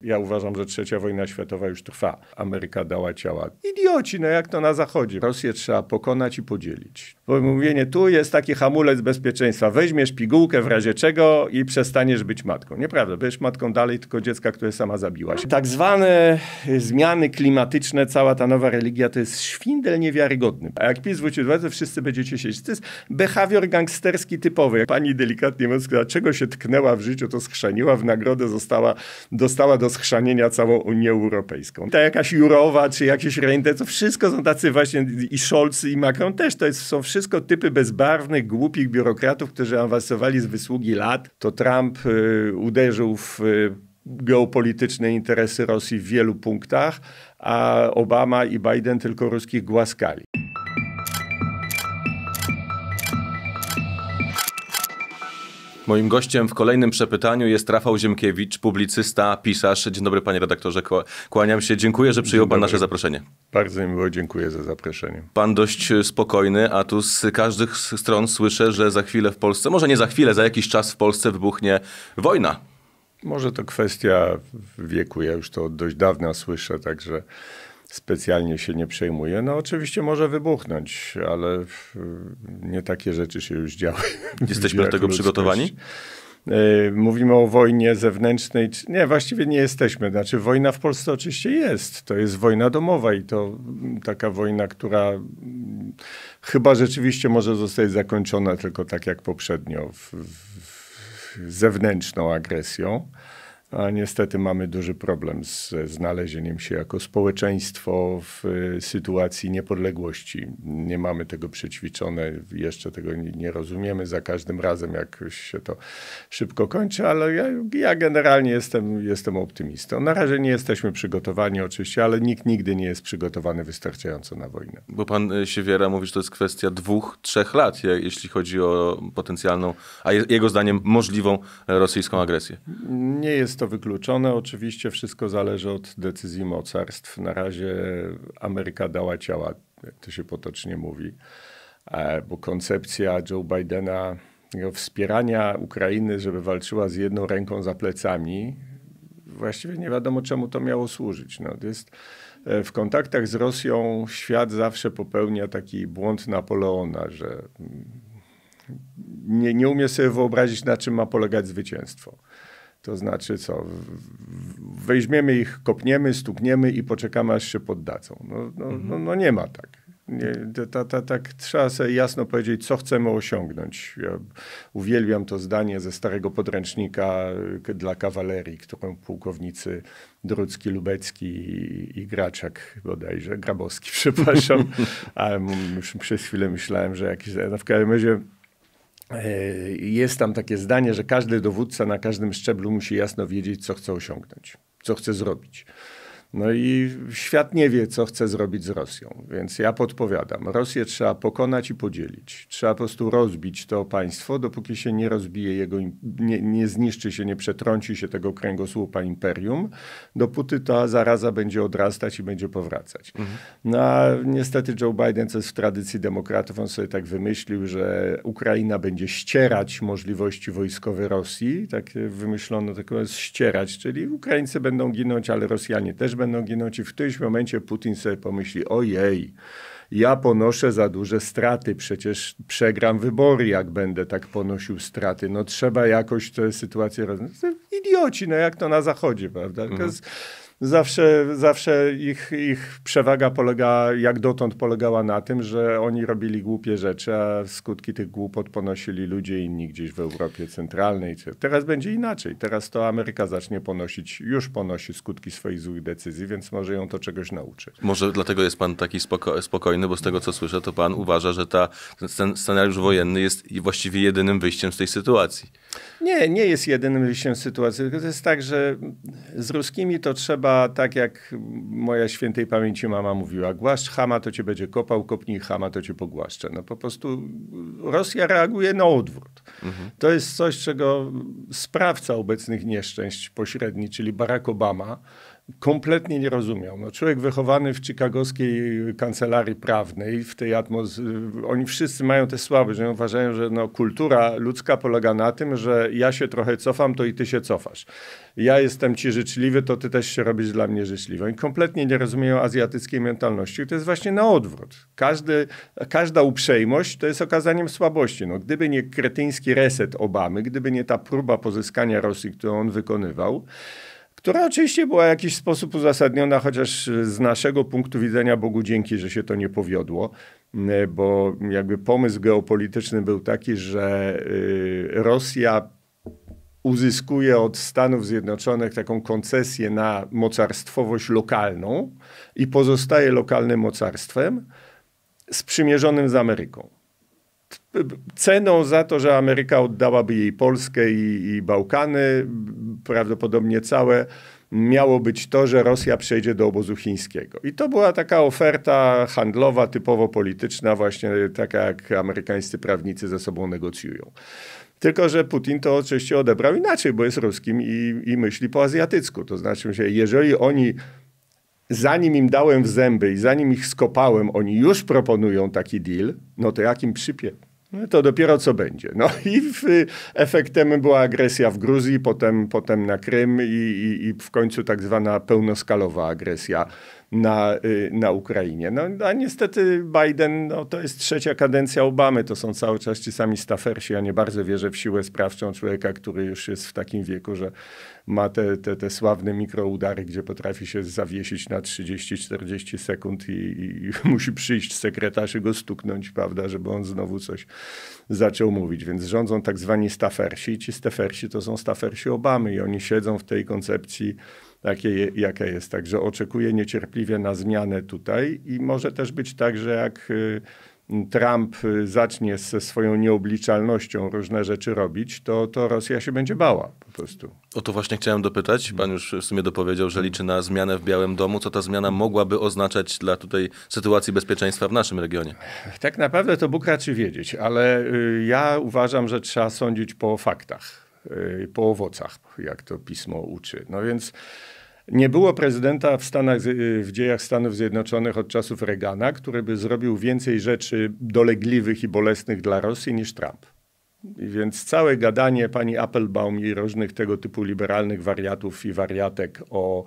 Ja uważam, że trzecia wojna światowa już trwa. Ameryka dała ciała. Idioci, no jak to na zachodzie. Rosję trzeba pokonać i podzielić. Bo mówienie, tu jest taki hamulec bezpieczeństwa. Weźmiesz pigułkę w razie czego i przestaniesz być matką. Nieprawda, będziesz matką dalej tylko dziecka, które sama zabiłaś. Tak zwane y, zmiany klimatyczne, cała ta nowa religia to jest świndel niewiarygodny. A jak PiS wróci do władzy, wszyscy będziecie siedzieć. To jest behawior gangsterski typowy. Pani delikatnie mówiąc, czego się tknęła w życiu, to skrzeniła w nagrodę, została, dostała do do schrzanienia całą Unię Europejską. Ta jakaś Jurowa, czy jakieś Rente, to wszystko są tacy właśnie i Scholz i Macron też, to jest, są wszystko typy bezbarwnych, głupich biurokratów, którzy awansowali z wysługi lat. To Trump y, uderzył w y, geopolityczne interesy Rosji w wielu punktach, a Obama i Biden tylko ruskich głaskali. Moim gościem w kolejnym przepytaniu jest Rafał Ziemkiewicz, publicysta, pisarz. Dzień dobry panie redaktorze, kłaniam się. Dziękuję, że przyjął pan nasze zaproszenie. Bardzo mi było dziękuję za zaproszenie. Pan dość e, spokojny, a tu z każdych stron słyszę, że za chwilę w Polsce, może nie za chwilę, za jakiś czas w Polsce wybuchnie wojna. Może to kwestia wieku, ja już to od dość dawna słyszę, także specjalnie się nie przejmuje. No oczywiście może wybuchnąć, ale e, nie takie rzeczy się już działy. Jesteśmy do tego ludzkość. przygotowani? E, mówimy o wojnie zewnętrznej. Nie, właściwie nie jesteśmy. Znaczy, wojna w Polsce oczywiście jest. To jest wojna domowa i to mm, taka wojna, która mm, chyba rzeczywiście może zostać zakończona tylko tak jak poprzednio, w, w zewnętrzną agresją a niestety mamy duży problem ze znalezieniem się jako społeczeństwo w e, sytuacji niepodległości. Nie mamy tego przećwiczone, jeszcze tego nie rozumiemy. Za każdym razem, jak się to szybko kończy, ale ja, ja generalnie jestem, jestem optymistą. Na razie nie jesteśmy przygotowani oczywiście, ale nikt nigdy nie jest przygotowany wystarczająco na wojnę. Bo pan e, Siewiera mówi, że to jest kwestia dwóch, trzech lat, jeśli chodzi o potencjalną, a jego zdaniem możliwą e, rosyjską agresję. Nie jest jest to wykluczone. Oczywiście wszystko zależy od decyzji mocarstw. Na razie Ameryka dała ciała, jak to się potocznie mówi, e, bo koncepcja Joe Bidena wspierania Ukrainy, żeby walczyła z jedną ręką za plecami, właściwie nie wiadomo czemu to miało służyć. No, jest, e, w kontaktach z Rosją świat zawsze popełnia taki błąd Napoleona, że mm, nie, nie umie sobie wyobrazić, na czym ma polegać zwycięstwo. To znaczy co? Weźmiemy ich, kopniemy, stukniemy i poczekamy, aż się poddadzą. No, no, no mhm. no, no nie ma tak. Nie, ta, ta, tak trzeba sobie jasno powiedzieć, co chcemy osiągnąć. Ja uwielbiam to zdanie ze starego podręcznika dla kawalerii, którą pułkownicy Drucki, Lubecki i, i Graczak bodajże, Grabowski, przepraszam, ale już przez chwilę myślałem, że jakiś, na no w każdym razie E, jest tam takie zdanie, że każdy dowódca na każdym szczeblu musi jasno wiedzieć, co chce osiągnąć, co chce zrobić. No i świat nie wie, co chce zrobić z Rosją, więc ja podpowiadam. Rosję trzeba pokonać i podzielić. Trzeba po prostu rozbić to państwo, dopóki się nie rozbije jego, nie, nie zniszczy się, nie przetrąci się tego kręgosłupa imperium, dopóty ta zaraza będzie odrastać i będzie powracać. Mhm. No a niestety Joe Biden, co jest w tradycji demokratów, on sobie tak wymyślił, że Ukraina będzie ścierać możliwości wojskowe Rosji. Tak wymyślono, tylko ścierać, czyli Ukraińcy będą ginąć, ale Rosjanie też będą będą ginąć i w którymś momencie Putin sobie pomyśli, ojej, ja ponoszę za duże straty, przecież przegram wybory, jak będę tak ponosił straty. No trzeba jakoś tę sytuację rozwiązać. Idioci, no jak to na zachodzie, prawda? Mhm. Zawsze, zawsze ich, ich przewaga polega, jak dotąd polegała na tym, że oni robili głupie rzeczy, a skutki tych głupot ponosili ludzie inni gdzieś w Europie Centralnej. Teraz będzie inaczej. Teraz to Ameryka zacznie ponosić, już ponosi skutki swoich złych decyzji, więc może ją to czegoś nauczy. Może dlatego jest pan taki spoko spokojny, bo z tego co słyszę, to pan uważa, że ta, ten scenariusz wojenny jest właściwie jedynym wyjściem z tej sytuacji. Nie, nie jest jedynym wyjściem sytuacji. Tylko to jest tak, że z ruskimi to trzeba, tak jak moja świętej pamięci mama mówiła, głaszcz chama, to cię będzie kopał, kopnij chama, to cię pogłaszcze. No po prostu Rosja reaguje na odwrót. Mhm. To jest coś, czego sprawca obecnych nieszczęść pośredni, czyli Barack Obama, kompletnie nie rozumiał. No, człowiek wychowany w chicagowskiej kancelarii prawnej, w tej atmosferze, y, oni wszyscy mają te słabe, że uważają, że no, kultura ludzka polega na tym, że ja się trochę cofam, to i ty się cofasz. Ja jestem ci życzliwy, to ty też się robisz dla mnie życzliwy. Oni kompletnie nie rozumieją azjatyckiej mentalności. To jest właśnie na odwrót. Każdy, każda uprzejmość to jest okazaniem słabości. No, gdyby nie kretyński reset Obamy, gdyby nie ta próba pozyskania Rosji, którą on wykonywał, która oczywiście była w jakiś sposób uzasadniona, chociaż z naszego punktu widzenia Bogu dzięki, że się to nie powiodło, y, bo jakby pomysł geopolityczny był taki, że y, Rosja uzyskuje od Stanów Zjednoczonych taką koncesję na mocarstwowość lokalną i pozostaje lokalnym mocarstwem sprzymierzonym z Ameryką. Ceną za to, że Ameryka oddałaby jej Polskę i, i Bałkany, prawdopodobnie całe, miało być to, że Rosja przejdzie do obozu chińskiego. I to była taka oferta handlowa, typowo polityczna, właśnie taka jak amerykańscy prawnicy ze sobą negocjują. Tylko, że Putin to oczywiście odebrał inaczej, bo jest ruskim i, i myśli po azjatycku. To znaczy, że jeżeli oni zanim im dałem w zęby i zanim ich skopałem, oni już proponują taki deal, no to jakim przypie no to dopiero co będzie. No i w, efektem była agresja w Gruzji, potem, potem na Krym i, i, i w końcu tak zwana pełnoskalowa agresja na, y, na Ukrainie. No, a niestety Biden, no, to jest trzecia kadencja Obamy, to są cały czas ci sami stafersi. Ja nie bardzo wierzę w siłę sprawczą człowieka, który już jest w takim wieku, że ma te, te, te sławne mikroudary, gdzie potrafi się zawiesić na 30-40 sekund i, i, musi przyjść sekretarz i go stuknąć, prawda, żeby on znowu coś zaczął mówić. Więc rządzą tak zwani stafersi i ci stafersi to są stafersi Obamy i oni siedzą w tej koncepcji jakie jaka jest. Także oczekuję niecierpliwie na zmianę tutaj i może też być tak, że jak y, Trump y, zacznie ze swoją nieobliczalnością różne rzeczy robić, to, to Rosja się będzie bała po prostu. O to właśnie chciałem dopytać. Pan już w sumie dopowiedział, że liczy na zmianę w Białym Domu. Co ta zmiana mogłaby oznaczać dla tutaj sytuacji bezpieczeństwa w naszym regionie? Tak naprawdę to Bóg raczy wiedzieć, ale y, ja uważam, że trzeba sądzić po faktach, y, po owocach, jak to pismo uczy. No więc nie było prezydenta w, Stanach, y, w dziejach Stanów Zjednoczonych od czasów Reagana, który by zrobił więcej rzeczy dolegliwych i bolesnych dla Rosji niż Trump. Więc całe gadanie pani Applebaum i różnych tego typu liberalnych wariatów i wariatek o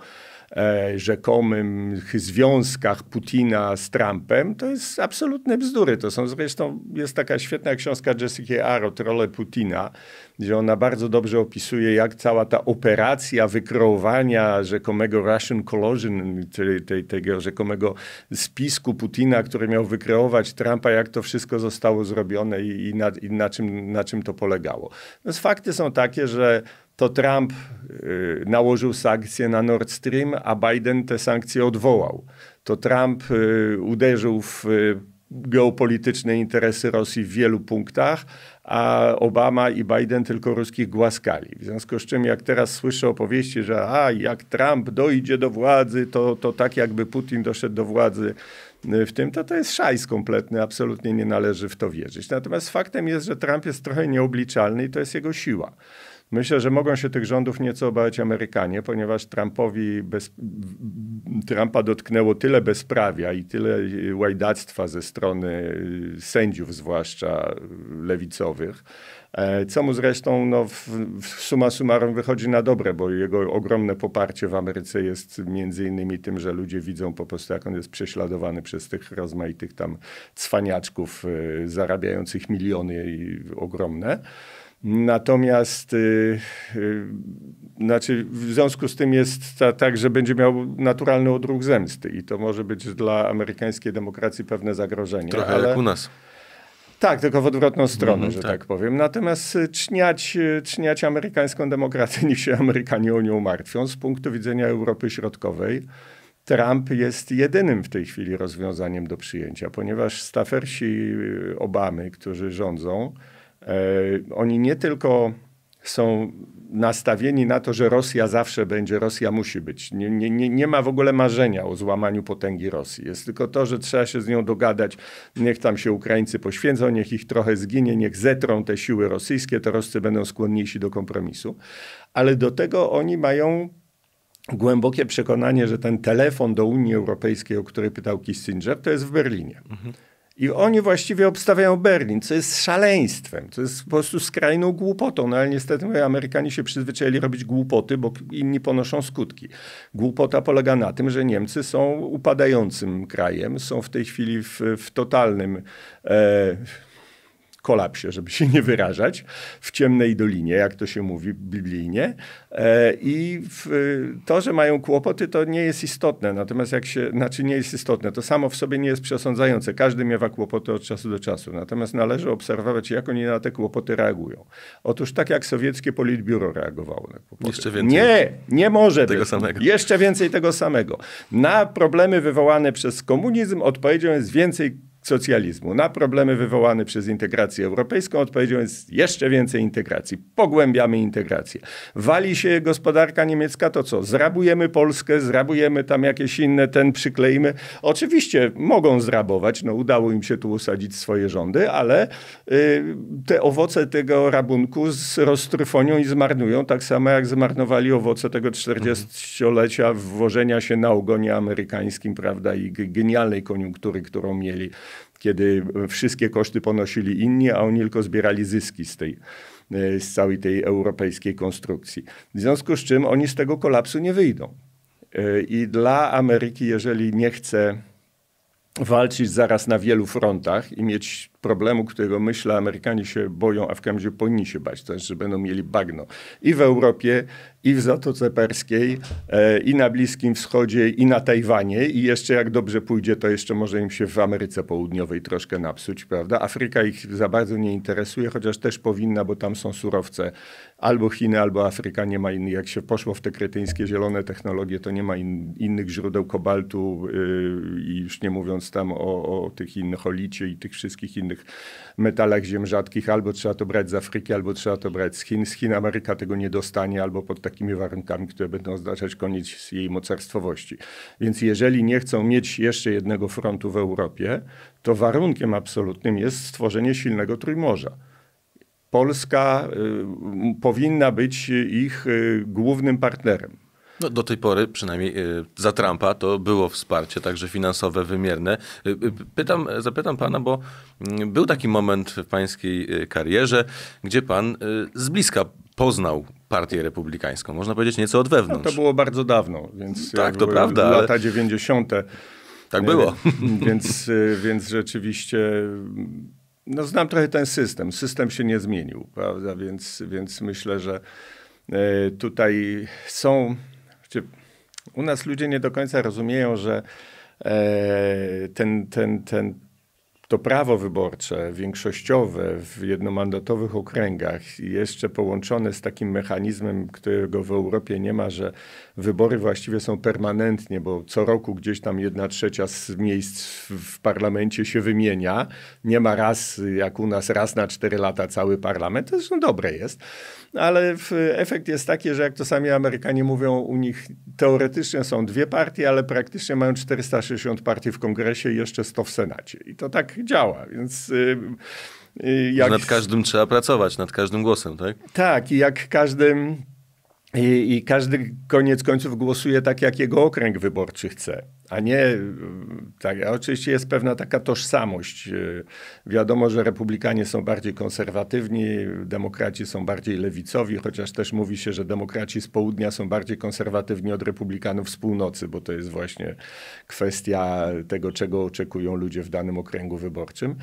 E, rzekomym związkach Putina z Trumpem, to jest absolutne bzdury. To są zresztą, jest taka świetna książka Jessica Arrow, Role Putina, gdzie ona bardzo dobrze opisuje, jak cała ta operacja wykreowania rzekomego Russian Collusion, czyli tej, tego rzekomego spisku Putina, który miał wykreować Trumpa, jak to wszystko zostało zrobione i, i, na, i na, czym, na czym to polegało. Więc no, fakty są takie, że to Trump y, nałożył sankcje na Nord Stream, a Biden te sankcje odwołał. To Trump y, uderzył w y, geopolityczne interesy Rosji w wielu punktach, a Obama i Biden tylko ruskich głaskali. W związku z czym, jak teraz słyszę opowieści, że a, jak Trump dojdzie do władzy, to, to tak jakby Putin doszedł do władzy w tym, to to jest szajs kompletny, absolutnie nie należy w to wierzyć. Natomiast faktem jest, że Trump jest trochę nieobliczalny i to jest jego siła. Myślę, że mogą się tych rządów nieco obawiać Amerykanie, ponieważ Trumpowi bez, Trumpa dotknęło tyle bezprawia i tyle y, łajdactwa ze strony y, sędziów, zwłaszcza y, lewicowych, e, co mu zresztą no, w, w suma summarum wychodzi na dobre, bo jego ogromne poparcie w Ameryce jest między innymi tym, że ludzie widzą po prostu, jak on jest prześladowany przez tych rozmaitych tam cwaniaczków zarabiających miliony i ogromne. Natomiast yy, yy, znaczy w związku z tym jest ta, tak, że będzie miał naturalny odruch zemsty i to może być dla amerykańskiej demokracji pewne zagrożenie. Trochę ale... jak u nas. Tak, tylko w odwrotną mhm, stronę, mm, że tak. tak. powiem. Natomiast y, czniać, y, czniać amerykańską demokrację, niech się Amerykanie o nią martwią. Z punktu widzenia Europy Środkowej, Trump jest jedynym w tej chwili rozwiązaniem do przyjęcia, ponieważ stafersi y, Obamy, którzy rządzą, E, oni nie tylko są nastawieni na to, że Rosja zawsze będzie, Rosja musi być. Nie, nie, nie, nie ma w ogóle marzenia o złamaniu potęgi Rosji. Jest tylko to, że trzeba się z nią dogadać. Niech tam się Ukraińcy poświęcą, niech ich trochę zginie, niech zetrą te siły rosyjskie, to Roscy będą skłonniejsi do kompromisu. Ale do tego oni mają głębokie przekonanie, że ten telefon do Unii Europejskiej, o który pytał Kissinger, to jest w Berlinie. Mhm. I oni właściwie obstawiają Berlin, co jest szaleństwem, co jest po prostu skrajną głupotą. No ale niestety Amerykanie się przyzwyczaili robić głupoty, bo inni ponoszą skutki. Głupota polega na tym, że Niemcy są upadającym krajem, są w tej chwili w, w totalnym. E, kolapsie, żeby się nie wyrażać, w ciemnej dolinie, jak to się mówi biblijnie. E, I e, to, że mają kłopoty, to nie jest istotne. Natomiast jak się, znaczy nie jest istotne, to samo w sobie nie jest przesądzające. Każdy miewa kłopoty od czasu do czasu. Natomiast należy obserwować, jak oni na te kłopoty reagują. Otóż tak jak sowieckie politbiuro reagowało na kłopoty. Jeszcze więcej. Nie, nie może tego być. samego. Jeszcze więcej tego samego. Na problemy wywołane przez komunizm odpowiedzią jest więcej socjalizmu, na problemy wywołane przez integrację europejską, odpowiedzią jest jeszcze więcej integracji. Pogłębiamy integrację. Wali się gospodarka niemiecka, to co? Zrabujemy Polskę, zrabujemy tam jakieś inne, ten przykleimy. Oczywiście mogą zrabować, no udało im się tu usadzić swoje rządy, ale y, te owoce tego rabunku roztrwonią i zmarnują, tak samo jak zmarnowali owoce tego 40-lecia wwożenia się na ogonie amerykańskim, prawda, i genialnej koniunktury, którą mieli kiedy wszystkie koszty ponosili inni, a oni tylko zbierali zyski z tej e, z całej tej europejskiej konstrukcji. W związku z czym oni z tego kolapsu nie wyjdą. E, I dla Ameryki, jeżeli nie chce walczyć zaraz na wielu frontach i mieć problemu, którego myślę Amerykanie się boją, a w Kanadzie powinni się bać, to znaczy, będą mieli bagno i w Europie, i w Zatoce Perskiej, e, i na Bliskim Wschodzie, i na Tajwanie i jeszcze jak dobrze pójdzie, to jeszcze może im się w Ameryce Południowej troszkę napsuć, prawda? Afryka ich za bardzo nie interesuje, chociaż też powinna, bo tam są surowce albo Chiny, albo Afryka, nie ma innych. Jak się poszło w te kretyńskie zielone technologie, to nie ma in, innych źródeł kobaltu yy, i już nie mówiąc tam o, o tych innych holicie i tych wszystkich innych metalach ziem rzadkich. Albo trzeba to brać z Afryki, albo trzeba to brać z Chin. Z Chin Ameryka tego nie dostanie, albo pod takimi warunkami, które będą oznaczać koniec jej mocarstwowości. Więc jeżeli nie chcą mieć jeszcze jednego frontu w Europie, to warunkiem absolutnym jest stworzenie silnego Trójmorza. Polska y, powinna być ich y, głównym partnerem. No, do tej pory, przynajmniej y, za Trumpa, to było wsparcie także finansowe, wymierne. Pytam, zapytam pana, bo mm, był taki moment w pańskiej karierze, gdzie pan z bliska poznał partię republikańską. Można powiedzieć nieco od wewnątrz. No, to było bardzo dawno, więc tak, to prawda, lata ale... 90. Tak było. Więc, więc rzeczywiście no znam trochę ten system. System się nie zmienił, prawda? Więc, więc myślę, że e, tutaj są. U nas ludzie nie do końca rozumieją, że e, ten, ten, ten to prawo wyborcze większościowe w jednomandatowych okręgach i jeszcze połączone z takim mechanizmem, którego w Europie nie ma, że wybory właściwie są permanentnie, bo co roku gdzieś tam jedna trzecia z miejsc w parlamencie się wymienia. Nie ma raz, jak u nas, raz na cztery lata cały parlament. To zresztą dobre jest ale efekt jest taki, że jak to sami Amerykanie mówią, u nich teoretycznie są dwie partie, ale praktycznie mają 460 partii w kongresie i jeszcze 100 w senacie. I to tak działa, więc... Y, y, jak... Nad każdym trzeba pracować, nad każdym głosem, tak? Tak, i jak każdy I, I, każdy koniec końców głosuje tak, jak jego okręg wyborczy chce. A nie, tak, a oczywiście jest pewna taka tożsamość. Wiadomo, że republikanie są bardziej konserwatywni, demokraci są bardziej lewicowi, chociaż też mówi się, że demokraci z południa są bardziej konserwatywni od republikanów z północy, bo to jest właśnie kwestia tego, czego oczekują ludzie w danym okręgu wyborczym.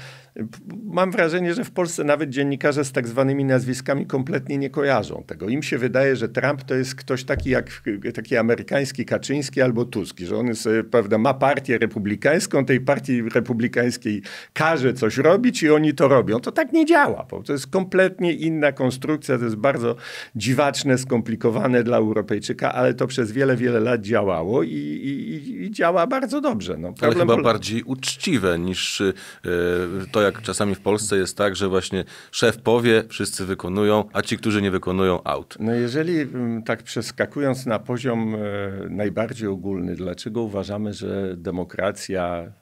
Mam wrażenie, że w Polsce nawet dziennikarze z tak zwanymi nazwiskami kompletnie nie kojarzą tego. Im się wydaje, że Trump to jest ktoś taki jak taki amerykański Kaczyński albo Tuski, że on jest prawda, ma partię republikańską, tej partii republikańskiej każe coś robić i oni to robią. To tak nie działa. Bo to jest kompletnie inna konstrukcja, to jest bardzo dziwaczne, skomplikowane dla Europejczyka, ale to przez wiele, wiele lat działało i, i, i działa bardzo dobrze. No, ale chyba bardziej uczciwe niż yy, to, jak czasami w Polsce jest tak, że właśnie szef powie, wszyscy wykonują, a ci, którzy nie wykonują, out. No jeżeli mm, tak przeskakując na poziom e, najbardziej ogólny, dlaczego uważamy, uważamy, że demokracja,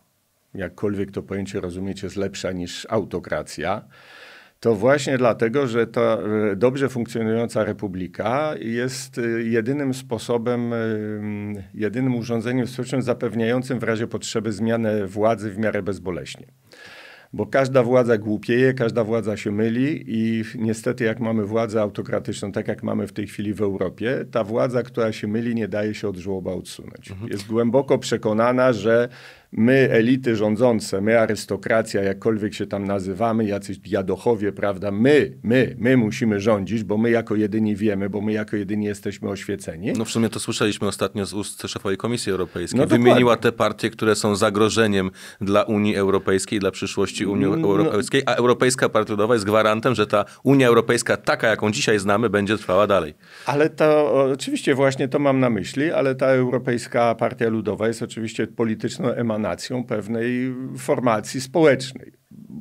jakkolwiek to pojęcie rozumieć, jest lepsza niż autokracja, to właśnie dlatego, że ta e, dobrze funkcjonująca republika jest e, jedynym sposobem, e, jedynym urządzeniem społecznym zapewniającym w razie potrzeby zmianę władzy w miarę bezboleśnie bo każda władza głupieje, każda władza się myli i niestety jak mamy władzę autokratyczną, tak jak mamy w tej chwili w Europie, ta władza, która się myli, nie daje się od żłoba odsunąć. Mhm. Jest głęboko przekonana, że my, elity rządzące, my, arystokracja, jakkolwiek się tam nazywamy, jacyś diadochowie, prawda, my, my, my musimy rządzić, bo my jako jedyni wiemy, bo my jako jedyni jesteśmy oświeceni. No w sumie to słyszeliśmy ostatnio z ust szefowej Komisji Europejskiej. No Wymieniła te partie, które są zagrożeniem dla Unii Europejskiej, dla przyszłości Unii mm, no. Europejskiej, a Europejska Partia Ludowa jest gwarantem, że ta Unia Europejska, taka jaką dzisiaj znamy, będzie trwała dalej. Ale to, oczywiście właśnie to mam na myśli, ale ta Europejska Partia Ludowa jest oczywiście polityczną emanacją emanacją pewnej formacji społecznej.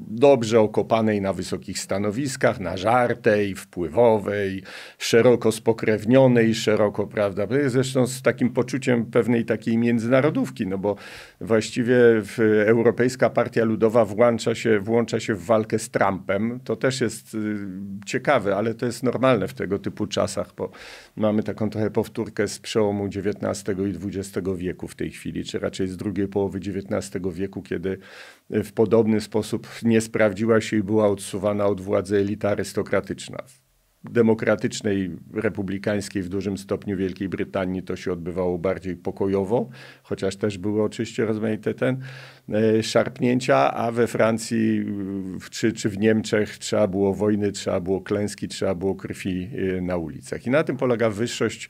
Dobrze okopanej na wysokich stanowiskach, nażartej, wpływowej, szeroko spokrewnionej, szeroko, prawda? Zresztą z takim poczuciem pewnej takiej międzynarodówki, no bo właściwie Europejska Partia Ludowa włącza się, włącza się w walkę z Trumpem. To też jest y, ciekawe, ale to jest normalne w tego typu czasach, bo mamy taką trochę powtórkę z przełomu XIX i XX wieku w tej chwili, czy raczej z drugiej połowy XIX wieku, kiedy w podobny sposób nie sprawdziła się i była odsuwana od władzy elita arystokratyczna demokratycznej, republikańskiej w dużym stopniu Wielkiej Brytanii to się odbywało bardziej pokojowo, chociaż też były oczywiście rozmaite ten e, szarpnięcia, a we Francji czy, czy w Niemczech trzeba było wojny, trzeba było klęski, trzeba było krwi e, na ulicach. I na tym polega wyższość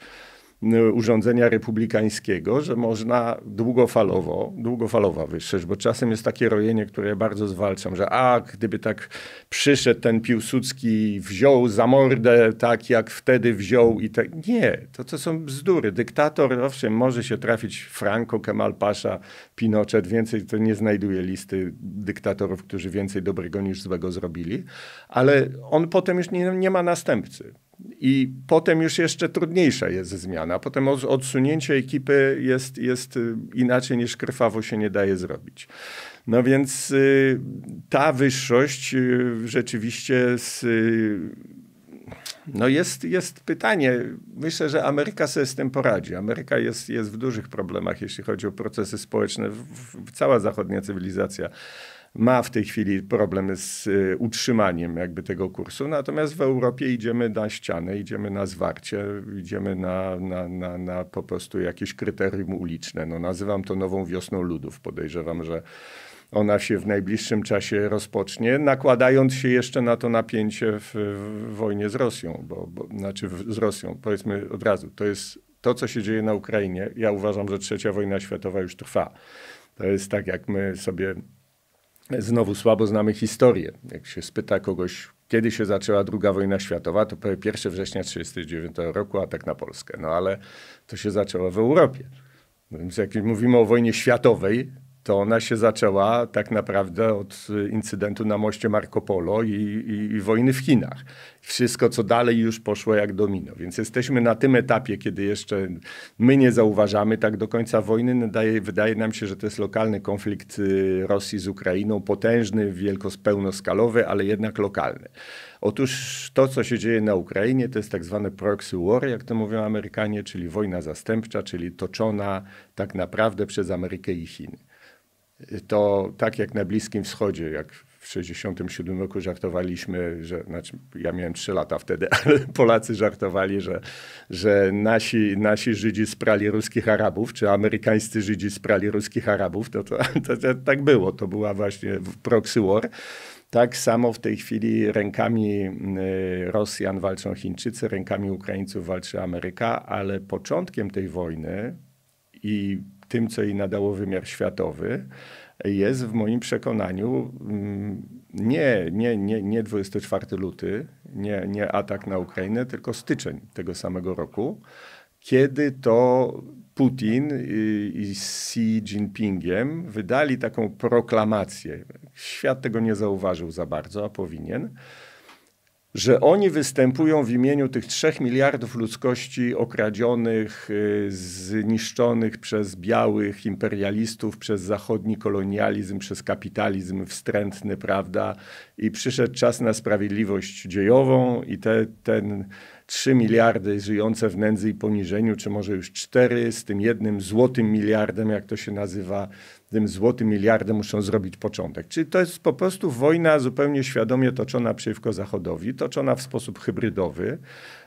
Y, urządzenia republikańskiego, że można długofalowo, długofalowa wyższość, bo czasem jest takie rojenie, które ja bardzo zwalczam, że a, gdyby tak przyszedł ten Piłsudski, wziął za mordę, tak jak wtedy wziął i tak. Nie, to to są bzdury. Dyktator, owszem, może się trafić Franco, Kemal Pasza, Pinochet, więcej to nie znajduje listy dyktatorów, którzy więcej dobrego niż złego zrobili, ale on potem już nie, nie ma następcy. I potem już jeszcze trudniejsza jest zmiana. Potem odsunięcie ekipy jest, jest y, inaczej niż krwawo się nie daje zrobić. No więc y, ta wyższość y, rzeczywiście z, no jest, jest pytanie. Myślę, że Ameryka sobie z tym poradzi. Ameryka jest, jest w dużych problemach, jeśli chodzi o procesy społeczne. W, w, cała zachodnia cywilizacja ma w tej chwili problem z y, utrzymaniem jakby tego kursu, natomiast w Europie idziemy na ścianę, idziemy na zwarcie, idziemy na, na, na, na po prostu jakieś kryterium uliczne. No, nazywam to nową wiosną ludów. Podejrzewam, że ona się w najbliższym czasie rozpocznie, nakładając się jeszcze na to napięcie w, w wojnie z Rosją, bo, bo znaczy w, z Rosją, powiedzmy od razu, to jest to, co się dzieje na Ukrainie. Ja uważam, że trzecia wojna światowa już trwa. To jest tak, jak my sobie Znowu słabo znamy historię. Jak się spyta kogoś, kiedy się zaczęła II wojna światowa, to powie 1 września 1939 roku atak na Polskę. No ale to się zaczęło w Europie. Więc jak mówimy o wojnie światowej, to ona się zaczęła tak naprawdę od incydentu na moście Marco Polo i, i, i, wojny w Chinach. Wszystko, co dalej, już poszło jak domino. Więc jesteśmy na tym etapie, kiedy jeszcze my nie zauważamy tak do końca wojny. Nadaje, wydaje nam się, że to jest lokalny konflikt y, Rosji z Ukrainą, potężny, wielkospełnoskalowy, ale jednak lokalny. Otóż to, co się dzieje na Ukrainie, to jest tak zwane proxy war, jak to mówią Amerykanie, czyli wojna zastępcza, czyli toczona tak naprawdę przez Amerykę i Chiny to tak jak na Bliskim Wschodzie, jak w 1967 roku żartowaliśmy, że, znaczy ja miałem 3 lata wtedy, ale Polacy żartowali, że, że nasi, nasi Żydzi sprali ruskich Arabów, czy amerykańscy Żydzi sprali ruskich Arabów, to, to, to, to tak było. To była właśnie proxy war. Tak samo w tej chwili rękami y, Rosjan walczą Chińczycy, rękami Ukraińców walczy Ameryka, ale początkiem tej wojny i tym, co jej nadało wymiar światowy, jest w moim przekonaniu mm, nie, nie, nie, nie 24 luty, nie, nie atak na Ukrainę, tylko styczeń tego samego roku, kiedy to Putin i Xi Jinpingiem wydali taką proklamację. Świat tego nie zauważył za bardzo, a powinien że oni występują w imieniu tych trzech miliardów ludzkości okradzionych, y, zniszczonych przez białych imperialistów, przez zachodni kolonializm, przez kapitalizm wstrętny, prawda? I przyszedł czas na sprawiedliwość dziejową i te, ten 3 miliardy żyjące w nędzy i poniżeniu, czy może już 4 z tym jednym złotym miliardem, jak to się nazywa, tym złotym miliardem muszą zrobić początek. Czyli to jest po prostu wojna zupełnie świadomie toczona przeciwko Zachodowi, toczona w sposób hybrydowy,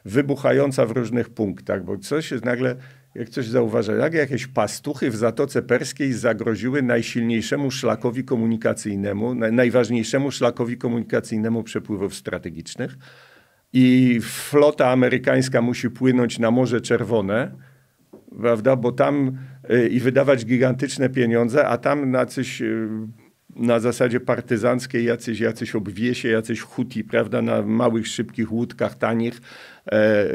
wybuchająca w różnych punktach, bo coś jest nagle jak coś zauważa, jak jakieś pastuchy w Zatoce Perskiej zagroziły najsilniejszemu szlakowi komunikacyjnemu, najważniejszemu szlakowi komunikacyjnemu przepływów strategicznych. I flota amerykańska musi płynąć na Morze Czerwone, prawda, bo tam Y, i wydawać gigantyczne pieniądze, a tam na coś y, na zasadzie partyzanckiej jacyś, jacyś obwiesie, jacyś huti, prawda, na małych, szybkich łódkach, tanich, E, e,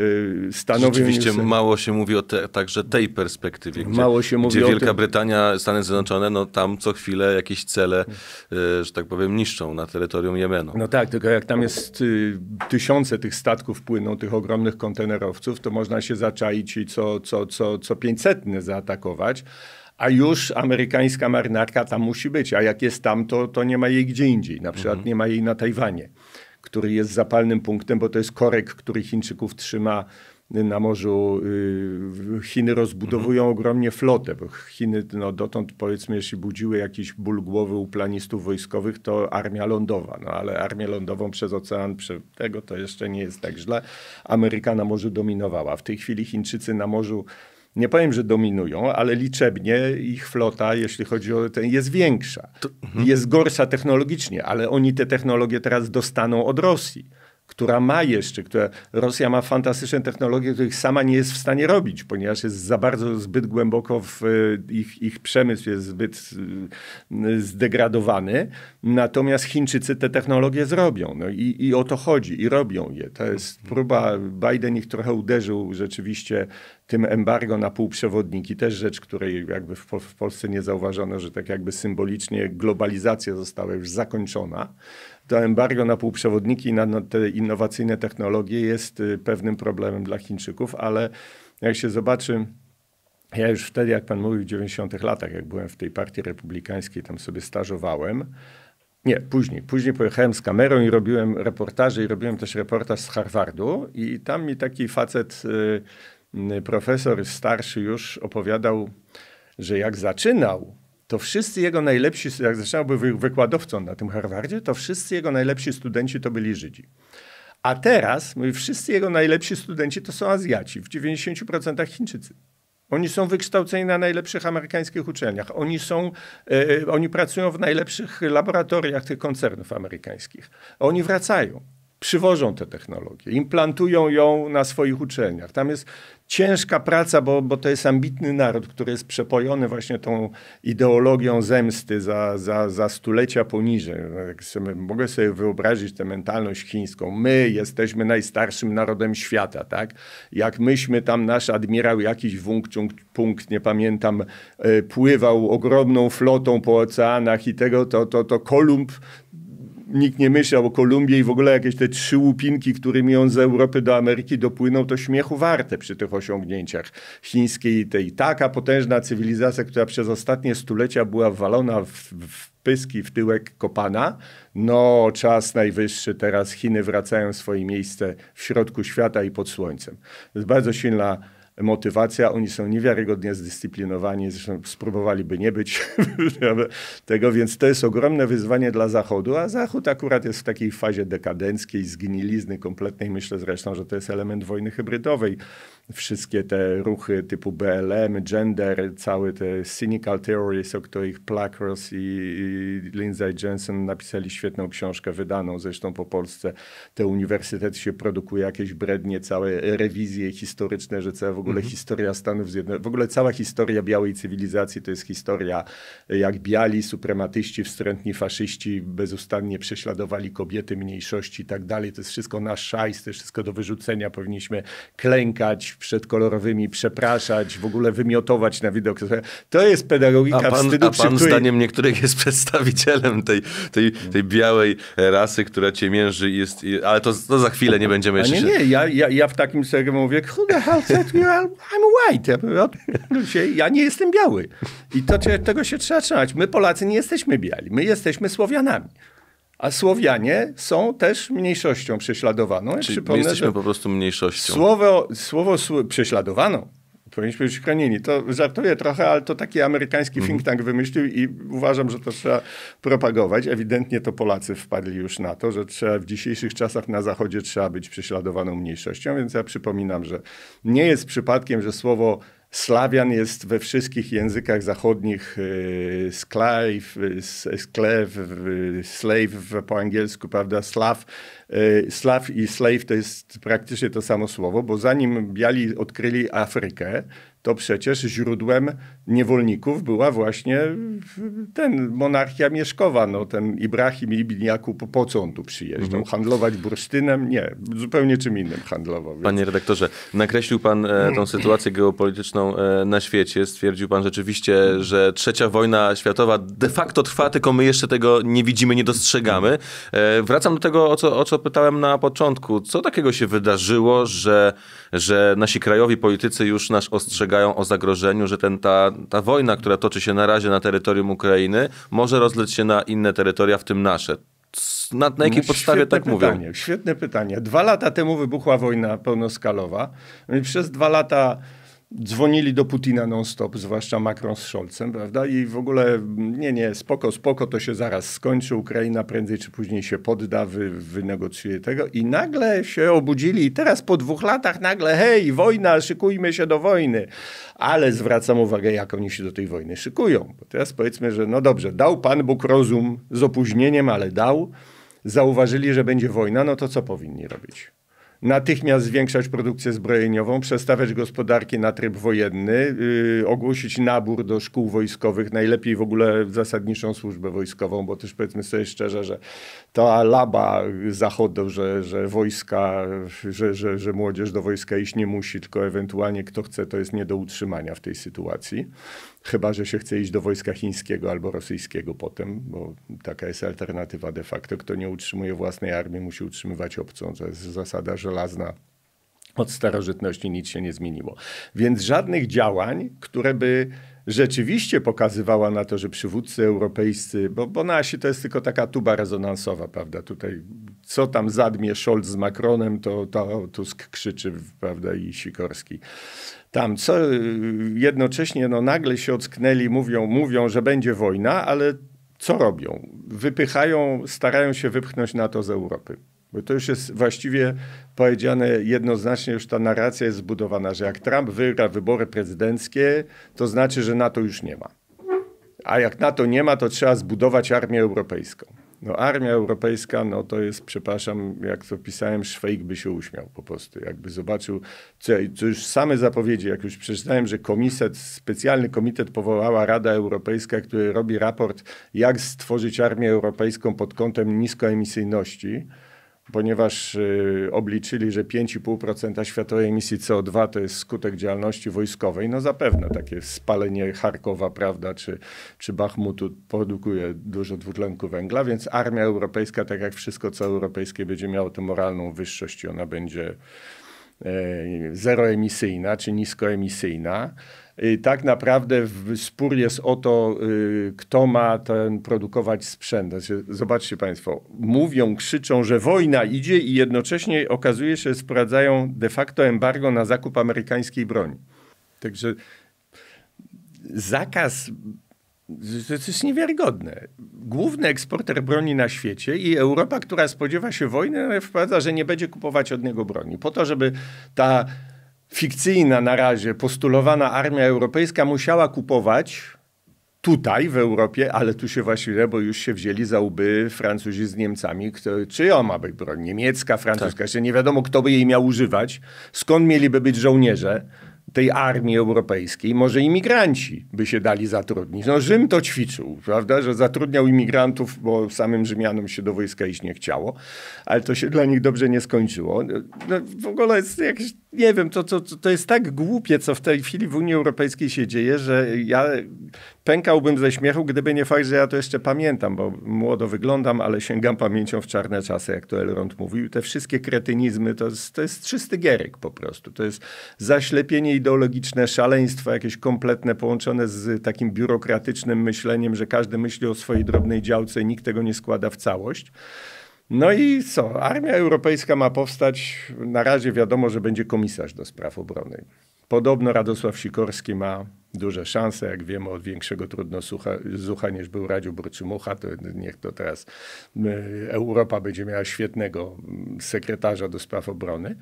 stanowi... Rzeczywiście mało się mówi o te, także tej perspektywie, gdzie, się mówi gdzie Wielka tym... Brytania, Stany Zjednoczone, no tam co chwilę jakieś cele, e, że tak powiem, niszczą na terytorium Jemenu. No tak, tylko jak tam jest y, tysiące tych statków płyną, tych ogromnych kontenerowców, to można się zaczaić i co, co, co, co 500 zaatakować a już amerykańska marynarka tam musi być, a jak jest tam, to, to nie ma jej gdzie indziej. Na przykład mhm. nie ma jej na Tajwanie który jest zapalnym punktem, bo to jest korek, który Chińczyków trzyma na morzu. Y, Chiny rozbudowują mhm. ogromnie flotę, bo Chiny no, dotąd powiedzmy, jeśli budziły jakiś ból głowy u planistów wojskowych, to armia lądowa, no ale armię lądową przez ocean, przez tego to jeszcze nie jest tak źle. Ameryka na morzu dominowała. W tej chwili Chińczycy na morzu nie powiem, że dominują, ale liczebnie ich flota, jeśli chodzi o ten, jest większa. To, mhm. Jest gorsza technologicznie, ale oni te technologie teraz dostaną od Rosji która ma jeszcze, która Rosja ma fantastyczne technologie, których sama nie jest w stanie robić, ponieważ jest za bardzo zbyt głęboko w e, ich, ich przemysł jest zbyt e, zdegradowany. Natomiast Chińczycy te technologie zrobią no i, i o to chodzi i robią je. To jest mhm. próba, Biden ich trochę uderzył rzeczywiście tym embargo na półprzewodniki, też rzecz, której jakby w, w Polsce nie zauważono, że tak jakby symbolicznie globalizacja została już zakończona to embargo na półprzewodniki i na, te innowacyjne technologie jest y, pewnym problemem dla Chińczyków, ale jak się zobaczy, ja już wtedy, jak pan mówił, w 90-tych latach, jak byłem w tej partii republikańskiej, tam sobie stażowałem. Nie, później. Później pojechałem z kamerą i robiłem reportaże i robiłem też reportaż z Harvardu i tam mi taki facet, y, y, profesor starszy już opowiadał, że jak zaczynał, to wszyscy jego najlepsi, jak zresztą był wykładowcą na tym Harvardzie, to wszyscy jego najlepsi studenci to byli Żydzi. A teraz mówi, wszyscy jego najlepsi studenci to są Azjaci, w 90% Chińczycy. Oni są wykształceni na najlepszych amerykańskich uczelniach. Oni, są, e, e, oni pracują w najlepszych laboratoriach tych koncernów amerykańskich. Oni wracają przywożą te technologie, implantują ją na swoich uczelniach. Tam jest ciężka praca, bo, bo to jest ambitny naród, który jest przepojony właśnie tą ideologią zemsty za, za, za stulecia poniżej. mogę sobie wyobrazić tę mentalność chińską. My jesteśmy najstarszym narodem świata, tak? Jak myśmy tam, nasz admirał jakiś Wung punkt nie pamiętam, e, pływał ogromną flotą po oceanach i tego, to, to, to Kolumb nikt nie myślał o Kolumbii i w ogóle jakieś te trzy łupinki, którymi on z Europy do Ameryki dopłynął, to śmiechu warte przy tych osiągnięciach chińskiej tej. Taka potężna cywilizacja, która przez ostatnie stulecia była walona w, w pyski, w tyłek kopana. No, czas najwyższy teraz. Chiny wracają w swoje miejsce w środku świata i pod słońcem. To jest bardzo silna motywacja. Oni są niewiarygodnie zdyscyplinowani, zresztą spróbowaliby nie być tego, więc to jest ogromne wyzwanie dla Zachodu, a Zachód akurat jest w takiej fazie dekadenckiej, zgnilizny kompletnej. Myślę zresztą, że to jest element wojny hybrydowej wszystkie te ruchy typu BLM, gender, całe te cynical theories, o których Plakros i, Lindsay Jensen napisali świetną książkę, wydaną zresztą po Polsce. Te uniwersytety się produkuje jakieś brednie, całe rewizje historyczne, że cała w ogóle mhm. historia Stanów Zjednoczonych, w ogóle cała historia białej cywilizacji to jest historia jak biali suprematyści, wstrętni faszyści bezustannie prześladowali kobiety, mniejszości i tak dalej. To jest wszystko nasz szajs, to jest wszystko do wyrzucenia. Powinniśmy klękać, przed kolorowymi, przepraszać, w ogóle wymiotować na widok. To jest pedagogika a pan, wstydu. A pan zdaniem niektórych jest przedstawicielem tej, tej, tej białej rasy, która cię i Jest, ale to, to za chwilę nie będziemy jeszcze... nie, nie, ja, ja, ja w takim sensie mówię, who the hell said you are, I'm white. Ja nie jestem biały. I to, tego się trzeba trzymać. My Polacy nie jesteśmy biali, my jesteśmy Słowianami a Słowianie są też mniejszością prześladowaną. Ja Czyli my jesteśmy po prostu mniejszością. Słowo, słowo prześladowaną powinniśmy być chronieni. To żartuję trochę, ale to taki amerykański mm. think tank wymyślił i uważam, że to trzeba propagować. Ewidentnie to Polacy wpadli już na to, że trzeba w dzisiejszych czasach na Zachodzie trzeba być prześladowaną mniejszością, więc ja przypominam, że nie jest przypadkiem, że słowo Slawian jest we wszystkich językach zachodnich, y, sklave, y, sklew, slave po angielsku, prawda, slav. Y, slav i slave to jest praktycznie to samo słowo, bo zanim biali odkryli Afrykę, to przecież źródłem niewolników była właśnie ten monarchia mieszkowa. No, ten Ibrahim Ibn Jakub, po co on tu przyjeżdżał? Mhm. Handlować bursztynem? Nie, zupełnie czym innym handlował. Więc... Panie redaktorze, nakreślił pan e, tą sytuację geopolityczną e, na świecie. Stwierdził pan rzeczywiście, że trzecia wojna światowa de facto trwa, tylko my jeszcze tego nie widzimy, nie dostrzegamy. E, wracam do tego, o co, o co pytałem na początku. Co takiego się wydarzyło, że, że nasi krajowi politycy już nas ostrzegają ostrzegają o zagrożeniu, że ten, ta, ta wojna, która toczy się na razie na terytorium Ukrainy, może rozleć się na inne terytoria, w tym nasze. Na, na jakiej no, podstawie tak pytanie, mówią? Świetne pytanie. Dwa lata temu wybuchła wojna pełnoskalowa. Przez dwa lata dzwonili do Putina non-stop, zwłaszcza Macron z Scholzem, prawda? I w ogóle nie, nie, spoko, spoko, to się zaraz skończy, Ukraina prędzej czy później się podda, wy, wynegocjuje tego. I nagle się obudzili i teraz po dwóch latach nagle, hej, wojna, szykujmy się do wojny. Ale zwracam uwagę, jak oni się do tej wojny szykują. Bo teraz powiedzmy, że no dobrze, dał Pan Bóg rozum z opóźnieniem, ale dał. Zauważyli, że będzie wojna, no to co powinni robić? natychmiast zwiększać produkcję zbrojeniową, przestawiać gospodarki na tryb wojenny, yy, ogłosić nabór do szkół wojskowych, najlepiej w ogóle zasadniczą służbę wojskową, bo też powiedzmy sobie szczerze, że ta laba zachodu, że, że wojska, że, że, że młodzież do wojska iść nie musi, tylko ewentualnie kto chce, to jest nie do utrzymania w tej sytuacji. Chyba, że się chce iść do wojska chińskiego albo rosyjskiego potem, bo taka jest alternatywa de facto. Kto nie utrzymuje własnej armii, musi utrzymywać obcą. To jest zasada żelazna od starożytności nic się nie zmieniło. Więc żadnych działań, które by rzeczywiście pokazywała na to, że przywódcy europejscy, bo, bo nasi to jest tylko taka tuba rezonansowa, prawda? Tutaj co tam zadmie Scholz z Macronem, to, to Tusk krzyczy, prawda, i Sikorski tam, co y, jednocześnie no, nagle się ocknęli, mówią, mówią, że będzie wojna, ale co robią? Wypychają, starają się wypchnąć NATO z Europy. Bo to już jest właściwie powiedziane jednoznacznie, już ta narracja jest zbudowana, że jak Trump wygra wybory prezydenckie, to znaczy, że NATO już nie ma. A jak NATO nie ma, to trzeba zbudować armię europejską. No armia europejska, no to jest, przepraszam, jak to pisałem, Szwejk by się uśmiał po prostu. Jakby zobaczył, co, co już same zapowiedzi, jak już przeczytałem, że komiset, specjalny komitet powołała Rada Europejska, który robi raport, jak stworzyć armię europejską pod kątem niskoemisyjności, ponieważ y, obliczyli, że 5,5% światowej emisji CO2 to jest skutek działalności wojskowej. No zapewne takie spalenie Charkowa, prawda, czy, czy Bachmutu produkuje dużo dwutlenku węgla, więc armia europejska, tak jak wszystko co europejskie, będzie miało tę moralną wyższość i ona będzie e, zeroemisyjna czy niskoemisyjna tak naprawdę spór jest o to, y, kto ma ten produkować sprzęt. Znaczy, zobaczcie Państwo, mówią, krzyczą, że wojna idzie i jednocześnie okazuje się, że sprawdzają de facto embargo na zakup amerykańskiej broni. Także zakaz to jest niewiarygodne. Główny eksporter broni na świecie i Europa, która spodziewa się wojny, wprowadza, że nie będzie kupować od niego broni. Po to, żeby ta fikcyjna na razie postulowana armia europejska musiała kupować tutaj w Europie, ale tu się właściwie, bo już się wzięli za łby Francuzi z Niemcami, kto, czy ona ma być broń niemiecka, francuska, tak. nie wiadomo kto by jej miał używać, skąd mieliby być żołnierze tej armii europejskiej, może imigranci by się dali zatrudnić. No Rzym to ćwiczył, prawda, że zatrudniał imigrantów, bo samym Rzymianom się do wojska iść nie chciało, ale to się dla nich dobrze nie skończyło. No, w ogóle jest jakieś, nie wiem, to, to, to jest tak głupie, co w tej chwili w Unii Europejskiej się dzieje, że ja pękałbym ze śmiechu, gdyby nie fakt, że ja to jeszcze pamiętam, bo młodo wyglądam, ale sięgam pamięcią w czarne czasy, jak to Elrond mówił. Te wszystkie kretynizmy to to jest czysty gierek po prostu. To jest zaślepienie ideologiczne szaleństwo, jakieś kompletne, połączone z takim biurokratycznym myśleniem, że każdy myśli o swojej drobnej działce i nikt tego nie składa w całość. No i co? Armia Europejska ma powstać. Na razie wiadomo, że będzie komisarz do spraw obrony. Podobno Radosław Sikorski ma duże szanse, jak wiemy, od większego zucha niż był Radziu Burczymucha, to niech to teraz e, Europa będzie miała świetnego mm, sekretarza do spraw obrony.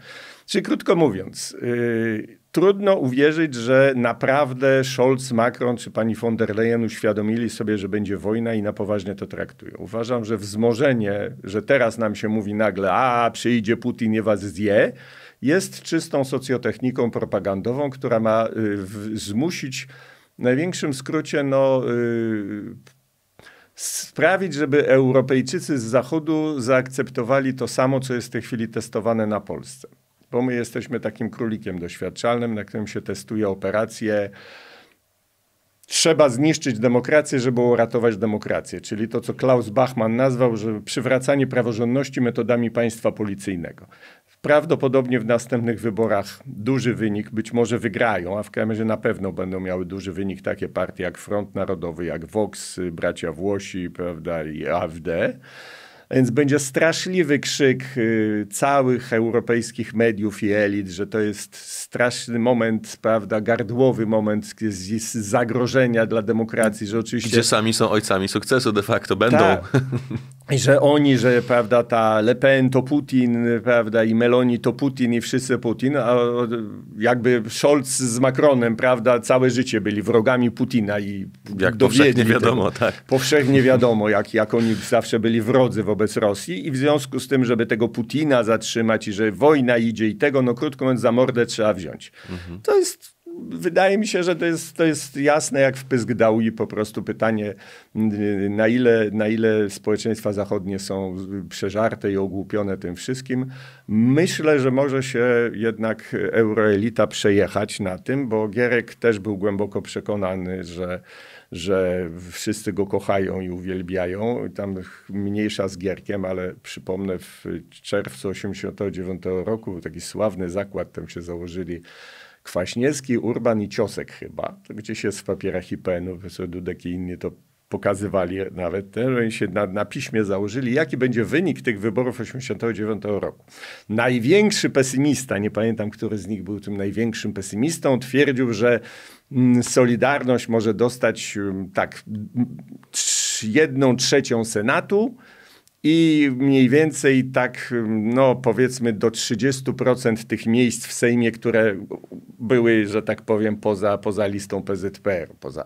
Czy krótko mówiąc, e, trudno uwierzyć, że naprawdę Scholz, Macron czy pani von der Leyen uświadomili sobie, że będzie wojna i na poważnie to traktują. Uważam, że wzmożenie, że teraz nam się mówi nagle, a przyjdzie Putin, nie was zje, jest czystą socjotechniką propagandową, która ma y, w, zmusić w największym skrócie no, y, sprawić, żeby Europejczycy z Zachodu zaakceptowali to samo, co jest w tej chwili testowane na Polsce. Bo my jesteśmy takim królikiem doświadczalnym, na którym się testuje operacje. Trzeba zniszczyć demokrację, żeby uratować demokrację. Czyli to, co Klaus Bachmann nazwał, że przywracanie praworządności metodami państwa policyjnego prawdopodobnie w następnych wyborach duży wynik, być może wygrają, a w każdym na pewno będą miały duży wynik takie partie jak Front Narodowy, jak Vox, Bracia Włosi, prawda, i AfD. Więc będzie straszliwy krzyk y, całych europejskich mediów i elit, że to jest straszny moment, prawda, gardłowy moment zagrożenia dla demokracji, że oczywiście... Gdzie sami są ojcami sukcesu de facto, będą. Tak. że oni, że prawda, ta Le Pen to Putin, prawda, i Meloni to Putin i wszyscy Putin, a jakby Scholz z Macronem, prawda, całe życie byli wrogami Putina i jak powszechnie wiadomo, tego. tak. Powszechnie wiadomo, jak, jak oni zawsze byli wrodzy wobec Rosji i w związku z tym, żeby tego Putina zatrzymać i że wojna idzie i tego, no krótko mówiąc, za mordę trzeba wziąć. Mhm. To jest wydaje mi się, że to jest, to jest jasne jak w pysk dał i po prostu pytanie, na ile, na ile społeczeństwa zachodnie są przeżarte i ogłupione tym wszystkim. Myślę, że może się jednak euroelita przejechać na tym, bo Gierek też był głęboko przekonany, że że wszyscy go kochają i uwielbiają. Tam mniejsza z Gierkiem, ale przypomnę w czerwcu 89 roku taki sławny zakład tam się założyli Kwaśniewski, Urban i Ciosek chyba, to gdzieś jest w papierach IPN-u, profesor Dudek i inni to pokazywali nawet, że oni no się na, na, piśmie założyli, jaki będzie wynik tych wyborów 89 roku. Największy pesymista, nie pamiętam, który z nich był tym największym pesymistą, twierdził, że mm, Solidarność może dostać mm, tak mm, jedną trzecią Senatu, i mniej więcej tak, no powiedzmy, do 30% tych miejsc w Sejmie, które były, że tak powiem, poza, poza listą PZPR, poza,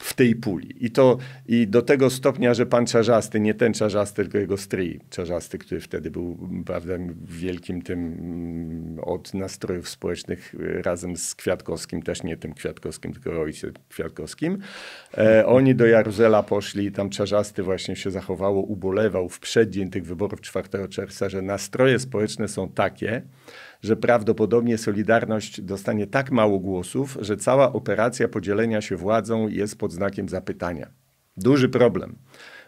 w tej puli. I to i do tego stopnia, że pan Czarzasty, nie ten Czarzasty, tylko jego stryj Czarzasty, który wtedy był prawda, wielkim tym mm, od nastrojów społecznych y, razem z Kwiatkowskim, też nie tym Kwiatkowskim, tylko ojcem Kwiatkowskim. E, oni do Jaruzela poszli i tam Czarzasty właśnie się zachowało, ubolewał w przeddzień tych wyborów 4 czerwca, że nastroje społeczne są takie, że prawdopodobnie Solidarność dostanie tak mało głosów, że cała operacja podzielenia się władzą jest pod znakiem zapytania. Duży problem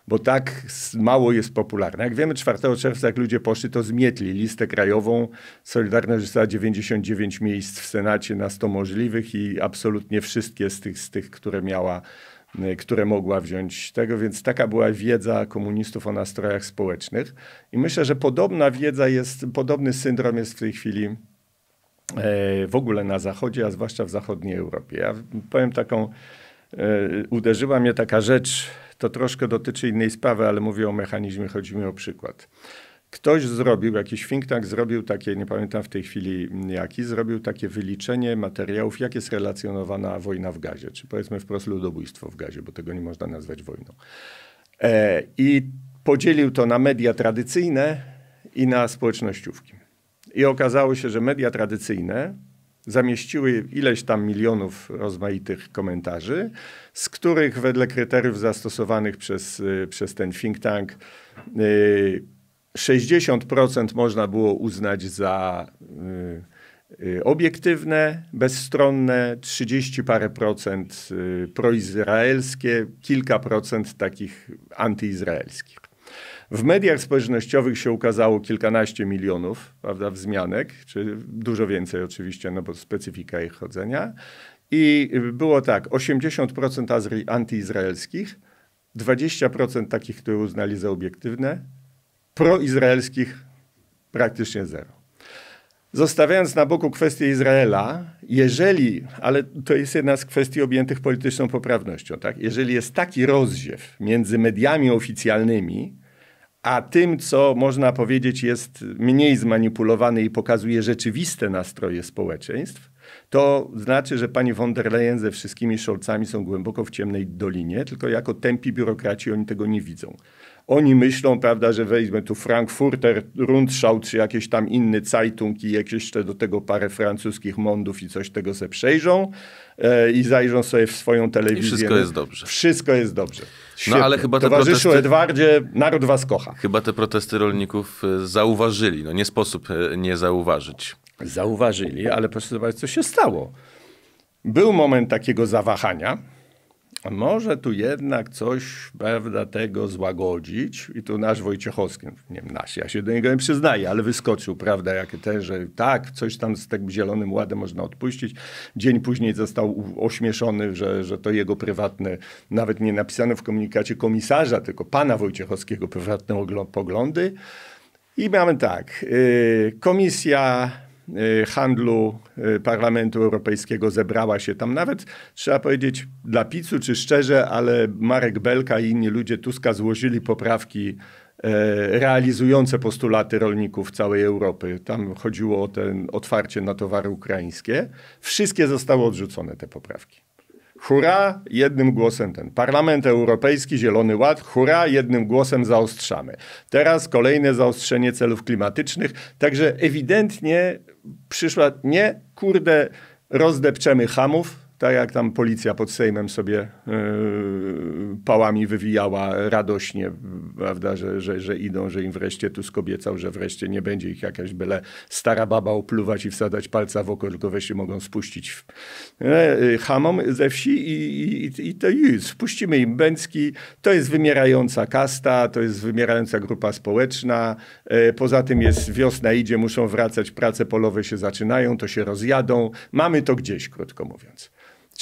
bo tak mało jest popularne. Jak wiemy, 4 czerwca, jak ludzie poszli, to zmietli listę krajową. Solidarność została 99 miejsc w Senacie na 100 możliwych i absolutnie wszystkie z tych, z tych które miała Y, które mogła wziąć tego, więc taka była wiedza komunistów o nastrojach społecznych. I myślę, że podobna wiedza jest, podobny syndrom jest w tej chwili e, w ogóle na Zachodzie, a zwłaszcza w zachodniej Europie. Ja powiem taką, e, uderzyła mnie taka rzecz, to troszkę dotyczy innej sprawy, ale mówię o mechanizmie, chodzi mi o przykład. Ktoś zrobił, jakiś think tank zrobił takie, nie pamiętam w tej chwili mm, jaki, zrobił takie wyliczenie materiałów, jak jest relacjonowana wojna w gazie, czy powiedzmy wprost ludobójstwo w gazie, bo tego nie można nazwać wojną. E, I podzielił to na media tradycyjne i na społecznościówki. I okazało się, że media tradycyjne zamieściły ileś tam milionów rozmaitych komentarzy, z których wedle kryteriów zastosowanych przez, y, przez ten think tank yy, 60% można było uznać za y, y, obiektywne, bezstronne, 30 parę procent y, proizraelskie, kilka procent takich antyizraelskich. W mediach społecznościowych się ukazało kilkanaście milionów prawda, wzmianek, czy dużo więcej oczywiście, no bo specyfika ich chodzenia. I było tak, 80% antyizraelskich, 20% takich, które uznali za obiektywne, proizraelskich praktycznie zero. Zostawiając na boku kwestię Izraela, jeżeli, ale to jest jedna z kwestii objętych polityczną poprawnością, tak? jeżeli jest taki rozdziew między mediami oficjalnymi, a tym, co można powiedzieć jest mniej zmanipulowane i pokazuje rzeczywiste nastroje społeczeństw, to znaczy, że pani von der Leyen ze wszystkimi szolcami są głęboko w ciemnej dolinie, tylko jako tempi biurokraci oni tego nie widzą. Oni myślą, prawda, że wejdźmy tu Frankfurter Rundschau, czy jakieś tam inny Zeitung i jakieś jeszcze do tego parę francuskich mondów i coś tego se przejrzą e, i zajrzą sobie w swoją telewizję. I wszystko jest dobrze. Wszystko jest dobrze. Świetnie. No ale chyba te Towarzyszu protesty... Edwardzie, naród was kocha. Chyba te protesty rolników e, zauważyli. No nie sposób e, nie zauważyć. Zauważyli, ale proszę zobaczyć, co się stało. Był moment takiego zawahania może tu jednak coś, prawda, tego złagodzić. I tu nasz Wojciechowski, no, nie wiem, nasz, ja się do niego nie przyznaję, ale wyskoczył, prawda, jakie ten, że tak, coś tam z tak zielonym ładem można odpuścić. Dzień później został ośmieszony, że, że to jego prywatne, nawet nie napisano w komunikacie komisarza, tylko pana Wojciechowskiego prywatne poglądy. I mamy tak, yy, komisja Y, handlu y, Parlamentu Europejskiego zebrała się tam nawet, trzeba powiedzieć, dla picu czy szczerze, ale Marek Belka i inni ludzie Tuska złożyli poprawki y, realizujące postulaty rolników całej Europy. Tam chodziło o ten otwarcie na towary ukraińskie. Wszystkie zostały odrzucone te poprawki. Hurra, jednym głosem ten. Parlament Europejski, Zielony Ład, hurra, jednym głosem zaostrzamy. Teraz kolejne zaostrzenie celów klimatycznych. Także ewidentnie przyszła nie, kurde, rozdepczemy hamów, tak jak tam policja pod Sejmem sobie yy, pałami wywijała radośnie, prawda, że, że, że idą, że im wreszcie tu obiecał, że wreszcie nie będzie ich jakaś byle stara baba opluwać i wsadzać palca w oko, tylko wreszcie mogą spuścić yy, hamom ze wsi i, i, i to już, spuścimy im Bęcki, to jest wymierająca kasta, to jest wymierająca grupa społeczna, yy, poza tym jest wiosna idzie, muszą wracać, prace polowe się zaczynają, to się rozjadą, mamy to gdzieś, krótko mówiąc.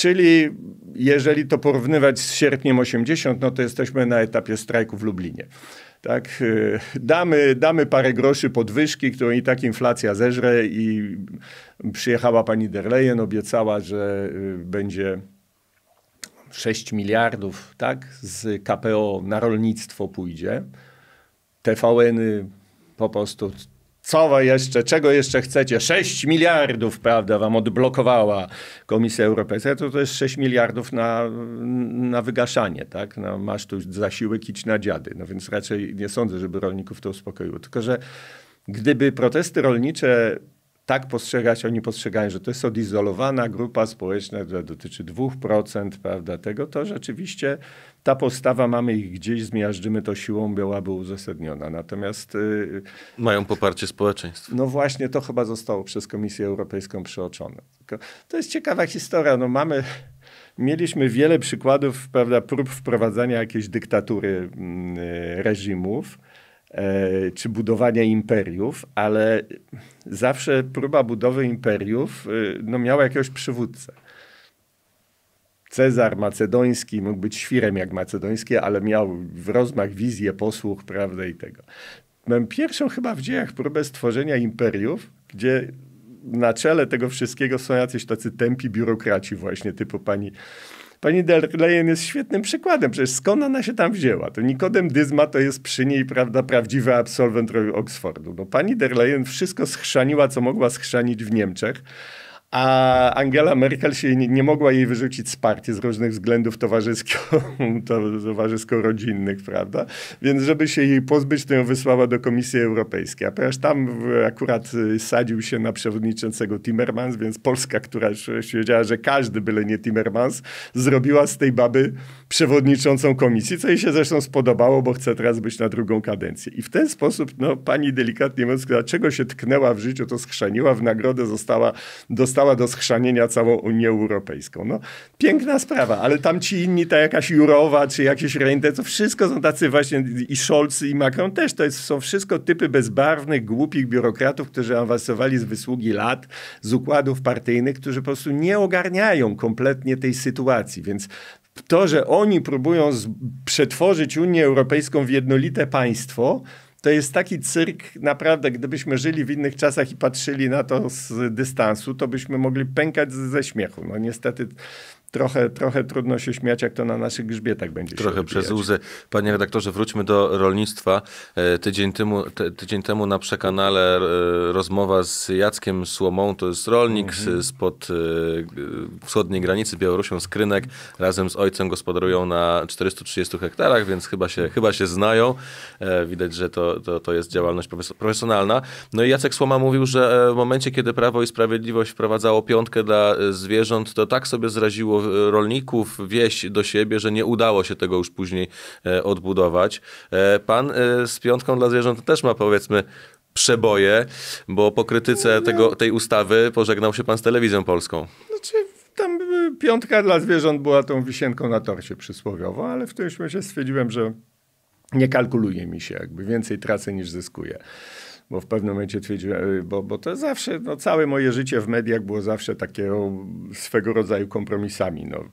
Czyli jeżeli to porównywać z sierpniem 80, no to jesteśmy na etapie strajku w Lublinie. Tak, y, damy, damy parę groszy podwyżki, którą i tak inflacja zeżre i przyjechała pani Derlejen, obiecała, że y, będzie 6 miliardów tak, z KPO na rolnictwo pójdzie. tvn po prostu co jeszcze, czego jeszcze chcecie? 6 miliardów, prawda, wam odblokowała Komisja Europejska. To, to jest 6 miliardów na, na wygaszanie, tak? No, masz tu zasiłek idź na dziady. No więc raczej nie sądzę, żeby rolników to uspokoiło. Tylko, że gdyby protesty rolnicze tak postrzegać, oni postrzegają, że to jest odizolowana grupa społeczna, która dotyczy 2%, prawda, tego, to rzeczywiście ta postawa mamy ich gdzieś, zmiażdżymy to siłą, byłaby uzasadniona. Natomiast... Y, Mają poparcie społeczeństwa. No właśnie, to chyba zostało przez Komisję Europejską przeoczone. To jest ciekawa historia. No mamy mieliśmy wiele przykładów prawda, prób wprowadzania jakiejś dyktatury mm, y, reżimów e, czy budowania imperiów, ale zawsze próba budowy imperiów y, no, miała jakiegoś przywódcę. Cezar macedoński mógł być świrem jak macedońskie, ale miał w rozmach wizję, posłuch, prawda i tego. Mam pierwszą chyba w dziejach próbę stworzenia imperiów, gdzie na czele tego wszystkiego są jacyś tacy tempi biurokraci właśnie, typu pani... Pani der Leyen jest świetnym przykładem, przecież skąd ona się tam wzięła? To Nikodem Dyzma to jest przy niej prawda, prawdziwy absolwent Oxfordu. No, pani der Leyen wszystko schrzaniła, co mogła schrzanić w Niemczech a Angela Merkel się nie, nie, mogła jej wyrzucić z partii z różnych względów towarzysko-rodzinnych, prawda? Więc żeby się jej pozbyć, to ją wysłała do Komisji Europejskiej. A ponieważ tam akurat y, sadził się na przewodniczącego Timmermans, więc Polska, która już wiedziała, że każdy byle nie Timmermans, zrobiła z tej baby przewodniczącą komisji, co jej się zresztą spodobało, bo chce teraz być na drugą kadencję. I w ten sposób, no, pani delikatnie mówiąc, dlaczego się tknęła w życiu, to schrzaniła, w nagrodę została, dostała do schrzanienia całą Unię Europejską. No, piękna sprawa, ale tam ci inni, ta jakaś Jurowa, czy jakieś Rende, to wszystko są tacy właśnie i Scholz, i Macron też, to jest, są wszystko typy bezbarwnych, głupich biurokratów, którzy awansowali z wysługi lat, z układów partyjnych, którzy po prostu nie ogarniają kompletnie tej sytuacji, więc to, że oni próbują przetworzyć Unię Europejską w jednolite państwo, to jest taki cyrk, naprawdę, gdybyśmy żyli w innych czasach i patrzyli na to z dystansu, to byśmy mogli pękać ze śmiechu. No niestety trochę, trochę trudno się śmiać, jak to na naszych grzbietach będzie Trochę się przez łzy. Panie redaktorze, wróćmy do rolnictwa. E, tydzień temu, tydzień temu na przekanale e, rozmowa z Jackiem Słomą, to jest rolnik mhm. spod e, wschodniej granicy Białorusią, Skrynek. Razem z ojcem gospodarują na 430 hektarach, więc chyba się, mhm. chyba się znają. Widać, że to, to, to jest działalność profesjonalna. No i Jacek Słoma mówił, że w momencie, kiedy Prawo i Sprawiedliwość wprowadzało piątkę dla zwierząt, to tak sobie zraziło E, rolników, wieś do siebie, że nie udało się tego już później e, odbudować. E, pan z piątką dla zwierząt też ma powiedzmy przeboje, bo po krytyce no, no. tego, tej ustawy pożegnał się pan z telewizją polską. Znaczy, tam piątka dla zwierząt była tą wisienką na torcie przysłowiowo, ale w którymś momencie stwierdziłem, że nie kalkuluje mi się, jakby więcej tracę niż zyskuję bo w pewnym momencie twierdziłem, bo, bo to zawsze, no całe moje życie w mediach było zawsze takie o, swego rodzaju kompromisami. No.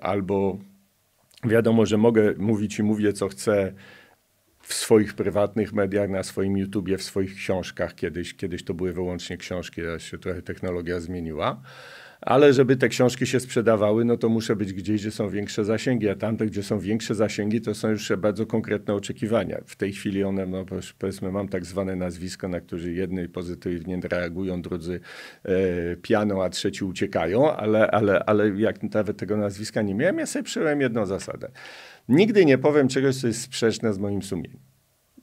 Albo wiadomo, że mogę mówić i mówię, co chcę w swoich prywatnych mediach, na swoim YouTubie, w swoich książkach. Kiedyś, kiedyś to były wyłącznie książki, a się trochę technologia zmieniła ale żeby te książki się sprzedawały, no to muszę być gdzieś, gdzie są większe zasięgi, a tamte, gdzie są większe zasięgi, to są już bardzo konkretne oczekiwania. W tej chwili one, no powiedzmy, mam tak zwane nazwiska, na którzy jedni pozytywnie reagują, drudzy e, pianą, a trzeci uciekają, ale, ale, ale jak nawet tego nazwiska nie miałem, ja sobie przyjąłem jedną zasadę. Nigdy nie powiem czegoś, co jest sprzeczne z moim sumieniem.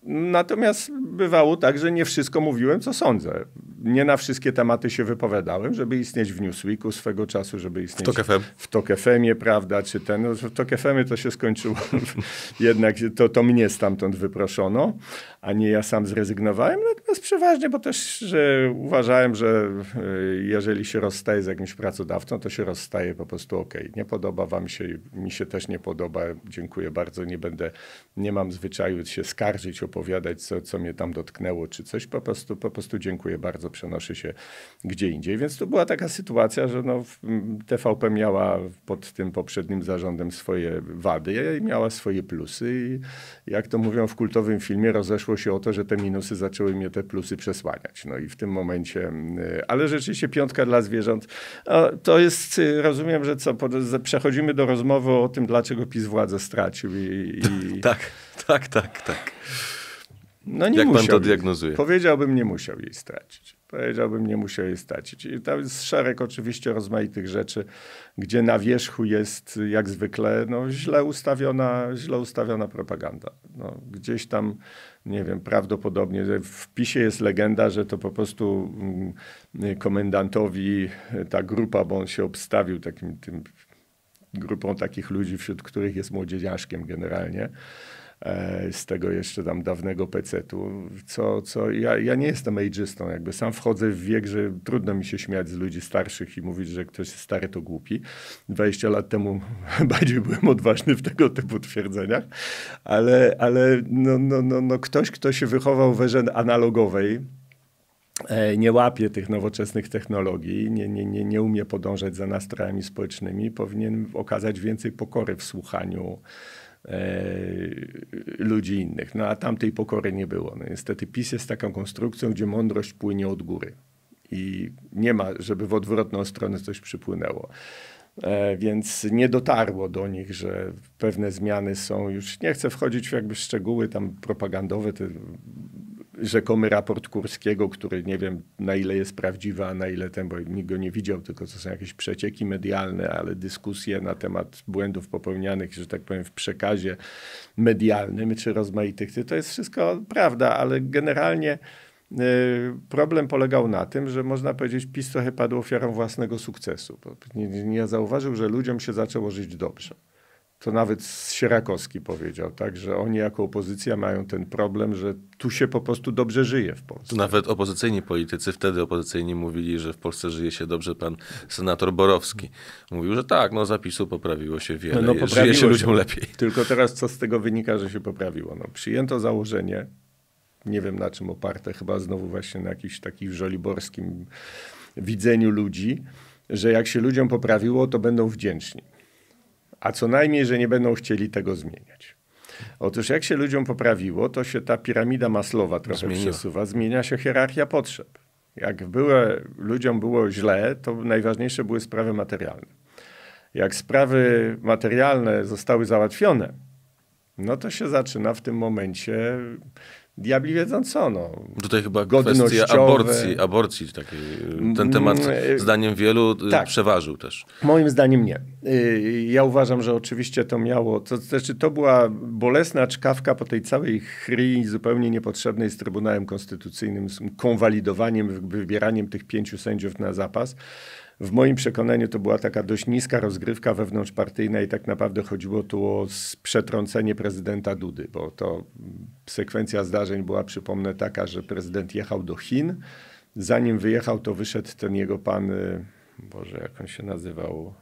Natomiast bywało tak, że nie wszystko mówiłem, co sądzę. Nie na wszystkie tematy się wypowiadałem, żeby istnieć w Newsweeku swego czasu, żeby istnieć w Tok FM. W Tok FM-ie, prawda, czy ten. No, w Tok FM-ie to się skończyło. Jednak to, to mnie stamtąd wyproszono a nie ja sam zrezygnowałem. Natomiast no, przeważnie, bo też że uważałem, że y, jeżeli się rozstaje z jakimś pracodawcą, to się rozstaje po prostu ok. Nie podoba wam się, mi się też nie podoba, dziękuję bardzo, nie będę, nie mam zwyczaju się skarżyć, opowiadać, co, co mnie tam dotknęło, czy coś, po prostu, po prostu dziękuję bardzo, przenoszę się gdzie indziej. Więc to była taka sytuacja, że no, TVP miała pod tym poprzednim zarządem swoje wady i miała swoje plusy i jak to mówią w kultowym filmie, rozeszło się o to, że te minusy zaczęły mnie te plusy przesłaniać. No i w tym momencie, mm, y, ale rzeczywiście piątka dla zwierząt, to jest, y, rozumiem, że co, przechodzimy do rozmowy o tym, dlaczego PiS władzę stracił. I, i... tak, tak, tak, tak. No nie Jak musiał pan to diagnozuje? Powiedziałbym, nie musiał jej stracić powiedziałbym, nie musieli stracić. I tam jest szereg oczywiście rozmaitych rzeczy, gdzie na wierzchu jest jak zwykle no, źle, ustawiona, źle ustawiona propaganda. No, gdzieś tam, nie wiem, prawdopodobnie w PiSie jest legenda, że to po prostu mm, komendantowi ta grupa, bo on się obstawił takim tym grupą takich ludzi, wśród których jest młodziedziaszkiem generalnie E, z tego jeszcze tam dawnego pecetu, co, co ja, ja nie jestem ageistą, jakby sam wchodzę w wiek, że trudno mi się śmiać z ludzi starszych i mówić, że ktoś stary to głupi. 20 lat temu bardziej byłem odważny w tego typu twierdzeniach, ale, ale no, no, no, no ktoś, kto się wychował w erze analogowej, e, nie łapie tych nowoczesnych technologii, nie, nie, nie, nie umie podążać za nastrojami społecznymi, powinien okazać więcej pokory w słuchaniu E, ludzi innych. No a tamtej pokory nie było. No, niestety PiS jest taką konstrukcją, gdzie mądrość płynie od góry. I nie ma, żeby w odwrotną stronę coś przypłynęło. E, więc nie dotarło do nich, że pewne zmiany są już. Nie chcę wchodzić w jakby szczegóły tam propagandowe, te rzekomy raport Kurskiego, który nie wiem na ile jest prawdziwy, a na ile ten, bo nikt go nie widział, tylko to są jakieś przecieki medialne, ale dyskusje na temat błędów popełnianych, że tak powiem, w przekazie medialnym czy rozmaitych, to jest wszystko prawda, ale generalnie y, problem polegał na tym, że można powiedzieć, PiS trochę padł ofiarą własnego sukcesu. Nie, nie zauważył, że ludziom się zaczęło żyć dobrze. To nawet Sierakowski powiedział, tak, że oni jako opozycja mają ten problem, że tu się po prostu dobrze żyje w Polsce. To nawet opozycyjni politycy, wtedy opozycyjni mówili, że w Polsce żyje się dobrze. Pan senator Borowski mówił, że tak, no zapisu poprawiło się wiele, no, no poprawiło żyje się, się ludziom lepiej. Tylko teraz co z tego wynika, że się poprawiło? No, przyjęto założenie, nie wiem na czym oparte, chyba znowu właśnie na jakimś takim żoliborskim widzeniu ludzi, że jak się ludziom poprawiło, to będą wdzięczni a co najmniej, że nie będą chcieli tego zmieniać. Otóż jak się ludziom poprawiło, to się ta piramida maslowa trochę Zmieniła. przesuwa, zmienia się hierarchia potrzeb. Jak było, ludziom było źle, to najważniejsze były sprawy materialne. Jak sprawy materialne zostały załatwione, no to się zaczyna w tym momencie Diabli wiedzą co, no. Tutaj chyba kwestia aborcji, aborcji mm, ten temat mm, zdaniem wielu y, tak. przeważył też. Moim zdaniem nie. Y, ja uważam, że oczywiście to miało, to znaczy to była bolesna czkawka po tej całej chrii zupełnie niepotrzebnej z Trybunałem Konstytucyjnym, z konwalidowaniem, wybieraniem tych pięciu sędziów na zapas. W moim przekonaniu to była taka dość niska rozgrywka wewnątrzpartyjna i tak naprawdę chodziło tu o przetrącenie prezydenta Dudy, bo to sekwencja zdarzeń była, przypomnę, taka, że prezydent jechał do Chin. Zanim wyjechał, to wyszedł ten jego pan, y, Boże, jak on się nazywał,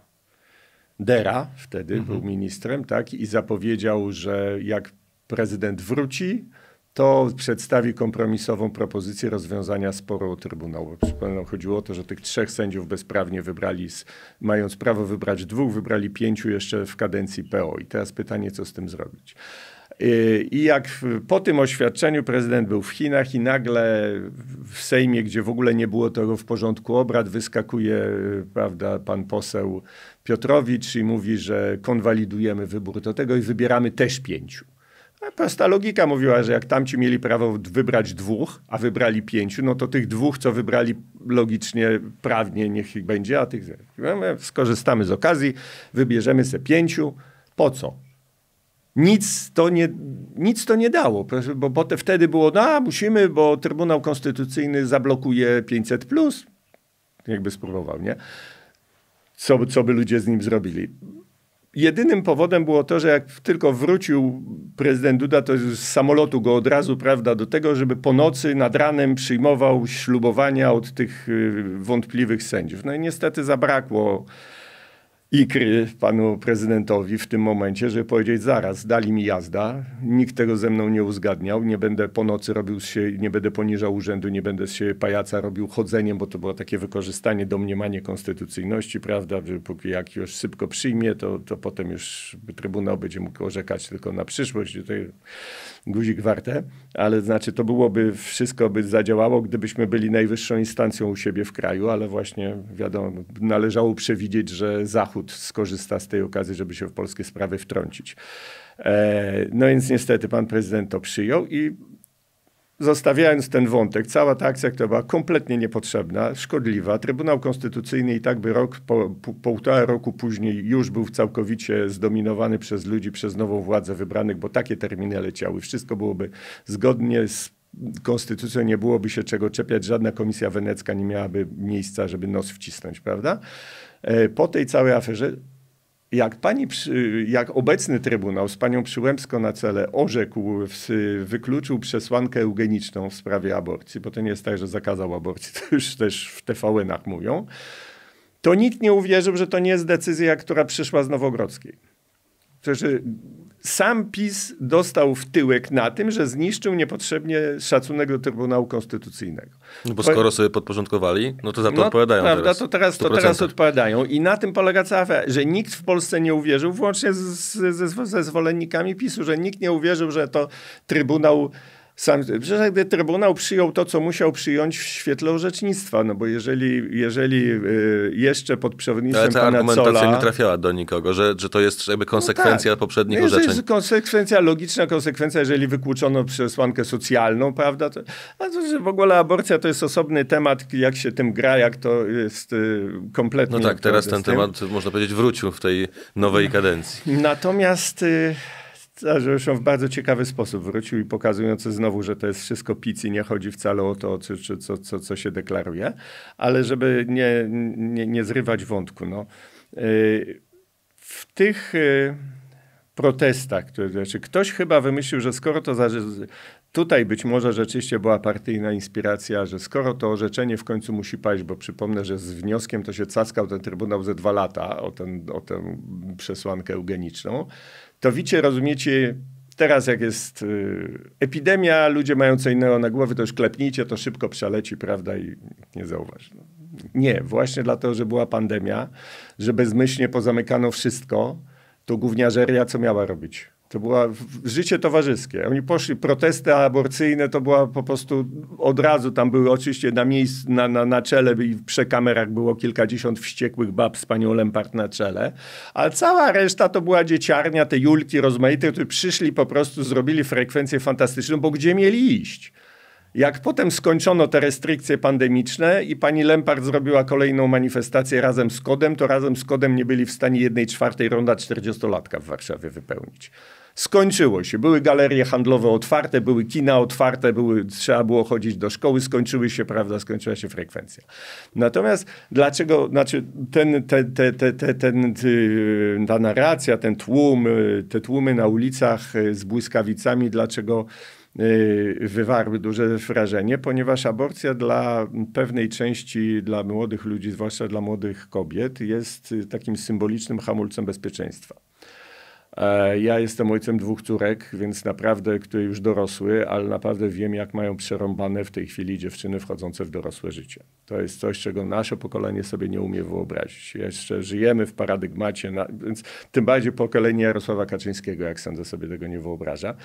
Dera wtedy mhm. był ministrem, tak, i zapowiedział, że jak prezydent wróci, to przedstawi kompromisową propozycję rozwiązania sporu o Trybunał. chodziło o to, że tych trzech sędziów bezprawnie wybrali, z, mając prawo wybrać dwóch, wybrali pięciu jeszcze w kadencji PO. I teraz pytanie, co z tym zrobić. Y, I jak po tym oświadczeniu prezydent był w Chinach i nagle w Sejmie, gdzie w ogóle nie było tego w porządku obrad, wyskakuje y, prawda, pan poseł Piotrowicz i mówi, że konwalidujemy wybór do tego i wybieramy też pięciu. Prosta logika mówiła, że jak tamci mieli prawo wybrać dwóch, a wybrali pięciu, no to tych dwóch, co wybrali logicznie, prawnie, niech ich będzie, a tych... No, skorzystamy z okazji, wybierzemy se pięciu. Po co? nic to nie, nic to nie dało, bo te wtedy było, no musimy, bo Trybunał Konstytucyjny zablokuje 500 plus. Jakby spróbował, nie? Co, co by ludzie z nim zrobili? Jedynym powodem było to, że jak tylko wrócił prezydent Duda, to z samolotu go od razu, prawda, do tego, żeby po nocy nad ranem przyjmował ślubowania od tych y, wątpliwych sędziów. No i niestety zabrakło ikry panu prezydentowi w tym momencie, żeby powiedzieć zaraz, dali mi jazda, nikt tego ze mną nie uzgadniał, nie będę po nocy robił się, nie będę poniżał urzędu, nie będę się pajaca robił chodzeniem, bo to było takie wykorzystanie, domniemanie konstytucyjności, prawda, póki jak już szybko przyjmie, to, to potem już Trybunał będzie mógł orzekać tylko na przyszłość guzik warte, ale znaczy to byłoby, wszystko by zadziałało, gdybyśmy byli najwyższą instancją u siebie w kraju, ale właśnie wiadomo, należało przewidzieć, że Zachód skorzysta z tej okazji, żeby się w polskie sprawy wtrącić. E, no więc niestety pan prezydent to przyjął i zostawiając ten wątek, cała ta akcja, która była kompletnie niepotrzebna, szkodliwa, Trybunał Konstytucyjny i tak by rok, po, po, półtora roku później już był całkowicie zdominowany przez ludzi, przez nową władzę wybranych, bo takie terminy leciały. Wszystko byłoby zgodnie z konstytucją, nie byłoby się czego czepiać, żadna komisja wenecka nie miałaby miejsca, żeby nos wcisnąć, prawda? E, po tej całej aferze jak, pani, jak obecny Trybunał z panią Przyłębską na cele orzekł, wykluczył przesłankę eugeniczną w sprawie aborcji, bo to nie jest tak, że zakazał aborcji, to już też w TVN-ach mówią, to nikt nie uwierzył, że to nie jest decyzja, która przyszła z Nowogrodzkiej. Przecież znaczy, sam PiS dostał w tyłek na tym, że zniszczył niepotrzebnie szacunek do Trybunału Konstytucyjnego. No bo skoro sobie podporządkowali, no to za to no, odpowiadają prawda, teraz. To teraz, to teraz odpowiadają. I na tym polega cała że nikt w Polsce nie uwierzył, włącznie z, z, ze zwolennikami PiSu, że nikt nie uwierzył, że to Trybunał sam, przecież Trybunał przyjął to, co musiał przyjąć w świetle orzecznictwa, no bo jeżeli, jeżeli y, jeszcze pod przewodnictwem Ale ta pana argumentacja Cola, nie trafiała do nikogo, że, że to jest jakby no konsekwencja no tak. poprzednich no orzeczeń. To jest konsekwencja, logiczna konsekwencja, jeżeli wykluczono przesłankę socjalną, prawda? To, a to, że w ogóle aborcja to jest osobny temat, jak się tym gra, jak to jest y, kompletnie... No tak, teraz ten temat, można powiedzieć, wrócił w tej nowej kadencji. Natomiast... Y, zresztą w bardzo ciekawy sposób wrócił i pokazujący znowu, że to jest wszystko pic i nie chodzi wcale o to, co, co, co, co się deklaruje, ale żeby nie, nie, nie zrywać wątku. No. Y, w tych y, protestach, które, znaczy ktoś chyba wymyślił, że skoro to za, tutaj być może rzeczywiście była partyjna inspiracja, że skoro to orzeczenie w końcu musi paść, bo przypomnę, że z wnioskiem to się caskał ten trybunał ze dwa lata o, ten, o tę przesłankę eugeniczną, to wiecie, rozumiecie, teraz jak jest y, epidemia, ludzie mają co innego na głowie, to już klepnijcie, to szybko przeleci, prawda, i nie zauważy. Nie, właśnie dlatego, że była pandemia, że bezmyślnie pozamykano wszystko, to gówniarzeria co miała robić? To było życie towarzyskie. Oni poszli, protesty aborcyjne to była po prostu od razu tam były oczywiście na miejscu, na, na, na czele i przy kamerach było kilkadziesiąt wściekłych bab z panią Lempart na czele, ale cała reszta to była dzieciarnia, te Julki rozmaite, które przyszli po prostu, zrobili frekwencję fantastyczną, bo gdzie mieli iść? Jak potem skończono te restrykcje pandemiczne i pani Lempart zrobiła kolejną manifestację razem z Kodem, to razem z Kodem nie byli w stanie jednej czwartej ronda 40-latka w Warszawie wypełnić. Skończyło się. Były galerie handlowe otwarte, były kina otwarte, były, trzeba było chodzić do szkoły, skończyły się, prawda, skończyła się frekwencja. Natomiast dlaczego, znaczy ten, te, te, te, te, ten, ta narracja, ten tłum, y, te tłumy na ulicach y, z błyskawicami, dlaczego y, wywarły duże wrażenie, ponieważ aborcja dla pewnej części, dla młodych ludzi, zwłaszcza dla młodych kobiet, jest takim symbolicznym hamulcem bezpieczeństwa. E, ja jestem ojcem dwóch córek, więc naprawdę, które już dorosły, ale naprawdę wiem, jak mają przerąbane w tej chwili dziewczyny wchodzące w dorosłe życie. To jest coś, czego nasze pokolenie sobie nie umie wyobrazić. Jeszcze żyjemy w paradygmacie, na, więc tym bardziej pokolenie Jarosława Kaczyńskiego, jak sądzę, sobie tego nie wyobraża.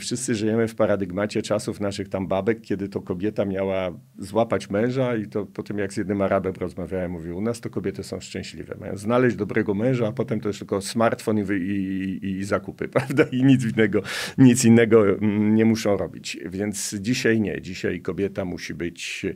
Wszyscy żyjemy w paradygmacie czasów naszych tam babek, kiedy to kobieta miała złapać męża i to po tym, jak z jednym Arabem rozmawiałem, mówił, u nas to kobiety są szczęśliwe. Mają znaleźć dobrego męża, a potem to jest tylko smartfon i, i i, i zakupy, prawda? I nic innego, nic innego mm, nie muszą robić. Więc dzisiaj nie. Dzisiaj kobieta musi być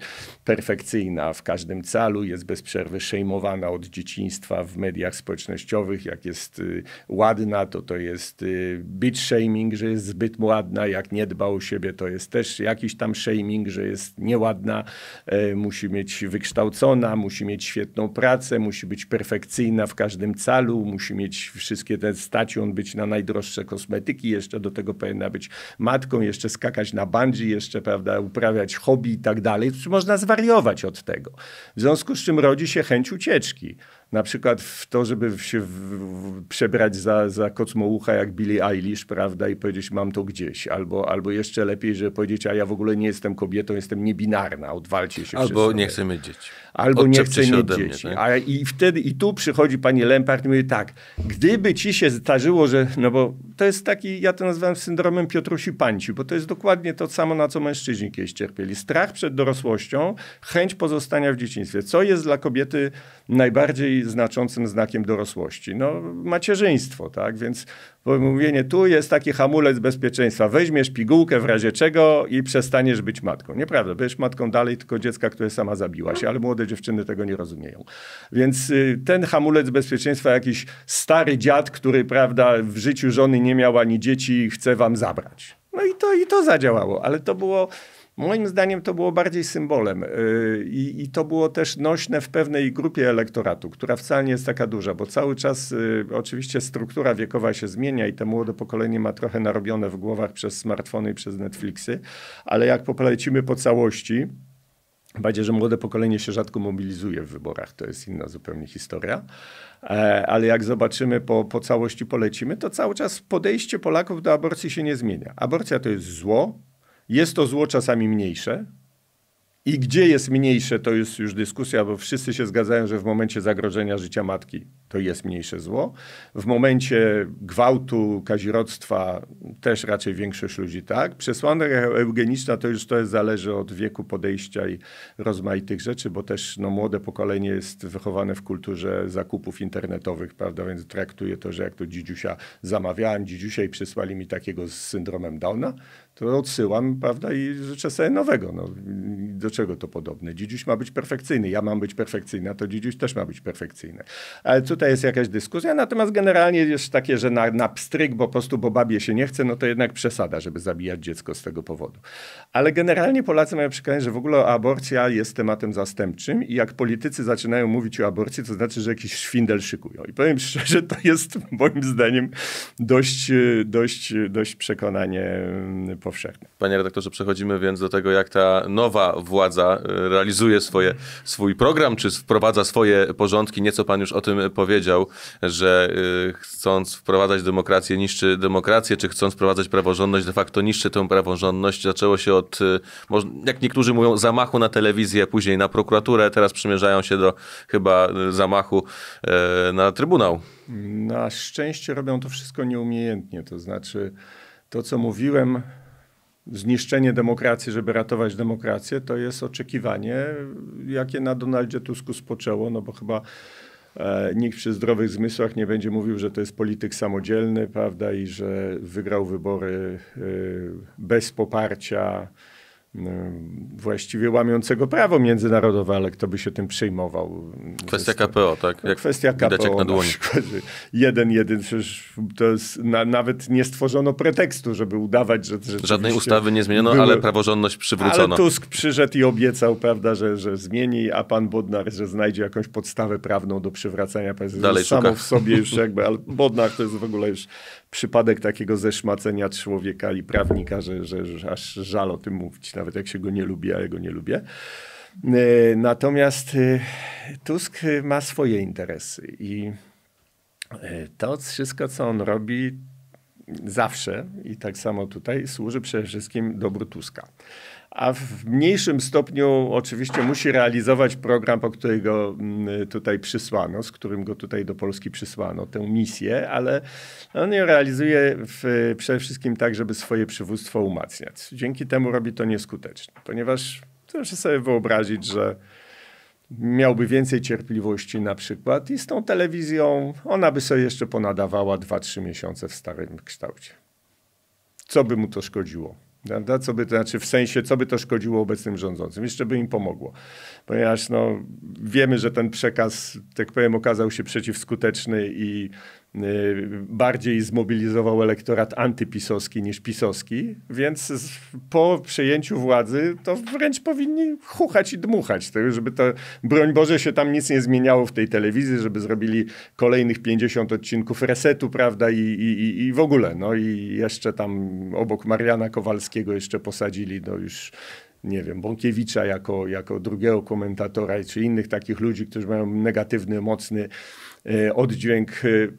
perfekcyjna w każdym calu, jest bez przerwy szejmowana od dzieciństwa w mediach społecznościowych. Jak jest y, ładna, to to jest y, bitch shaming, że jest zbyt ładna. Jak nie dba o siebie, to jest też jakiś tam shaming, że jest nieładna. E, musi mieć wykształcona, musi mieć świetną pracę, musi być perfekcyjna w każdym calu, musi mieć wszystkie te stać on być na najdroższe kosmetyki, jeszcze do tego powinna być matką, jeszcze skakać na bandzi, jeszcze prawda, uprawiać hobby i tak dalej. Można zwariować od tego. W związku z czym rodzi się chęć ucieczki na przykład w to, żeby się w, w, przebrać za, za kocmołucha jak Billie Eilish, prawda, i powiedzieć mam to gdzieś. Albo, albo jeszcze lepiej, że powiedzieć, a ja w ogóle nie jestem kobietą, jestem niebinarna, odwalcie się Albo nie chcę mieć dzieci. Albo nie chcę mieć dzieci. tak? a, I wtedy, i tu przychodzi pani Lempart i mówi tak, gdyby ci się zdarzyło, że, no bo to jest taki, ja to nazywam syndromem Piotrusi Panci, bo to jest dokładnie to samo, na co mężczyźni kiedyś cierpieli. Strach przed dorosłością, chęć pozostania w dzieciństwie. Co jest dla kobiety najbardziej znaczącym znakiem dorosłości? No, macierzyństwo, tak? Więc mówienie, tu jest taki hamulec bezpieczeństwa, weźmiesz pigułkę w razie czego i przestaniesz być matką. Nieprawda, będziesz matką dalej tylko dziecka, które sama się, ale młode dziewczyny tego nie rozumieją. Więc y, ten hamulec bezpieczeństwa, jakiś stary dziad, który, prawda, w życiu żony nie miał ani dzieci, chce wam zabrać. No i to, i to zadziałało, ale to było Moim zdaniem to było bardziej symbolem y, I, i, to było też nośne w pewnej grupie elektoratu, która wcale nie jest taka duża, bo cały czas y, oczywiście struktura wiekowa się zmienia i to młode pokolenie ma trochę narobione w głowach przez smartfony i przez Netflixy, ale jak polecimy po całości, Bardziej, że młode pokolenie się rzadko mobilizuje w wyborach, to jest inna zupełnie historia. E, ale jak zobaczymy, po, po całości polecimy, to cały czas podejście Polaków do aborcji się nie zmienia. Aborcja to jest zło, jest to zło czasami mniejsze. I gdzie jest mniejsze, to jest już dyskusja, bo wszyscy się zgadzają, że w momencie zagrożenia życia matki to jest mniejsze zło. W momencie gwałtu, kazirodztwa też raczej większość ludzi tak. Przesłanka eugeniczna to już to jest, zależy od wieku podejścia i rozmaitych rzeczy, bo też no, młode pokolenie jest wychowane w kulturze zakupów internetowych, prawda, więc traktuje to, że jak to dzidziusia zamawiałem dzidziusia i przysłali mi takiego z syndromem Downa, to odsyłam, prawda, i życzę sobie nowego. No, do czego to podobne? Dzidziuś ma być perfekcyjny, ja mam być perfekcyjna, to dzidziuś też ma być perfekcyjny. Ale tutaj jest jakaś dyskusja, natomiast generalnie jest takie, że na, na pstryk, bo po prostu, bo babie się nie chce, no to jednak przesada, żeby zabijać dziecko z tego powodu. Ale generalnie Polacy mają przekonanie, że w ogóle aborcja jest tematem zastępczym i jak politycy zaczynają mówić o aborcji, to znaczy, że jakiś szwindel szykują. I powiem szczerze, to jest moim zdaniem dość, dość, dość przekonanie Polaków mm, powszechny. Panie redaktorze, przechodzimy więc do tego, jak ta nowa władza e, realizuje swoje, swój program, czy wprowadza swoje porządki. Nieco pan już o tym powiedział, że e, chcąc wprowadzać demokrację, niszczy demokrację, czy chcąc wprowadzać praworządność, de facto niszczy tę praworządność. Zaczęło się od, e, jak niektórzy mówią, zamachu na telewizję, później na prokuraturę, teraz przymierzają się do chyba zamachu na Trybunał. Na szczęście robią to wszystko nieumiejętnie, to znaczy to, co mówiłem zniszczenie demokracji, żeby ratować demokrację, to jest oczekiwanie, jakie na Donaldzie Tusku spoczęło, no bo chyba e, nikt przy zdrowych zmysłach nie będzie mówił, że to jest polityk samodzielny, prawda, i że wygrał wybory e, bez poparcia właściwie łamiącego prawo międzynarodowe, ale kto by się tym przejmował. Kwestia KPO, tak? No, jak Kwestia KPO jak na dłoni. Na jeden, jeden, przecież to jest, na, nawet nie stworzono pretekstu, żeby udawać, że... Żadnej ustawy nie zmieniono, były, ale praworządność przywrócono. Ale Tusk przyszedł i obiecał, prawda, że, że zmieni, a pan Bodnar, że znajdzie jakąś podstawę prawną do przywracania. Dalej samo w sobie już jakby, ale Bodnar to jest w ogóle już przypadek takiego zeszmacenia człowieka i prawnika, że, że, że aż żal o tym mówić, nawet jak się go nie lubi, a ja go nie lubię. E, natomiast e, Tusk ma swoje interesy i e, to wszystko, co on robi, zawsze i tak samo tutaj służy przede wszystkim dobru Tuska a w mniejszym stopniu oczywiście musi realizować program, po który go mm, tutaj przysłano, z którym go tutaj do Polski przysłano, tę misję, ale on ją realizuje w, przede wszystkim tak, żeby swoje przywództwo umacniać. Dzięki temu robi to nieskutecznie, ponieważ proszę sobie wyobrazić, że miałby więcej cierpliwości na przykład i z tą telewizją ona by sobie jeszcze ponadawała 2-3 miesiące w starym kształcie. Co by mu to szkodziło? Prawda? Co by to znaczy w sensie, co by to szkodziło obecnym rządzącym? Jeszcze by im pomogło. Ponieważ no, wiemy, że ten przekaz, tak powiem, okazał się przeciwskuteczny i Y, bardziej zmobilizował elektorat antypisowski niż pisowski, więc po przejęciu władzy to wręcz powinni chuchać i dmuchać, żeby to, broń Boże, się tam nic nie zmieniało w tej telewizji, żeby zrobili kolejnych 50 odcinków resetu, prawda, i, i, i w ogóle, no i jeszcze tam obok Mariana Kowalskiego jeszcze posadzili, no już nie wiem, Bąkiewicza jako, jako drugiego komentatora, czy innych takich ludzi, którzy mają negatywny, mocny y, oddźwięk y,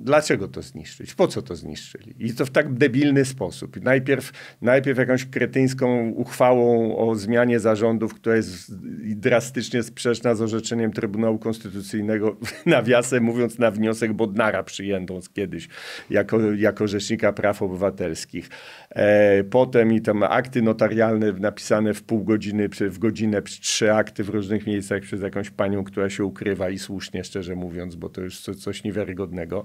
dlaczego to zniszczyć, po co to zniszczyli. I to w tak debilny sposób. Najpierw, najpierw jakąś kretyńską uchwałą o zmianie zarządów, która jest drastycznie sprzeczna z orzeczeniem Trybunału Konstytucyjnego, nawiasem mówiąc na wniosek Bodnara przyjętą kiedyś jako, jako Rzecznika Praw Obywatelskich. E, potem i tam akty notarialne napisane w pół godziny, w godzinę, trzy akty w różnych miejscach przez jakąś panią, która się ukrywa i słusznie, szczerze mówiąc, bo to już coś niewiarygodnego.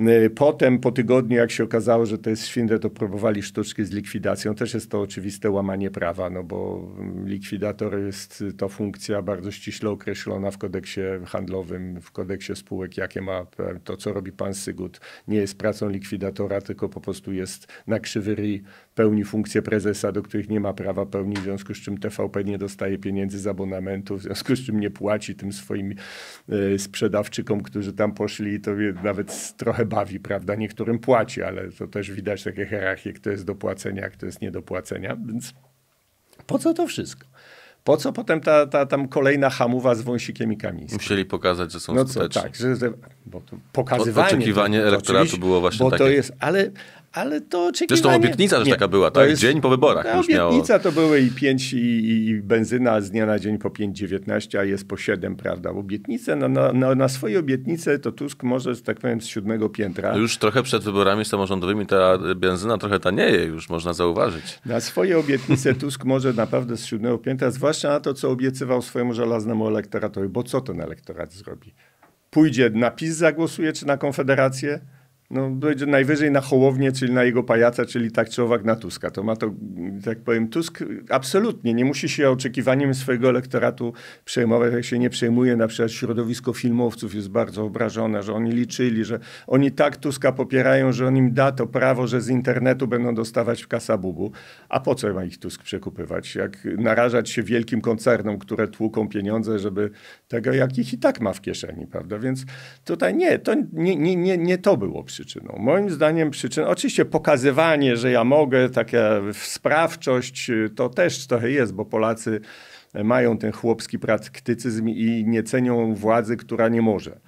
Y, potem po tygodniu, jak się okazało, że to jest świnde, to próbowali sztuczki z likwidacją. Też jest to oczywiste łamanie prawa, no bo mm, likwidator jest y, to funkcja bardzo ściśle określona w kodeksie handlowym, w kodeksie spółek, jakie ma e, to, co robi pan Sygut. Nie jest pracą likwidatora, tylko po prostu jest na krzywy ryj, pełni funkcje prezesa, do których nie ma prawa pełni, w związku z czym TVP nie dostaje pieniędzy z abonamentu, w związku z czym nie płaci tym swoim y, sprzedawczykom, którzy tam poszli, to nawet trochę bawi, prawda? Niektórym płaci, ale to też widać takie hierarchie, kto jest do płacenia, kto jest nie do płacenia. Więc po co to wszystko? Po co potem ta, ta tam kolejna hamuwa z wąsikiem i kamieniem? Musieli pokazać, że są no skuteczni. Co, tak, że, że, bo to pokazywanie... oczekiwanie elektoratu było właśnie bo takie. To jest, ale, ale to oczekiwanie... Zresztą obietnica też taka była, tak? Jest... Dzień po wyborach. Ta obietnica miało... to były i 5 i, i, benzyna z dnia na dzień po 5,19, a jest po 7, prawda? Obietnice, na, no, na, no, no, na swoje obietnice to Tusk może, że tak powiem, z siódmego piętra. Już trochę przed wyborami samorządowymi ta benzyna trochę tanieje, już można zauważyć. Na swoje obietnice Tusk może naprawdę z siódmego piętra, zwłaszcza na to, co obiecywał swojemu żelaznemu elektoratowi, bo co ten elektorat zrobi? Pójdzie na PiS zagłosuje, czy na Konfederację? no, będzie najwyżej na Hołownię, czyli na jego pajaca, czyli tak czy owak na Tuska. To ma to, tak powiem, Tusk absolutnie nie musi się oczekiwaniem swojego elektoratu przejmować, jak się nie przejmuje. Na przykład środowisko filmowców jest bardzo obrażone, że oni liczyli, że oni tak Tuska popierają, że on im da to prawo, że z internetu będą dostawać w kasabubu. A po co ma ich Tusk przekupywać? Jak narażać się wielkim koncernom, które tłuką pieniądze, żeby tego, jakich i tak ma w kieszeni, prawda? Więc tutaj nie, to nie, nie, nie, nie to było przyczyną? Moim zdaniem przyczyn, oczywiście pokazywanie, że ja mogę, taka sprawczość, y, to też trochę jest, bo Polacy mają ten chłopski praktycyzm i nie cenią władzy, która nie może.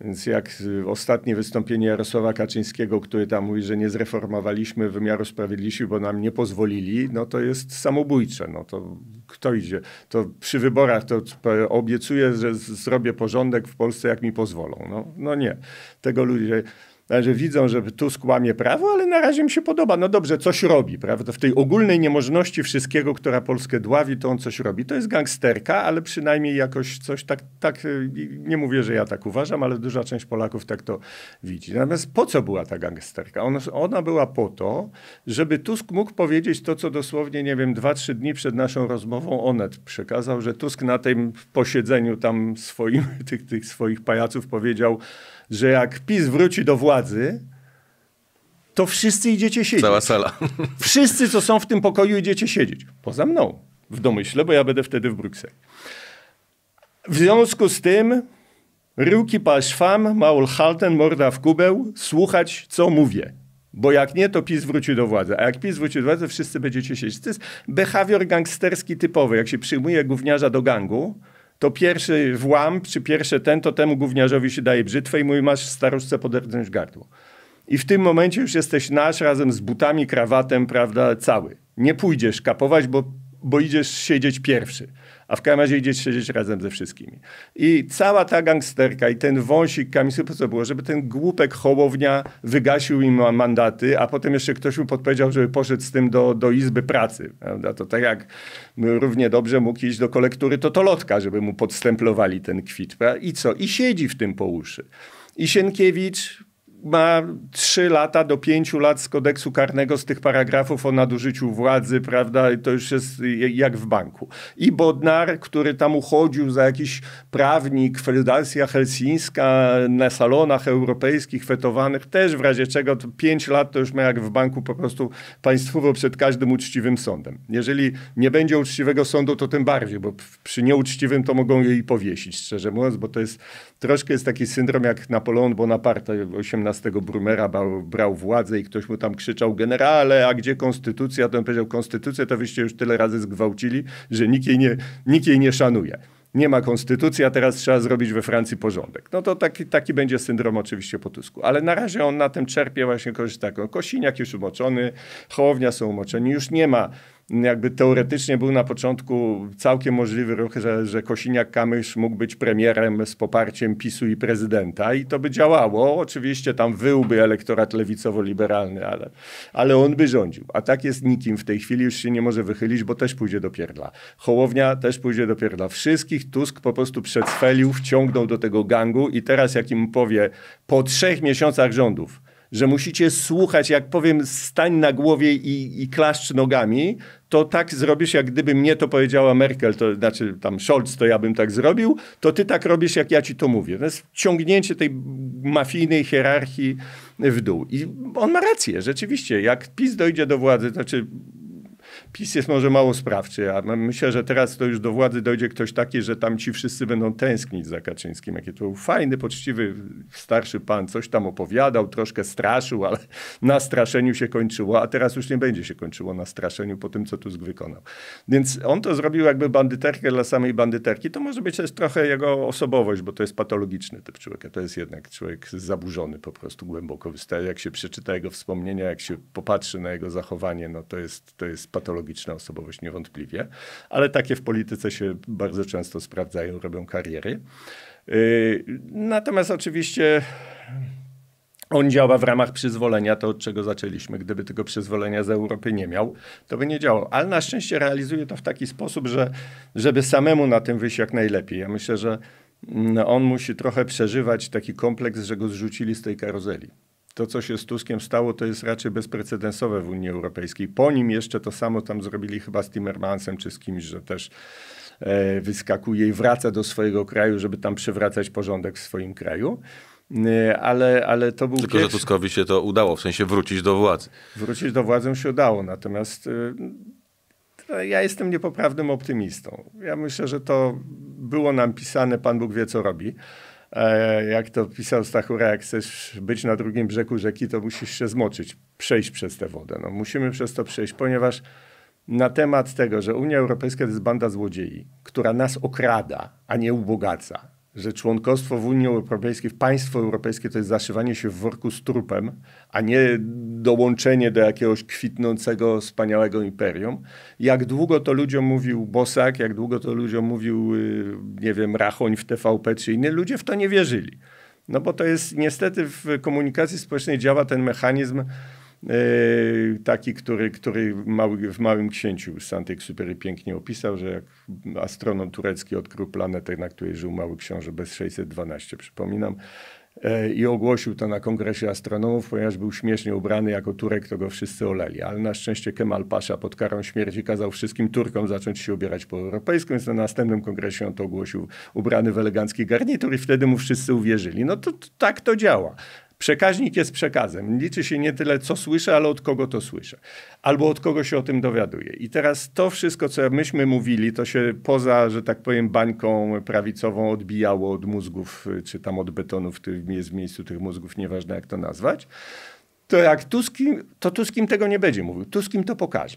Więc jak y, ostatnie wystąpienie Jarosława Kaczyńskiego, który tam mówi, że nie zreformowaliśmy wymiaru sprawiedliwości, bo nam nie pozwolili, no to jest samobójcze. No to kto idzie? To przy wyborach to obiecuję, że zrobię porządek w Polsce, jak mi pozwolą. No, no nie. Tego ludzie że znaczy, widzą, że Tusk łamie prawo, ale na razie mi się podoba. No dobrze, coś robi, prawda? W tej ogólnej niemożności wszystkiego, która Polskę dławi, to on coś robi. To jest gangsterka, ale przynajmniej jakoś coś tak, tak y, nie mówię, że ja tak uważam, ale duża część Polaków tak to widzi. Natomiast po co była ta gangsterka? Ona, ona była po to, żeby Tusk mógł powiedzieć to, co dosłownie, nie wiem, dwa, trzy dni przed naszą rozmową Onet przekazał, że Tusk na tym posiedzeniu tam swoim, tych, tych swoich pajaców powiedział, że jak PiS wróci do władzy, to wszyscy idziecie siedzieć. Cała sala. Wszyscy, co są w tym pokoju, idziecie siedzieć. Poza mną, w domyśle, bo ja będę wtedy w Brukseli. W związku z tym, ryłki pal szwam, maul halten, morda w kubeł, słuchać, co mówię. Bo jak nie, to PiS wróci do władzy. A jak PiS wróci do władzy, wszyscy będziecie siedzieć. To jest behawior gangsterski typowy. Jak się przyjmuje gówniarza do gangu, to pierwszy włam, czy pierwsze ten, to temu gówniarzowi się daje brzytwę i mój masz staruszce poderznąć gardło. I w tym momencie już jesteś nasz razem z butami, krawatem, prawda, cały. Nie pójdziesz kapować, bo, bo idziesz siedzieć pierwszy a w każdym razie idzie siedzieć razem ze wszystkimi. I cała ta gangsterka i ten wąsik kamisy, po co było? Żeby ten głupek hołownia wygasił im mandaty, a potem jeszcze ktoś mu podpowiedział, żeby poszedł z tym do, do Izby Pracy. Prawda? To tak jak równie dobrze mógł iść do kolektury Totolotka, żeby mu podstemplowali ten kwit. Prawda? I co? I siedzi w tym po uszy. I Sienkiewicz ma 3 lata do 5 lat z kodeksu karnego z tych paragrafów o nadużyciu władzy, prawda? I to już jest jak w banku. I Bodnar, który tam uchodził za jakiś prawnik, Federacja Helsińska na salonach europejskich fetowanych, też w razie czego 5 lat to już ma jak w banku po prostu państwowo przed każdym uczciwym sądem. Jeżeli nie będzie uczciwego sądu, to tym bardziej, bo przy nieuczciwym to mogą jej powiesić, szczerze mówiąc, bo to jest troszkę jest taki syndrom jak Napoleon Bonaparte 18 Brumera brał, brał władzę i ktoś mu tam krzyczał generale, a gdzie konstytucja? To on powiedział konstytucję to wyście już tyle razy zgwałcili, że nikt jej nie, nikt jej nie szanuje. Nie ma konstytucji, a teraz trzeba zrobić we Francji porządek. No to taki, taki będzie syndrom oczywiście po Tusku. Ale na razie on na tym czerpie właśnie korzysta. Kosiniak już umoczony, chołownia są umoczeni, już nie ma jakby teoretycznie był na początku całkiem możliwy ruch, że, że Kosiniak-Kamysz mógł być premierem z poparciem PiSu i prezydenta i to by działało. Oczywiście tam wyłby elektorat lewicowo-liberalny, ale, ale on by rządził. A tak jest nikim w tej chwili, już się nie może wychylić, bo też pójdzie do pierdla. Hołownia też pójdzie do pierdla. Wszystkich Tusk po prostu przedsfelił, wciągnął do tego gangu i teraz jak im powie po trzech miesiącach rządów że musicie słuchać, jak powiem, stań na głowie i, i klaszcz nogami, to tak zrobisz, jak gdyby mnie to powiedziała Merkel, to znaczy tam Scholz, to ja bym tak zrobił, to ty tak robisz, jak ja ci to mówię. To jest ciągnięcie tej mafijnej hierarchii w dół. I on ma rację, rzeczywiście. Jak PiS dojdzie do władzy, to znaczy PiS jest może mało sprawczy, a myślę, że teraz to już do władzy dojdzie ktoś taki, że tam ci wszyscy będą tęsknić za Kaczyńskim. Jaki to był fajny, poczciwy, starszy pan, coś tam opowiadał, troszkę straszył, ale na straszeniu się kończyło, a teraz już nie będzie się kończyło na straszeniu po tym, co Tusk wykonał. Więc on to zrobił jakby bandyterkę dla samej bandyterki. To może być też trochę jego osobowość, bo to jest patologiczny typ człowieka. To jest jednak człowiek zaburzony po prostu głęboko. jak się przeczyta jego wspomnienia, jak się popatrzy na jego zachowanie, no to jest, to jest patologiczny patologiczna osobowość niewątpliwie, ale takie w polityce się bardzo często sprawdzają, robią kariery. Y, natomiast oczywiście on działa w ramach przyzwolenia, to od czego zaczęliśmy. Gdyby tego przyzwolenia z Europy nie miał, to by nie działał. Ale na szczęście realizuje to w taki sposób, że żeby samemu na tym wyjść jak najlepiej. Ja myślę, że mm, on musi trochę przeżywać taki kompleks, że go zrzucili z tej karuzeli to, co się z Tuskiem stało, to jest raczej bezprecedensowe w Unii Europejskiej. Po nim jeszcze to samo tam zrobili chyba z Timmermansem czy z kimś, że też e, wyskakuje i wraca do swojego kraju, żeby tam przywracać porządek w swoim kraju. E, ale, ale to był Tylko, pierwszy... że Tuskowi się to udało, w sensie wrócić do władzy. Wrócić do władzy się udało, natomiast e, no, ja jestem niepoprawnym optymistą. Ja myślę, że to było nam pisane, Pan Bóg wie co robi. E, jak to pisał Stachura, jak chcesz być na drugim brzegu rzeki, to musisz się zmoczyć, przejść przez tę wodę. No, musimy przez to przejść, ponieważ na temat tego, że Unia Europejska to jest banda złodziei, która nas okrada, a nie ubogaca, że członkostwo w Unii Europejskiej, w państwo europejskie to jest zaszywanie się w worku z trupem, a nie dołączenie do jakiegoś kwitnącego, wspaniałego imperium. Jak długo to ludziom mówił Bosak, jak długo to ludziom mówił, y, nie wiem, Rachoń w TVP czy inni ludzie w to nie wierzyli. No bo to jest niestety w komunikacji społecznej działa ten mechanizm, E, taki, który, który mały, w Małym Księciu Saint-Exupéry pięknie opisał, że jak astronom turecki odkrył planetę, na której żył Mały Książę bez 612, przypominam, e, i ogłosił to na kongresie astronomów, ponieważ był śmiesznie ubrany jako Turek, to go wszyscy oleli. Ale na szczęście Kemal Pasza pod karą śmierci kazał wszystkim Turkom zacząć się ubierać po europejsku, więc na następnym kongresie on to ogłosił ubrany w elegancki garnitur i wtedy mu wszyscy uwierzyli. No to, to tak to działa. Przekaźnik jest przekazem. Liczy się nie tyle, co słyszę, ale od kogo to słyszę. Albo od kogo się o tym dowiaduje. I teraz to wszystko, co myśmy mówili, to się poza, że tak powiem, bańką prawicową odbijało od mózgów, czy tam od betonów, który jest w miejscu tych mózgów, nieważne jak to nazwać. To jak Tuskim, to Tuskim tego nie będzie mówił. Tuskim to pokaże.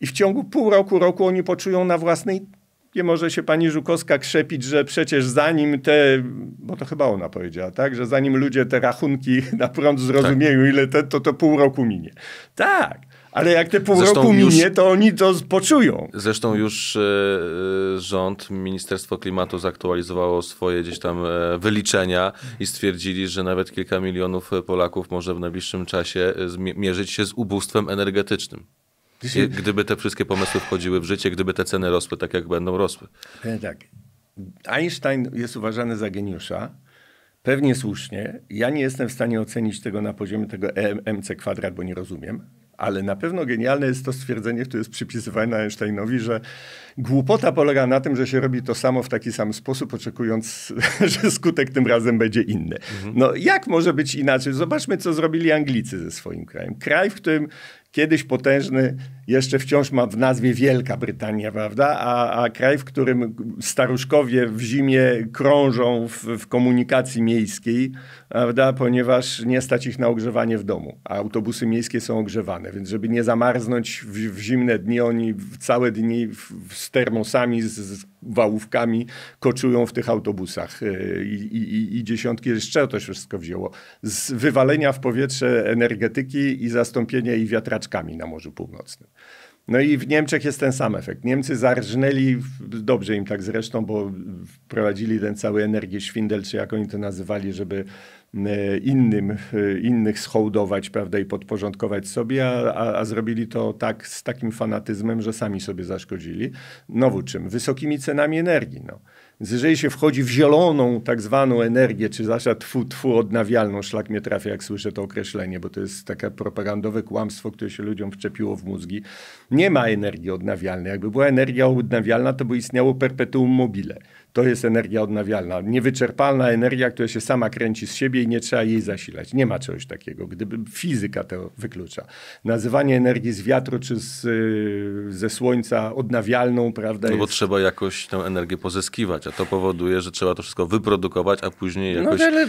I w ciągu pół roku, roku oni poczują na własnej nie może się pani Żukowska krzepić, że przecież zanim te, bo to chyba ona powiedziała, tak, że zanim ludzie te rachunki na prąd zrozumieją, tak. ile te, to to pół roku minie. Tak. Ale jak te pół zresztą roku minie, już, to oni to poczują. Zresztą już e, e, rząd, Ministerstwo Klimatu zaktualizowało swoje gdzieś tam yy, wyliczenia i stwierdzili, że nawet kilka milionów Polaków może w najbliższym czasie zmierzyć się z ubóstwem energetycznym. Dzisiaj... Gdyby te wszystkie pomysły wchodziły w życie, gdyby te ceny rosły tak, jak będą rosły. Tak. Einstein jest uważany za geniusza. Pewnie słusznie. Ja nie jestem w stanie ocenić tego na poziomie tego EMC kwadrat, bo nie rozumiem. Ale na pewno genialne jest to stwierdzenie, które jest przypisywane Einsteinowi, że głupota polega na tym, że się robi to samo w taki sam sposób, oczekując, że skutek tym razem będzie inny. Mhm. No jak może być inaczej? Zobaczmy, co zrobili Anglicy ze swoim krajem. Kraj, w którym kiedyś potężny jeszcze wciąż ma w nazwie Wielka Brytania, prawda? A, a kraj, w którym staruszkowie w zimie krążą w, w, komunikacji miejskiej, prawda? Ponieważ nie stać ich na ogrzewanie w domu, a autobusy miejskie są ogrzewane, więc żeby nie zamarznąć w, w zimne dni, oni całe dni w, z termosami, z, z wałówkami koczują w tych autobusach y, i, i, i dziesiątki, jeszcze to się wszystko wzięło, z wywalenia w powietrze energetyki i zastąpienia jej wiatraczkami na Morzu Północnym. No i w Niemczech jest ten sam efekt. Niemcy zarżnęli, dobrze im tak zresztą, bo wprowadzili ten cały energię świndel, czy jak oni to nazywali, żeby e, innym, e, innych schołdować prawda, i podporządkować sobie, a, a, a, zrobili to tak z takim fanatyzmem, że sami sobie zaszkodzili. Nowu czym? Wysokimi cenami energii. No. Więc jeżeli się wchodzi w zieloną tak zwaną energię, czy zwłaszcza tfu, tfu odnawialną, szlak mnie trafia, jak słyszę to określenie, bo to jest takie propagandowe kłamstwo, które się ludziom wczepiło w mózgi. Nie ma energii odnawialnej. Jakby była energia odnawialna, to by istniało perpetuum mobile to jest energia odnawialna. Niewyczerpalna energia, która się sama kręci z siebie i nie trzeba jej zasilać. Nie ma czegoś takiego, gdyby fizyka to wyklucza. Nazywanie energii z wiatru czy z, y, ze słońca odnawialną, prawda? No bo trzeba jakoś tę energię pozyskiwać, a to powoduje, że trzeba to wszystko wyprodukować, a później no jakoś no, ale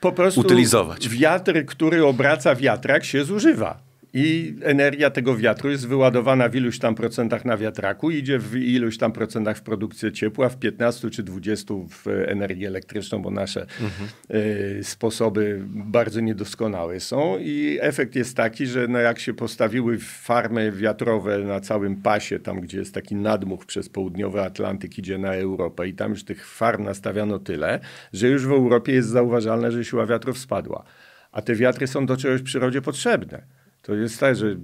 po prostu utylizować. Wiatr, który obraca wiatrak się zużywa i energia tego wiatru jest wyładowana w iluś tam procentach na wiatraku, idzie w iluś tam procentach w produkcję ciepła, w 15 czy 20 w energię elektryczną, bo nasze mhm. Y, sposoby bardzo niedoskonałe są i efekt jest taki, że no jak się postawiły farmy wiatrowe na całym pasie, tam gdzie jest taki nadmuch przez południowy Atlantyk idzie na Europę i tam już tych farm nastawiano tyle, że już w Europie jest zauważalne, że siła wiatrów spadła. A te wiatry są do czegoś w przyrodzie potrzebne. To jest tak, że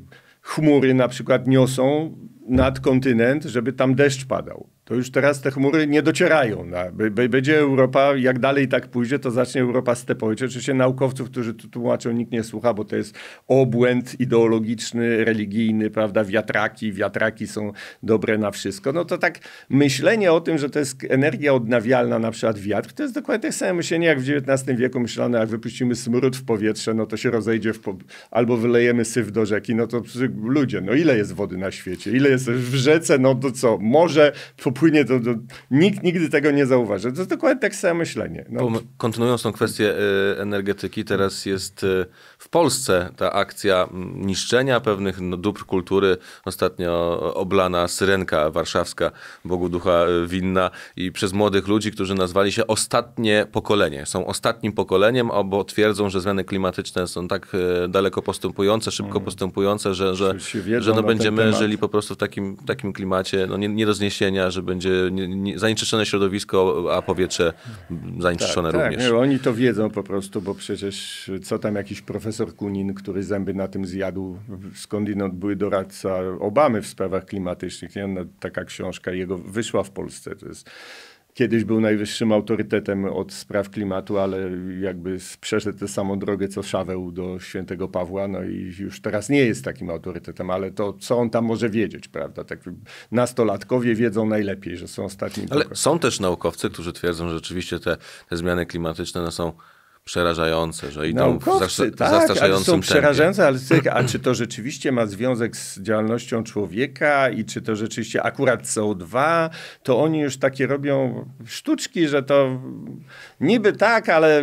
chmury na przykład niosą nad kontynent, żeby tam deszcz padał to już teraz te chmury nie docierają. Na, by, będzie Europa, jak dalej tak pójdzie, to zacznie Europa stepować. Oczywiście naukowców, którzy tu tłumaczą, nikt nie słucha, bo to jest obłęd ideologiczny, religijny, prawda, wiatraki, wiatraki są dobre na wszystko. No to tak myślenie o tym, że to jest energia odnawialna, na przykład wiatr, to jest dokładnie tak samo myślenie, jak w XIX wieku myślano, jak wypuścimy smród w powietrze, no to się rozejdzie, w po... albo wylejemy syf do rzeki, no to ludzie, no ile jest wody na świecie, ile jest w rzece, no to co, może po płynie, to, to, nikt nigdy tego nie zauważy. To jest dokładnie tak samo myślenie. No. Kontynuując tą kwestię y, energetyki, teraz jest y, w Polsce ta akcja niszczenia pewnych no, dóbr kultury, ostatnio oblana syrenka warszawska, Bogu ducha winna i przez młodych ludzi, którzy nazwali się ostatnie pokolenie. Są ostatnim pokoleniem, albo twierdzą, że zmiany klimatyczne są tak e, daleko postępujące, szybko mhm. postępujące, że, że, że no będziemy żyli po prostu w takim, takim klimacie no nie, nie do zniesienia, że będzie nie, nie, zanieczyszczone środowisko, a powietrze zanieczyszczone tak, tak. również. Tak, oni to wiedzą po prostu, bo przecież co tam jakiś profesor profesor Kunin, który zęby na tym zjadł, skądinąd były doradca Obamy w sprawach klimatycznych. Nie? No, taka książka jego wyszła w Polsce. To jest kiedyś był najwyższym autorytetem od spraw klimatu, ale jakby przeszedł tę samą drogę co Szaweł do świętego Pawła, no i już teraz nie jest takim autorytetem, ale to co on tam może wiedzieć, prawda? Tak, nastolatkowie wiedzą najlepiej, że są ostatni. Ale są też naukowcy, którzy twierdzą, że rzeczywiście te, te zmiany klimatyczne no, są przerażające, że idą Naukowcy, w tak, zastraszającym są tempie. przerażające, ale a czy to rzeczywiście ma związek z działalnością człowieka i czy to rzeczywiście akurat CO2, to oni już takie robią sztuczki, że to niby tak, ale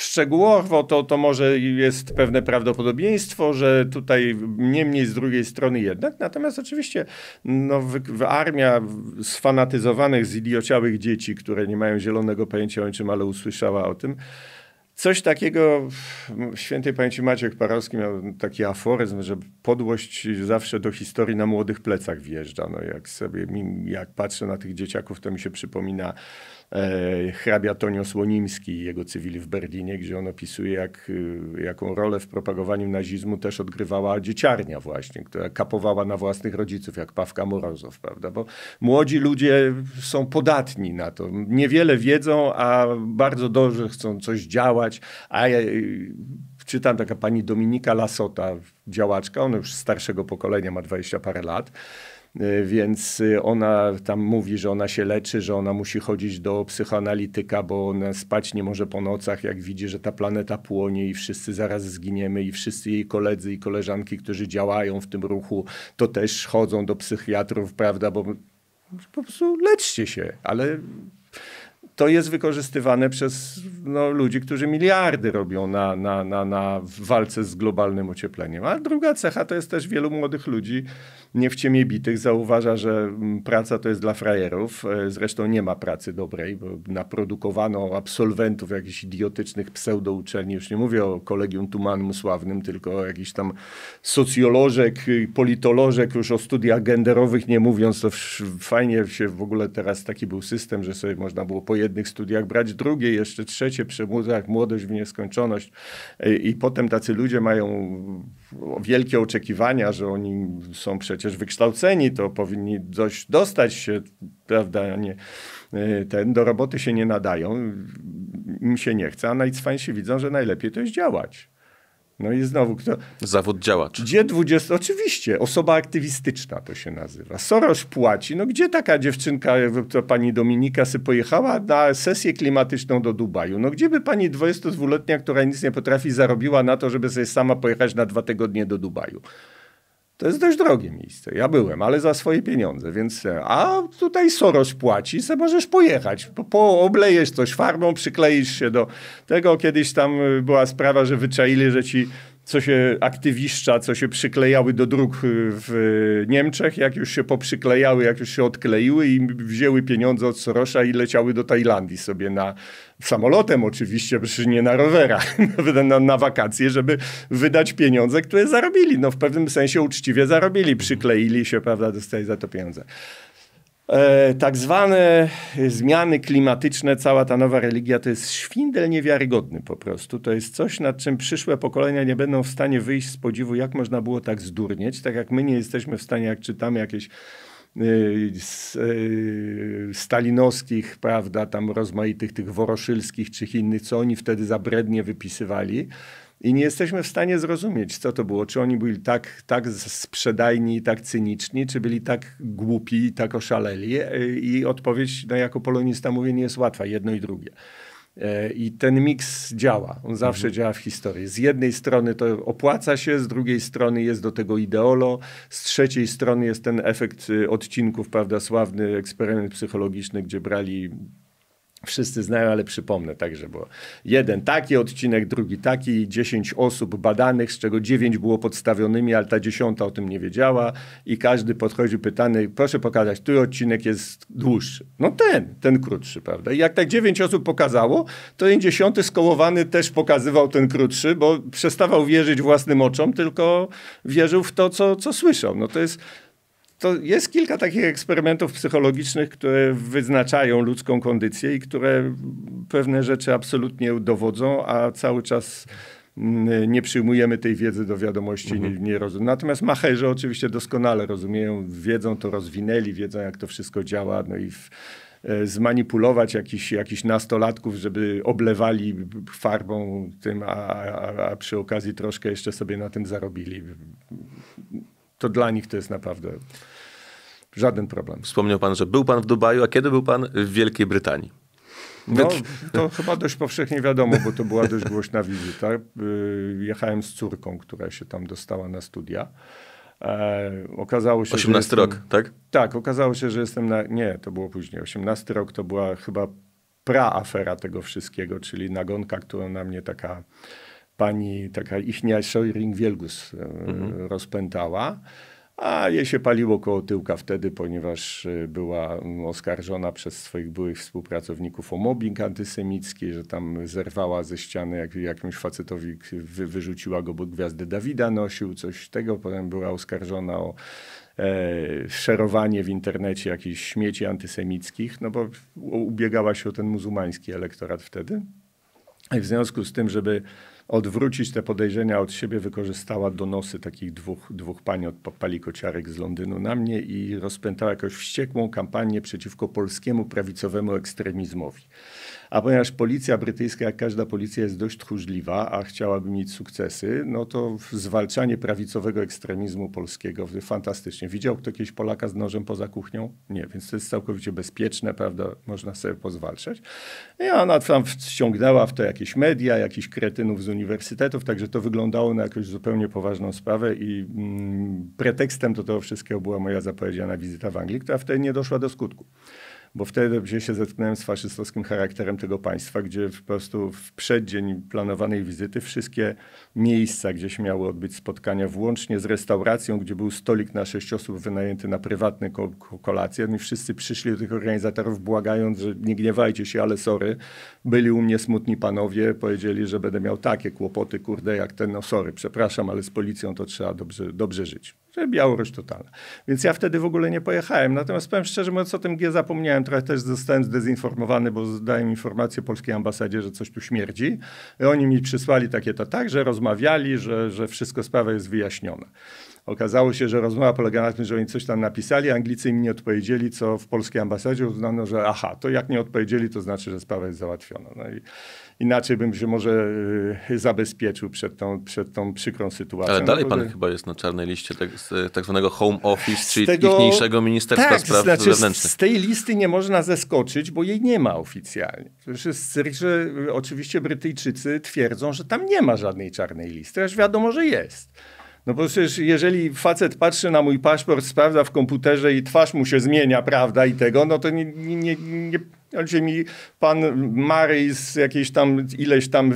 szczegółowo, to, to może jest pewne prawdopodobieństwo, że tutaj niemniej z drugiej strony jednak. Natomiast oczywiście no, w, w armia sfanatyzowanych, zidiociałych dzieci, które nie mają zielonego pojęcia o czym, ale usłyszała o tym, Coś takiego w świętej pamięci Maciek Parowski miał taki aforyzm, że podłość zawsze do historii na młodych plecach wjeżdża. No jak sobie, jak patrzę na tych dzieciaków, to mi się przypomina E, hrabia Tonio Słonimski i jego cywili w Berlinie, gdzie on opisuje, jak, y, jaką rolę w propagowaniu nazizmu też odgrywała dzieciarnia właśnie, która kapowała na własnych rodziców, jak Pawka Morozow, prawda? Bo młodzi ludzie są podatni na to. Niewiele wiedzą, a bardzo dobrze chcą coś działać, a ja, y, czytam taka pani Dominika Lasota, działaczka, ona już starszego pokolenia, ma dwadzieścia parę lat, Y, więc y, ona tam mówi, że ona się leczy, że ona musi chodzić do psychoanalityka, bo ona spać nie może po nocach, jak widzi, że ta planeta płonie i wszyscy zaraz zginiemy i wszyscy jej koledzy i koleżanki, którzy działają w tym ruchu, to też chodzą do psychiatrów, prawda, bo po prostu leczcie się, ale to jest wykorzystywane przez no, ludzi, którzy miliardy robią na, na, na, na walce z globalnym ociepleniem. A druga cecha to jest też wielu młodych ludzi, nie w ciemię bitych, zauważa, że mm, praca to jest dla frajerów. E, zresztą nie ma pracy dobrej, bo naprodukowano absolwentów jakichś idiotycznych pseudouczelni. Już nie mówię o kolegium Tumanum Sławnym, tylko o jakichś tam socjolożek, politolożek, już o studiach genderowych nie mówiąc. To fajnie się w ogóle teraz taki był system, że sobie można było po jednych studiach brać drugie, jeszcze trzecie, przebudzać młodość w nieskończoność. E, I potem tacy ludzie mają wielkie oczekiwania, że oni są przecież wykształceni, to powinni coś dostać się, prawda, nie, e, ten, do roboty się nie nadają, im się nie chce, a najcwansi widzą, że najlepiej to jest działać. No i znowu kto. Zawód działacz. Gdzie 20. Oczywiście, osoba aktywistyczna to się nazywa. Soros płaci. No gdzie taka dziewczynka, to pani Dominika, sy pojechała na sesję klimatyczną do Dubaju? No gdzie by pani 22-letnia, która nic nie potrafi, zarobiła na to, żeby sobie sama pojechać na dwa tygodnie do Dubaju? To jest dość drogie miejsce. Ja byłem, ale za swoje pieniądze, więc. E, a tutaj Soros płaci, se możesz pojechać. Po, po oblejesz coś farbą, przykleisz się do tego. Kiedyś tam e, była sprawa, że wyczaili, że ci co się aktywiszcza, co się przyklejały do dróg y, w Niemczech, jak już się poprzyklejały, jak już się odkleiły i wzięły pieniądze od Sorosza i leciały do Tajlandii sobie na samolotem oczywiście, nie na rowerach, na, na wakacje, żeby wydać pieniądze, które zarobili. No w pewnym sensie uczciwie zarobili, przykleili się, prawda, dostali za to pieniądze. E, tak zwane y, zmiany klimatyczne, cała ta nowa religia to jest świndel niewiarygodny po prostu. To jest coś, nad czym przyszłe pokolenia nie będą w stanie wyjść z podziwu, jak można było tak zdurnieć. Tak jak my nie jesteśmy w stanie, jak czytamy jakieś z, y, y, stalinowskich, prawda, tam rozmaitych tych woroszylskich czy innych, co oni wtedy za brednie wypisywali i nie jesteśmy w stanie zrozumieć, co to było. Czy oni byli tak, tak sprzedajni, tak cyniczni, czy byli tak głupi, tak oszaleli. E, I odpowiedź, no, jako polonista mówię, nie jest łatwa, jedno i drugie. E, I ten miks działa, on zawsze mhm. działa w historii. Z jednej strony to opłaca się, z drugiej strony jest do tego ideolo, z trzeciej strony jest ten efekt y, odcinków, prawda, sławny eksperyment psychologiczny, gdzie brali wszyscy znają, ale przypomnę także, bo jeden taki odcinek, drugi taki, 10 osób badanych, z czego 9 było podstawionymi, ale ta dziesiąta o tym nie wiedziała i każdy podchodził pytany, proszę pokazać, który odcinek jest dłuższy. No ten, ten krótszy, prawda? I jak tak 9 osób pokazało, to ten dziesiąty skołowany też pokazywał ten krótszy, bo przestawał wierzyć własnym oczom, tylko wierzył w to, co, co słyszał. No to jest to jest kilka takich eksperymentów psychologicznych, które wyznaczają ludzką kondycję i które pewne rzeczy absolutnie dowodzą, a cały czas mm, nie przyjmujemy tej wiedzy do wiadomości, mhm. nie, nie rozumiem. Natomiast macherzy oczywiście doskonale rozumieją, wiedzą to, rozwinęli, wiedzą jak to wszystko działa, no i w, e, zmanipulować jakichś nastolatków, żeby oblewali farbą tym, a, a, a przy okazji troszkę jeszcze sobie na tym zarobili. To dla nich to jest naprawdę Żaden problem. Wspomniał pan, że był pan w Dubaju, a kiedy był pan w Wielkiej Brytanii? No, to chyba dość powszechnie wiadomo, bo to była dość głośna wizyta. Y, jechałem z córką, która się tam dostała na studia. E, okazało się, 18 jestem, rok, tak? Tak, okazało się, że jestem na... Nie, to było później. 18 rok to była chyba praafera tego wszystkiego, czyli nagonka, którą na mnie taka pani, taka Ichnia Scheuring-Wielgus e, mhm. rozpętała a jej się paliło koło tyłka wtedy, ponieważ y, była oskarżona przez swoich byłych współpracowników o mobbing antysemicki, że tam zerwała ze ściany jak, jakimś facetowi, wy, wyrzuciła go, bo gwiazdy Dawida nosił, coś tego. Potem była oskarżona o e, szerowanie w internecie jakichś śmieci antysemickich, no bo ubiegała się o ten muzułmański elektorat wtedy. I w związku z tym, żeby odwrócić te podejrzenia od siebie, wykorzystała donosy takich dwóch, dwóch pani od Kociarek z Londynu na mnie i rozpętała jakąś wściekłą kampanię przeciwko polskiemu prawicowemu ekstremizmowi. A ponieważ policja brytyjska, jak każda policja, jest dość tchórzliwa, a chciałaby mieć sukcesy, no to zwalczanie prawicowego ekstremizmu polskiego fantastycznie. Widział kto kiedyś Polaka z nożem poza kuchnią? Nie, więc to jest całkowicie bezpieczne, prawda? Można sobie pozwalczać. No I ona tam wciągnęła w to jakieś media, jakiś kretynów z uniwersytetów, także to wyglądało na jakąś zupełnie poważną sprawę i mm, pretekstem do tego wszystkiego była moja zapowiedziana wizyta w Anglii, która wtedy nie doszła do skutku bo wtedy się zetknąłem z faszystowskim charakterem tego państwa, gdzie po prostu w przeddzień planowanej wizyty wszystkie miejsca, gdzie się miały odbyć spotkania, włącznie z restauracją, gdzie był stolik na sześć osób wynajęty na prywatne kolacje, oni no wszyscy przyszli do tych organizatorów błagając, że nie gniewajcie się, ale sorry, byli u mnie smutni panowie, powiedzieli, że będę miał takie kłopoty, kurde, jak ten, no sorry, przepraszam, ale z policją to trzeba dobrze, dobrze żyć. Białoruś totalna. Więc ja wtedy w ogóle nie pojechałem. Natomiast powiem szczerze mówiąc, o tym G zapomniałem. Trochę też zostałem zdezinformowany, bo dałem informację polskiej ambasadzie, że coś tu śmierdzi. i Oni mi przysłali takie to tak, że rozmawiali, że, że wszystko sprawa jest wyjaśniona. Okazało się, że rozmowa polega na tym, że oni coś tam napisali, Anglicy im nie odpowiedzieli, co w polskiej ambasadzie uznano, że aha, to jak nie odpowiedzieli, to znaczy, że sprawa jest załatwiona. No i inaczej bym się może y, zabezpieczył przed tą, przed tą przykrą sytuacją. Ale dalej no, pan chyba jest na czarnej liście tak, tak zwanego home office, czyli tego... ichniejszego Ministerstwa tak, Spraw znaczy Zewnętrznych. Z, z tej listy nie można zeskoczyć, bo jej nie ma oficjalnie. jest, Że y, oczywiście Brytyjczycy twierdzą, że tam nie ma żadnej czarnej listy, aż wiadomo, że jest. No bo przecież jeżeli facet patrzy na mój paszport, sprawdza w komputerze i twarz mu się zmienia, prawda, i tego, no to nie, nie, nie, Chodzi mi pan Mary z jakiejś tam, ileś tam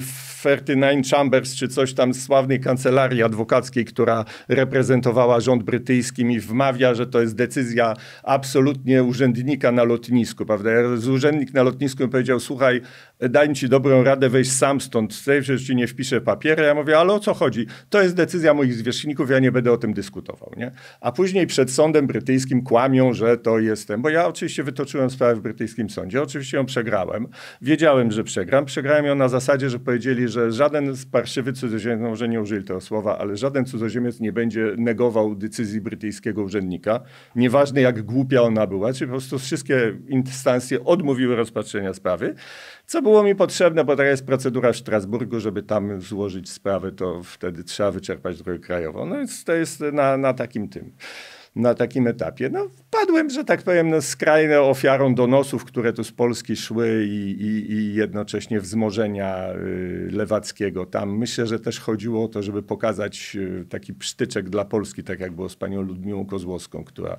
Nine Chambers czy coś tam z sławnej kancelarii adwokackiej, która reprezentowała rząd brytyjski i wmawia, że to jest decyzja absolutnie urzędnika na lotnisku, prawda? urzędnik na lotnisku powiedział, słuchaj, daj ci dobrą radę, wejść sam stąd, z ci nie wpiszę papiery. Ja mówię, ale o co chodzi? To jest decyzja moich zwierzchników, ja nie będę o tym dyskutował, nie? A później przed sądem brytyjskim kłamią, że to jestem, bo ja oczywiście wytoczyłem sprawę w brytyjskim sądzie, oczywiście ją przegrałem. Wiedziałem, że przegram. Przegrałem ją na zasadzie, że powiedzieli, że żaden z cudzoziemiec, cudzoziemców, może nie użyli tego słowa, ale żaden cudzoziemiec nie będzie negował decyzji brytyjskiego urzędnika, nieważne jak głupia ona była, czy po prostu wszystkie instancje odmówiły rozpatrzenia sprawy, co było mi potrzebne, bo taka jest procedura w Strasburgu, żeby tam złożyć sprawę, to wtedy trzeba wyczerpać drogę krajową. No więc to jest na, na takim tym na takim etapie. No, padłem, że tak powiem, na skrajną ofiarą donosów, które tu z Polski szły i, i, i jednocześnie wzmożenia y, lewackiego. Tam myślę, że też chodziło o to, żeby pokazać y, taki psztyczek dla Polski, tak jak było z panią Ludmiłą Kozłowską, która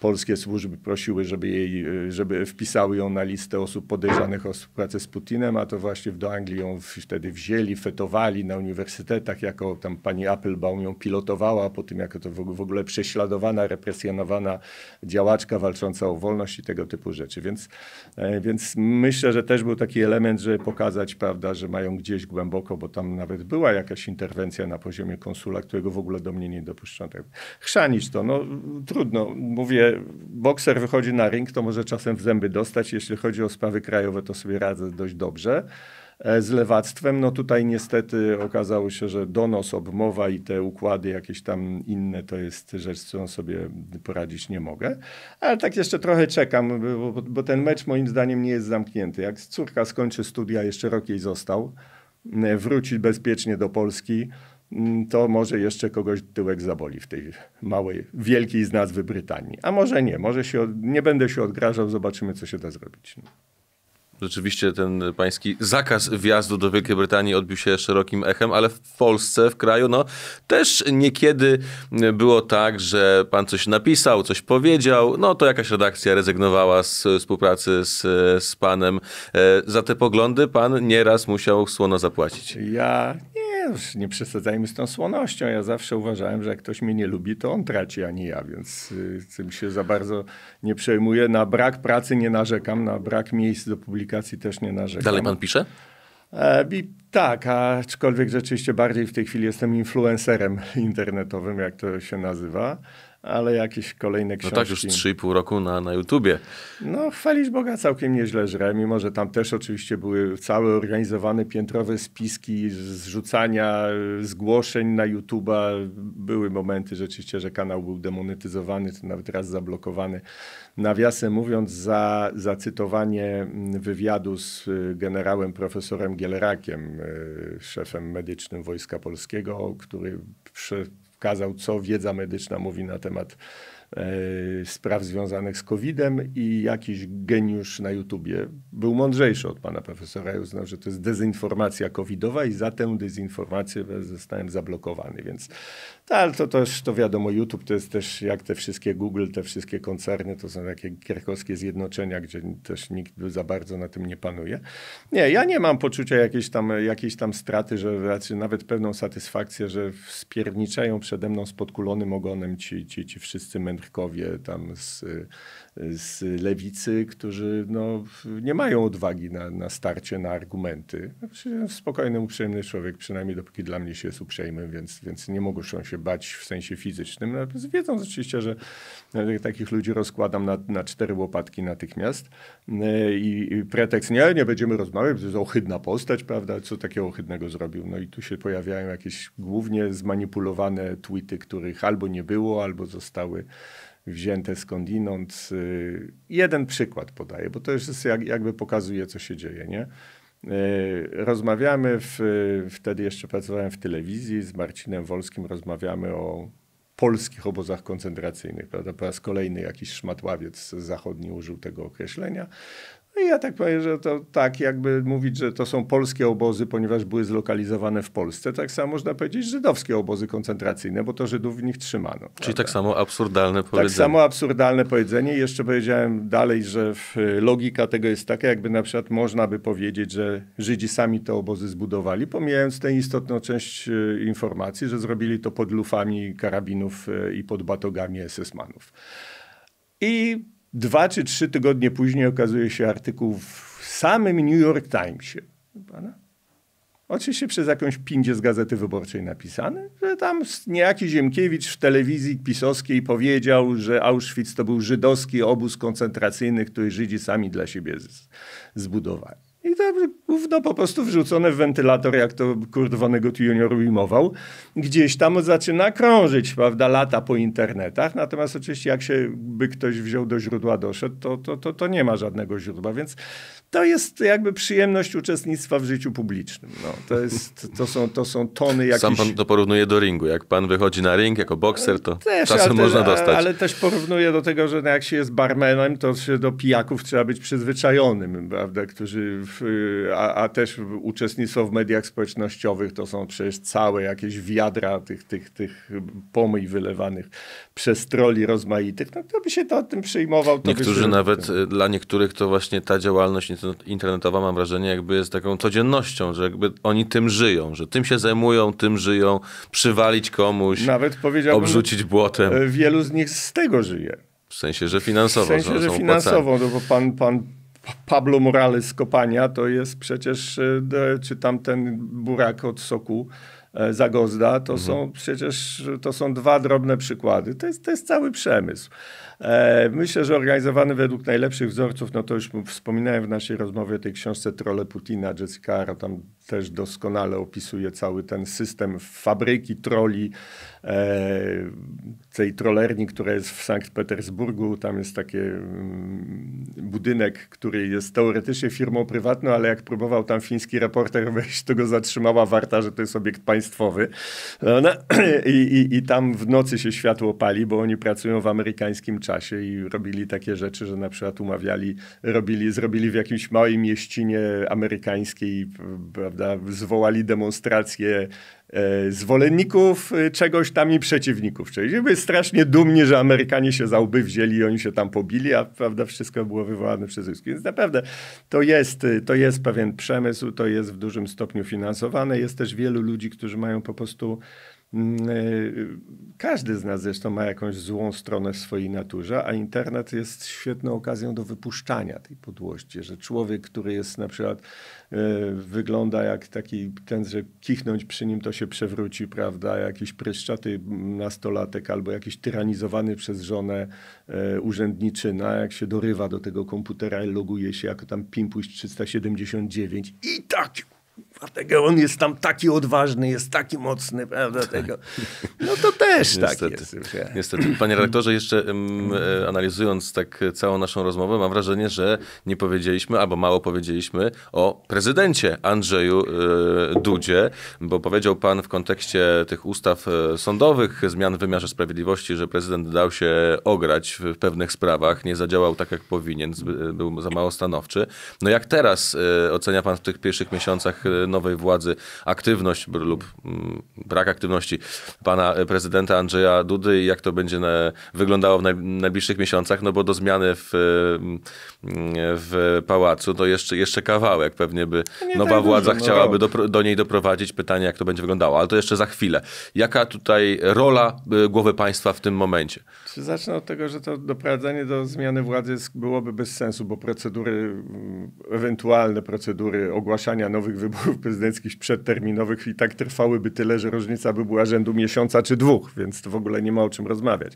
polskie służby prosiły, żeby, jej, e, żeby wpisały ją na listę osób podejrzanych o współpracę z Putinem, a to właśnie do Anglii ją wtedy wzięli, fetowali na uniwersytetach, jako tam pani Applebaum ją pilotowała, po tym jako to w ogóle prześladowana, represjonowana działaczka walcząca o wolność i tego typu rzeczy. Więc, e, więc myślę, że też był taki element, żeby pokazać, prawda, że mają gdzieś głęboko, bo tam nawet była jakaś interwencja na poziomie konsula, którego w ogóle do mnie nie dopuszczono. Tak, chrzanić to, no trudno, mówię, bokser wychodzi na ring, to może czasem w zęby dostać. Jeśli chodzi o sprawy krajowe, to sobie radzę dość dobrze e, z lewactwem. No tutaj niestety okazało się, że donos, obmowa i te układy jakieś tam inne to jest rzecz, z którą sobie poradzić nie mogę. Ale tak jeszcze trochę czekam, bo, bo ten mecz moim zdaniem nie jest zamknięty. Jak córka skończy studia, jeszcze rok jej został, e, wróci bezpiecznie do Polski Mm, to może jeszcze kogoś tyłek zaboli w tej małej, wielkiej z nazwy Brytanii. A może nie, może się, nie będę się odgrażał, zobaczymy, co się da zrobić. Rzeczywiście ten pański zakaz wjazdu do Wielkiej Brytanii odbił się szerokim echem, ale w Polsce, w kraju, no też niekiedy było tak, że pan coś napisał, coś powiedział, no to jakaś redakcja rezygnowała z współpracy z, z panem. E, za te poglądy pan nieraz musiał słono zapłacić. Ja nie przesadzajmy z tą słonością. Ja zawsze uważałem, że jak ktoś mnie nie lubi, to on traci, a nie ja, więc y, tym się za bardzo nie przejmuję. Na brak pracy nie narzekam, na brak miejsc do publikacji też nie narzekam. Dalej pan pisze? E, I tak, aczkolwiek rzeczywiście bardziej w tej chwili jestem influencerem internetowym, jak to się nazywa ale jakieś kolejne książki. No tak, już 3,5 roku na, na YouTubie. No chwalić Boga całkiem nieźle żre, mimo że tam też oczywiście były całe organizowane piętrowe spiski zrzucania e, zgłoszeń na YouTuba. Były momenty rzeczywiście, że kanał był demonetyzowany, czy nawet raz zablokowany. Nawiasem mówiąc, za, zacytowanie wywiadu z e, generałem profesorem Gielerakiem, e, szefem medycznym Wojska Polskiego, który pokazał, co wiedza medyczna mówi na temat e, spraw związanych z COVID-em i jakiś geniusz na YouTubie był mądrzejszy od pana profesora i uznał, że to jest dezinformacja covidowa i za tę dezinformację zostałem zablokowany, więc no, ale to też, to wiadomo, YouTube to jest też jak te wszystkie Google, te wszystkie koncerny, to są takie kierkowskie zjednoczenia, gdzie też nikt za bardzo na tym nie panuje. Nie, ja nie mam poczucia jakiejś tam, jakiejś tam straty, że raczej nawet pewną satysfakcję, że spierniczają przede mną z podkulonym ogonem ci, ci, ci wszyscy mędrkowie tam z, z lewicy, którzy no, nie mają odwagi na, na starcie, na argumenty. Znaczy, spokojny, uprzejmy człowiek, przynajmniej dopóki dla mnie się jest uprzejmy, więc, więc nie mogą się bać w sensie fizycznym. No, wiedzą oczywiście, że e, takich ludzi rozkładam na, na cztery łopatki natychmiast e, I, i pretekst, nie, nie będziemy rozmawiać, to jest ohydna postać, prawda, co takiego ohydnego zrobił. No i tu się pojawiają jakieś głównie zmanipulowane tweety, których albo nie było, albo zostały wzięte skądinąd. Y, jeden przykład podaję, bo to już jest jak, jakby pokazuje, co się dzieje. Nie? Y, rozmawiamy, w, wtedy jeszcze pracowałem w telewizji, z Marcinem Wolskim rozmawiamy o polskich obozach koncentracyjnych. Prawda? Po raz kolejny jakiś szmatławiec zachodni użył tego określenia. No i ja tak powiem, że to tak jakby mówić, że to są polskie obozy, ponieważ były zlokalizowane w Polsce, tak samo można powiedzieć żydowskie obozy koncentracyjne, bo to Żydów w nich trzymano. Czyli prawda? tak samo absurdalne tak powiedzenie. Tak samo absurdalne powiedzenie. I jeszcze powiedziałem dalej, że y, logika tego jest taka, jakby na przykład można by powiedzieć, że Żydzi sami te obozy zbudowali, pomijając tę istotną część y, informacji, że zrobili to pod lufami karabinów y, i pod batogami SS-manów. I Dwa czy trzy tygodnie później okazuje się artykuł w samym New York Timesie. Oczywiście przez jakąś pindzie z Gazety Wyborczej napisany, że tam niejaki Ziemkiewicz w telewizji pisowskiej powiedział, że Auschwitz to był żydowski obóz koncentracyjny, który Żydzi sami dla siebie zbudowali. I to gówno po prostu wrzucone w wentylator, jak to kurdowanego tu junior ujmował. Gdzieś tam zaczyna krążyć, prawda, lata po internetach. Natomiast oczywiście jak się by ktoś wziął do źródła doszedł, to, to, to, to nie ma żadnego źródła. Więc to jest jakby przyjemność uczestnictwa w życiu publicznym. No, to, jest, to, są, to są tony jakieś. Sam pan to porównuje do ringu. Jak pan wychodzi na ring jako bokser, to też, czasem można dostać. Ale też porównuje do tego, że no, jak się jest barmenem, to się do pijaków trzeba być przyzwyczajonym, prawda? Którzy w, a, a, też uczestnictwo w mediach społecznościowych to są przecież całe jakieś wiadra tych, tych, tych pomyj wylewanych przez troli rozmaitych. No, kto by się to tym przejmował? Niektórzy nawet, y, dla niektórych to właśnie ta działalność internetowa, mam wrażenie, jakby jest taką codziennością, że jakby oni tym żyją, że tym się zajmują, tym żyją, przywalić komuś, Nawet powiedziałbym, obrzucić błotem. E, wielu z nich z tego żyje. W sensie, że finansowo. W sensie, są, że są finansowo, no bo pan, pan Pablo Morales z Kopania to jest przecież, e, e, czy tam ten burak od soku, Zagozda, to mhm. są przecież to są dwa drobne przykłady. To jest, to jest cały przemysł. E, myślę, że organizowany według najlepszych wzorców, no to już wspominałem w naszej rozmowie o tej książce Trole Putina, Jessica Ara tam też doskonale opisuje cały ten system fabryki troli, E, tej trollerni, która jest w Sankt Petersburgu. Tam jest taki mm, budynek, który jest teoretycznie firmą prywatną, ale jak próbował tam fiński reporter wejść, to go zatrzymała warta, że to jest obiekt państwowy. No, no i, i, I tam w nocy się światło pali, bo oni pracują w amerykańskim czasie i robili takie rzeczy, że na przykład umawiali, robili, zrobili w jakimś małej mieścinie amerykańskiej, prawda, zwołali demonstrację E, zwolenników e, czegoś tam i przeciwników. Czyli byli strasznie dumni, że Amerykanie się za łby wzięli i oni się tam pobili, a prawda, wszystko było wywołane przez Ruskich. Więc naprawdę to jest, e, to jest pewien przemysł, to jest w dużym stopniu finansowane. Jest też wielu ludzi, którzy mają po prostu Mm, e, każdy z nas zresztą ma jakąś złą stronę w swojej naturze, a internet jest świetną okazją do wypuszczania tej podłości, że człowiek, który jest na przykład, e, wygląda jak taki ten, że kichnąć przy nim to się przewróci, prawda, jakiś pryszczaty nastolatek albo jakiś tyranizowany przez żonę e, urzędniczyna, jak się dorywa do tego komputera i loguje się jako tam pimpuś 379 i tak dlatego on jest tam taki odważny, jest taki mocny, prawda, tak. tego. No to też tak niestety, tak jest. Niestety. Panie redaktorze, jeszcze e, analizując tak e, całą naszą rozmowę, mam wrażenie, że nie powiedzieliśmy, albo mało powiedzieliśmy o prezydencie Andrzeju y, Dudzie, bo powiedział pan w kontekście tych ustaw sądowych, zmian w wymiarze sprawiedliwości, że prezydent dał się ograć w pewnych sprawach, nie zadziałał tak, jak powinien, był za mało stanowczy. No jak teraz y, ocenia pan w tych pierwszych miesiącach nowej władzy aktywność lub mm, brak aktywności pana prezydenta Andrzeja Dudy i jak to będzie wyglądało w najbliższych miesiącach, no bo do zmiany w, mm, w pałacu to jeszcze, jeszcze kawałek pewnie by no Nie nowa tak władza dużo, no. chciałaby no. do, do niej doprowadzić. Pytanie, jak to będzie wyglądało, ale to jeszcze za chwilę. Jaka tutaj rola y, głowy państwa w tym momencie? Czy zacznę od tego, że to doprowadzenie do zmiany władzy byłoby bez sensu, bo procedury, mm, ewentualne procedury ogłaszania nowych wyborów wyborów prezydenckich przedterminowych i tak trwałyby tyle, że różnica by była rzędu miesiąca czy dwóch, więc to w ogóle nie ma o czym rozmawiać.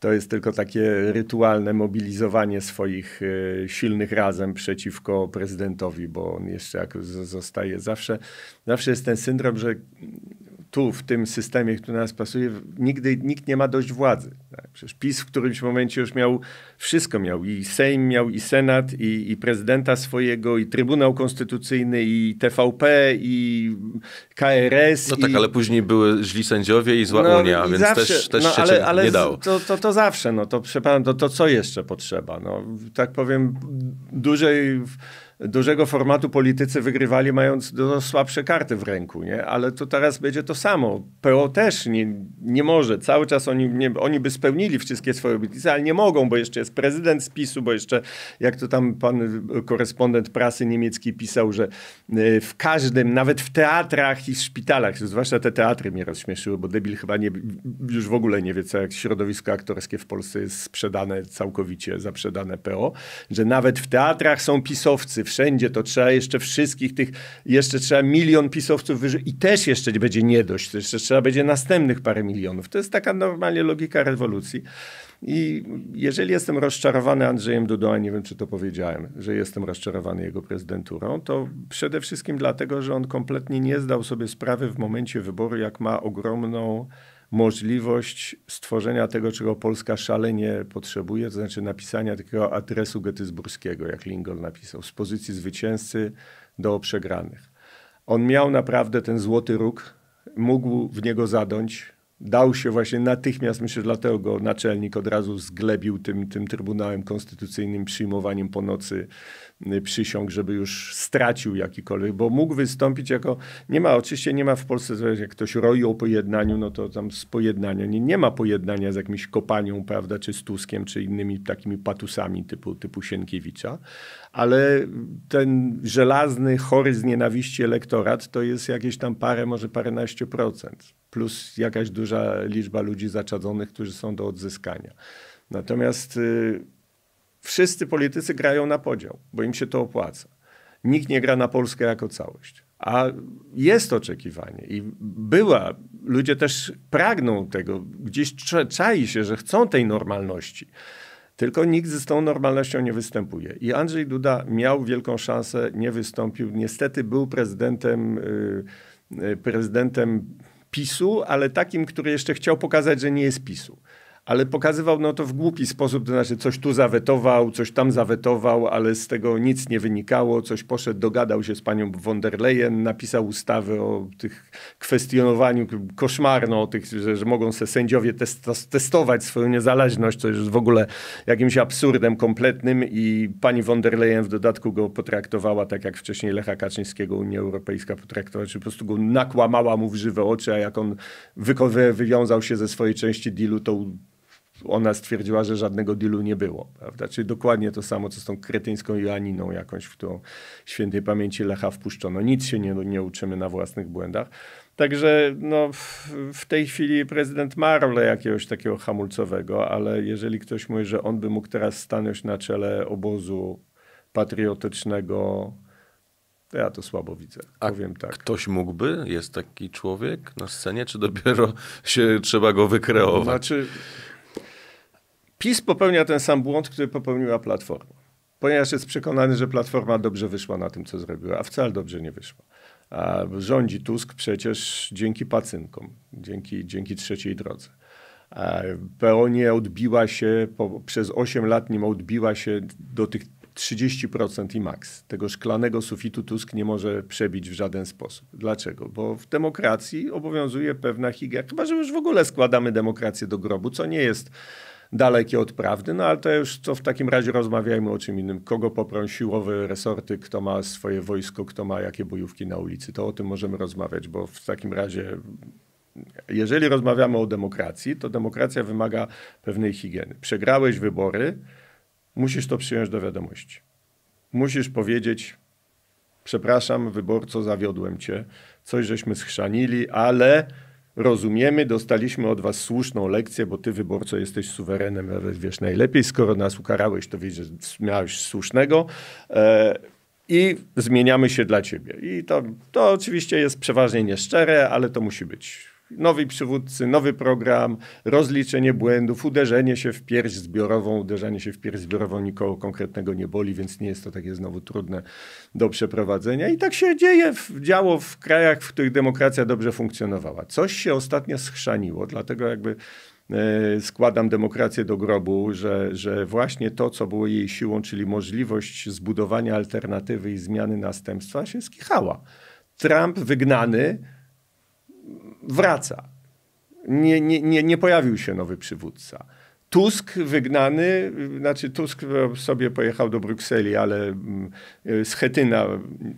To jest tylko takie rytualne mobilizowanie swoich e, silnych razem przeciwko prezydentowi, bo on jeszcze jak zostaje zawsze, zawsze jest ten syndrom, że tu, w tym systemie, który nas pasuje, nigdy nikt nie ma dość władzy. Tak? Przecież PiS w którymś momencie już miał wszystko. Miał i Sejm, miał i Senat, i, i prezydenta swojego, i Trybunał Konstytucyjny, i TVP, i KRS. No tak, ale później były źli sędziowie i zła no, Unia, i więc zawsze, też, też no, się ale, ale nie dało. To, to, to zawsze, no to, to, to co jeszcze potrzeba? No, tak powiem, dużej dużego formatu politycy wygrywali mając do słabsze karty w ręku, nie? ale to teraz będzie to samo. PO też nie, nie może, cały czas oni, nie, oni by spełnili wszystkie swoje obietnice, ale nie mogą, bo jeszcze jest prezydent z PiSu, bo jeszcze jak to tam pan y, korespondent prasy niemiecki pisał, że y, w każdym, nawet w teatrach i w szpitalach, zwłaszcza te teatry mnie rozśmieszyły, bo debil chyba nie, już w ogóle nie wie co, jak środowisko aktorskie w Polsce jest sprzedane całkowicie, zaprzedane PO, że nawet w teatrach są pisowcy, wszędzie, to trzeba jeszcze wszystkich tych, jeszcze trzeba milion pisowców wyżyć i też jeszcze będzie to jeszcze trzeba będzie następnych parę milionów. To jest taka normalnie logika rewolucji. I jeżeli jestem rozczarowany Andrzejem Dudą, a nie wiem, czy to powiedziałem, że jestem rozczarowany jego prezydenturą, to przede wszystkim dlatego, że on kompletnie nie zdał sobie sprawy w momencie wyboru, jak ma ogromną możliwość stworzenia tego, czego Polska szalenie potrzebuje, to znaczy napisania takiego adresu getyzburskiego, jak Lincoln napisał, z pozycji zwycięzcy do przegranych. On miał naprawdę ten złoty róg, mógł w niego zadąć, dał się właśnie natychmiast, myślę, dlatego go naczelnik od razu zglebił tym, tym Trybunałem Konstytucyjnym, przyjmowaniem po nocy przysiąg, żeby już stracił jakikolwiek, bo mógł wystąpić jako, nie ma, oczywiście nie ma w Polsce, jak ktoś roi o pojednaniu, no to tam z pojednania, nie, nie ma pojednania z jakimś kopanią, prawda, czy z Tuskiem, czy innymi takimi patusami typu, typu Sienkiewicza, ale ten żelazny, chory z nienawiści elektorat to jest jakieś tam parę, może paręnaście procent, plus jakaś duża liczba ludzi zaczadzonych, którzy są do odzyskania. Natomiast y, Wszyscy politycy grają na podział, bo im się to opłaca. Nikt nie gra na Polskę jako całość. A jest oczekiwanie i była, ludzie też pragną tego, gdzieś czai się, że chcą tej normalności. Tylko nikt z tą normalnością nie występuje. I Andrzej Duda miał wielką szansę, nie wystąpił. Niestety był prezydentem, y, y, prezydentem PiSu, ale takim, który jeszcze chciał pokazać, że nie jest PiSu ale pokazywał no to w głupi sposób, to znaczy coś tu zawetował, coś tam zawetował, ale z tego nic nie wynikało, coś poszedł, dogadał się z panią von der Leyen, napisał ustawy o tych kwestionowaniu, koszmarno o tych, że, że mogą se sędziowie test, testować swoją niezależność, co jest w ogóle jakimś absurdem kompletnym i pani von der Leyen w dodatku go potraktowała tak jak wcześniej Lecha Kaczyńskiego Unia Europejska potraktowała, czy po prostu go nakłamała mu w żywe oczy, a jak on wywiązał się ze swojej części dealu, to ona stwierdziła, że żadnego dealu nie było. Prawda? Czyli dokładnie to samo, co z tą kretyńską Joaniną jakąś, w którą świętej pamięci Lecha wpuszczono. Nic się nie, nie uczymy na własnych błędach. Także no, w, w tej chwili prezydent ma rolę jakiegoś takiego hamulcowego, ale jeżeli ktoś mówi, że on by mógł teraz stanąć na czele obozu patriotycznego, to ja to słabo widzę, A powiem tak. ktoś mógłby? Jest taki człowiek na scenie, czy dopiero się trzeba go wykreować? Znaczy, PiS popełnia ten sam błąd, który popełniła Platforma. Ponieważ jest przekonany, że Platforma dobrze wyszła na tym, co zrobiła, a wcale dobrze nie wyszła. A rządzi Tusk przecież dzięki pacynkom, dzięki, dzięki trzeciej drodze. A PO nie odbiła się, po, przez 8 lat nie odbiła się do tych 30% i maks. Tego szklanego sufitu Tusk nie może przebić w żaden sposób. Dlaczego? Bo w demokracji obowiązuje pewna higiena, chyba że już w ogóle składamy demokrację do grobu, co nie jest dalekie od prawdy, no ale to już to w takim razie rozmawiajmy o czym innym. Kogo poprą siłowe resorty, kto ma swoje wojsko, kto ma jakie bojówki na ulicy, to o tym możemy rozmawiać, bo w takim razie jeżeli rozmawiamy o demokracji, to demokracja wymaga pewnej higieny. Przegrałeś wybory, musisz to przyjąć do wiadomości. Musisz powiedzieć, przepraszam wyborco, zawiodłem cię, coś żeśmy schrzanili, ale rozumiemy, dostaliśmy od was słuszną lekcję, bo ty wyborco jesteś suwerenem, nawet wiesz najlepiej, skoro nas ukarałeś, to wiesz, że miałeś słusznego e, i zmieniamy się dla ciebie. I to, to oczywiście jest przeważnie nieszczere, ale to musi być nowi przywódcy, nowy program, rozliczenie błędów, uderzenie się w pierś zbiorową. Uderzenie się w pierś zbiorową nikogo konkretnego nie boli, więc nie jest to takie znowu trudne do przeprowadzenia. I tak się dzieje, działo w krajach, w których demokracja dobrze funkcjonowała. Coś się ostatnio schrzaniło, dlatego jakby e, składam demokrację do grobu, że, że właśnie to, co było jej siłą, czyli możliwość zbudowania alternatywy i zmiany następstwa, się skichała. Trump wygnany wraca. Nie, nie, nie, nie pojawił się nowy przywódca. Tusk wygnany, znaczy Tusk sobie pojechał do Brukseli, ale Schetyna mm,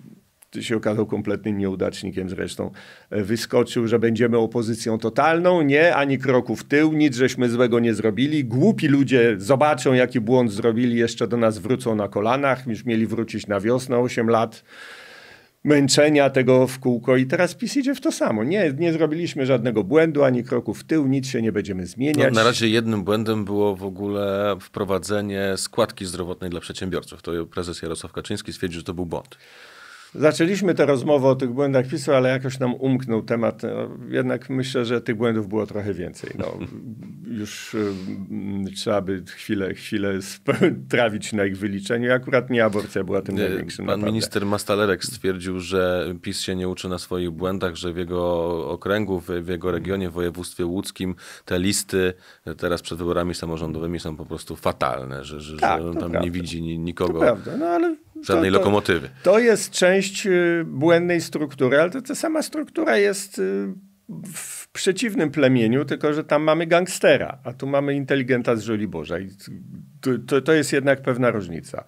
e, się okazał kompletnym nieudacznikiem zresztą, e, wyskoczył, że będziemy opozycją totalną. Nie, ani kroku w tył, nic żeśmy złego nie zrobili. Głupi ludzie zobaczą, jaki błąd zrobili, jeszcze do nas wrócą na kolanach, już mieli wrócić na wiosnę 8 lat męczenia tego w kółko i teraz PiS idzie w to samo. Nie, nie zrobiliśmy żadnego błędu, ani kroku w tył, nic się nie będziemy no, zmieniać. No, na razie jednym błędem było w ogóle wprowadzenie składki zdrowotnej dla przedsiębiorców. To prezes Jarosław Kaczyński stwierdził, że to był błąd. Zaczęliśmy tę rozmowę o tych błędach PiSu, ale jakoś nam umknął temat. No, jednak myślę, że tych błędów było trochę więcej. No, już um, trzeba by chwilę, chwilę trawić na ich wyliczeniu. Akurat nie aborcja była tym największym. Pan naprawdę. minister Mastalerek stwierdził, że PiS się nie uczy na swoich błędach, że w jego okręgu, w jego regionie, w województwie łódzkim te listy teraz przed wyborami samorządowymi są po prostu fatalne, że, że, tak, że on tam prawda. nie widzi nikogo. To prawda, no ale żadnej to, to, lokomotywy. To jest część y, błędnej struktury, ale to, to sama struktura jest y, w przeciwnym plemieniu, tylko że tam mamy gangstera, a tu mamy inteligenta z Żoliborza. I to, to, to jest jednak pewna różnica.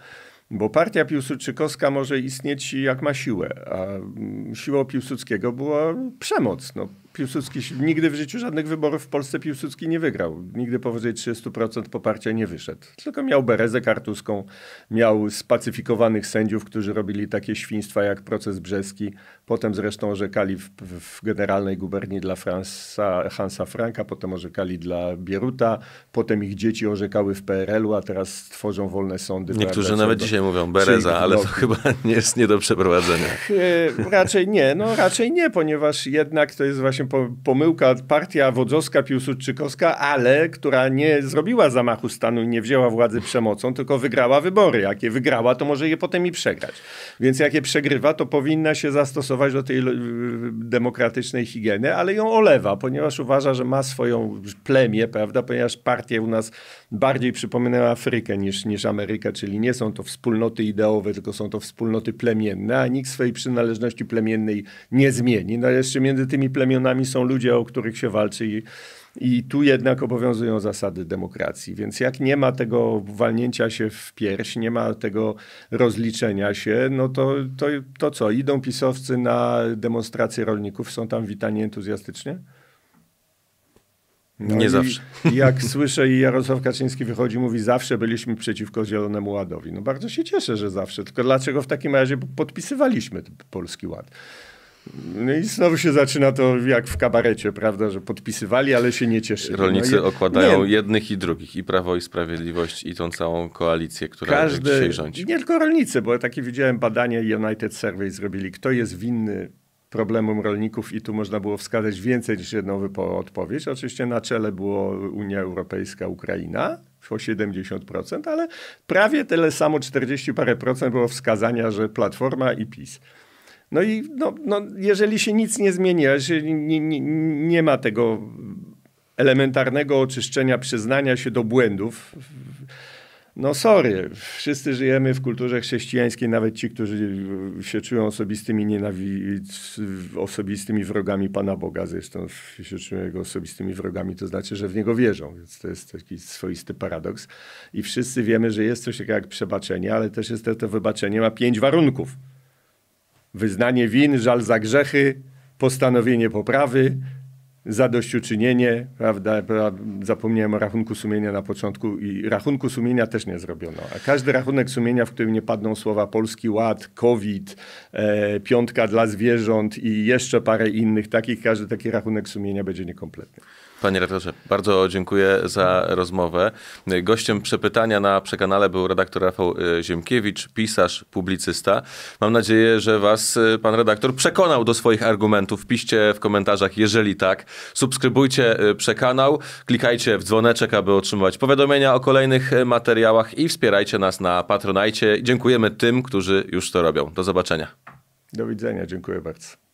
Bo partia piłsudczykowska może istnieć jak ma siłę, a mm, siłą Piłsudskiego była przemoc. No, Piłsudski nigdy w życiu żadnych wyborów w Polsce Piłsudski nie wygrał. Nigdy powyżej 30% poparcia nie wyszedł. Tylko miał berezę kartuską, miał spacyfikowanych sędziów, którzy robili takie świństwa jak proces brzeski. Potem zresztą orzekali w, w generalnej guberni dla Fransa, Hansa Franka, potem orzekali dla Bieruta, potem ich dzieci orzekały w PRL-u, a teraz tworzą wolne sądy. Niektórzy nawet dzisiaj mówią bereza, ale to chyba nie jest nie do przeprowadzenia. Yy, raczej nie, no raczej nie, ponieważ jednak to jest właśnie właśnie pomyłka, partia wodzowska, piłsudczykowska, ale która nie zrobiła zamachu stanu i nie wzięła władzy przemocą, tylko wygrała wybory. Jak je wygrała, to może je potem i przegrać. Więc jak je przegrywa, to powinna się zastosować do tej y, demokratycznej higieny, ale ją olewa, ponieważ uważa, że ma swoją plemię, prawda, ponieważ partie u nas bardziej przypominają Afrykę niż, niż Amerykę, czyli nie są to wspólnoty ideowe, tylko są to wspólnoty plemienne, a nikt swojej przynależności plemiennej nie zmieni. No jeszcze między tymi plemionami nami są ludzie, o których się walczy i, i tu jednak obowiązują zasady demokracji. Więc jak nie ma tego walnięcia się w pierś, nie ma tego rozliczenia się, no to, to, to co? Idą pisowcy na demonstracje rolników, są tam witani entuzjastycznie? No nie zawsze. Jak słyszę i Jarosław Kaczyński wychodzi, mówi zawsze byliśmy przeciwko Zielonemu Ładowi. No bardzo się cieszę, że zawsze. Tylko dlaczego w takim razie podpisywaliśmy Polski Ład? No i znowu się zaczyna to jak w kabarecie, prawda, że podpisywali, ale się nie cieszyli. Rolnicy no i... okładają nie. jednych i drugich, i Prawo i Sprawiedliwość, i tą całą koalicję, która Każdy... dzisiaj rządzi. Nie tylko rolnicy, bo takie widziałem badanie United Survey zrobili, kto jest winny problemom rolników i tu można było wskazać więcej niż jedną odpowiedź. Oczywiście na czele było Unia Europejska, Ukraina o 70%, ale prawie tyle samo, 40 parę procent było wskazania, że Platforma i PiS. No i no, no, jeżeli się nic nie zmienia, jeżeli nie, nie, nie ma tego elementarnego oczyszczenia, przyznania się do błędów, no sorry, wszyscy żyjemy w kulturze chrześcijańskiej, nawet ci, którzy się czują osobistymi nienawi- osobistymi wrogami Pana Boga, zresztą się czują jego osobistymi wrogami, to znaczy, że w niego wierzą, więc to jest taki swoisty paradoks. I wszyscy wiemy, że jest coś takiego jak przebaczenie, ale też jest to, to wybaczenie ma pięć warunków wyznanie win, żal za grzechy, postanowienie poprawy, zadośćuczynienie, prawda? Zapomniałem o rachunku sumienia na początku i rachunku sumienia też nie zrobiono. A każdy rachunek sumienia, w którym nie padną słowa Polski Ład, COVID, e, piątka dla zwierząt i jeszcze parę innych takich, każdy taki rachunek sumienia będzie niekompletny. Panie redaktorze, bardzo dziękuję za rozmowę. Gościem przepytania na przekanale był redaktor Rafał e, Ziemkiewicz, pisarz, publicysta. Mam nadzieję, że was e, pan redaktor przekonał do swoich argumentów. Piszcie w komentarzach, jeżeli tak. Subskrybujcie e, przekanał, klikajcie w dzwoneczek, aby otrzymywać powiadomienia o kolejnych materiałach i wspierajcie nas na Patronajcie. Dziękujemy tym, którzy już to robią. Do zobaczenia. Do widzenia, dziękuję bardzo.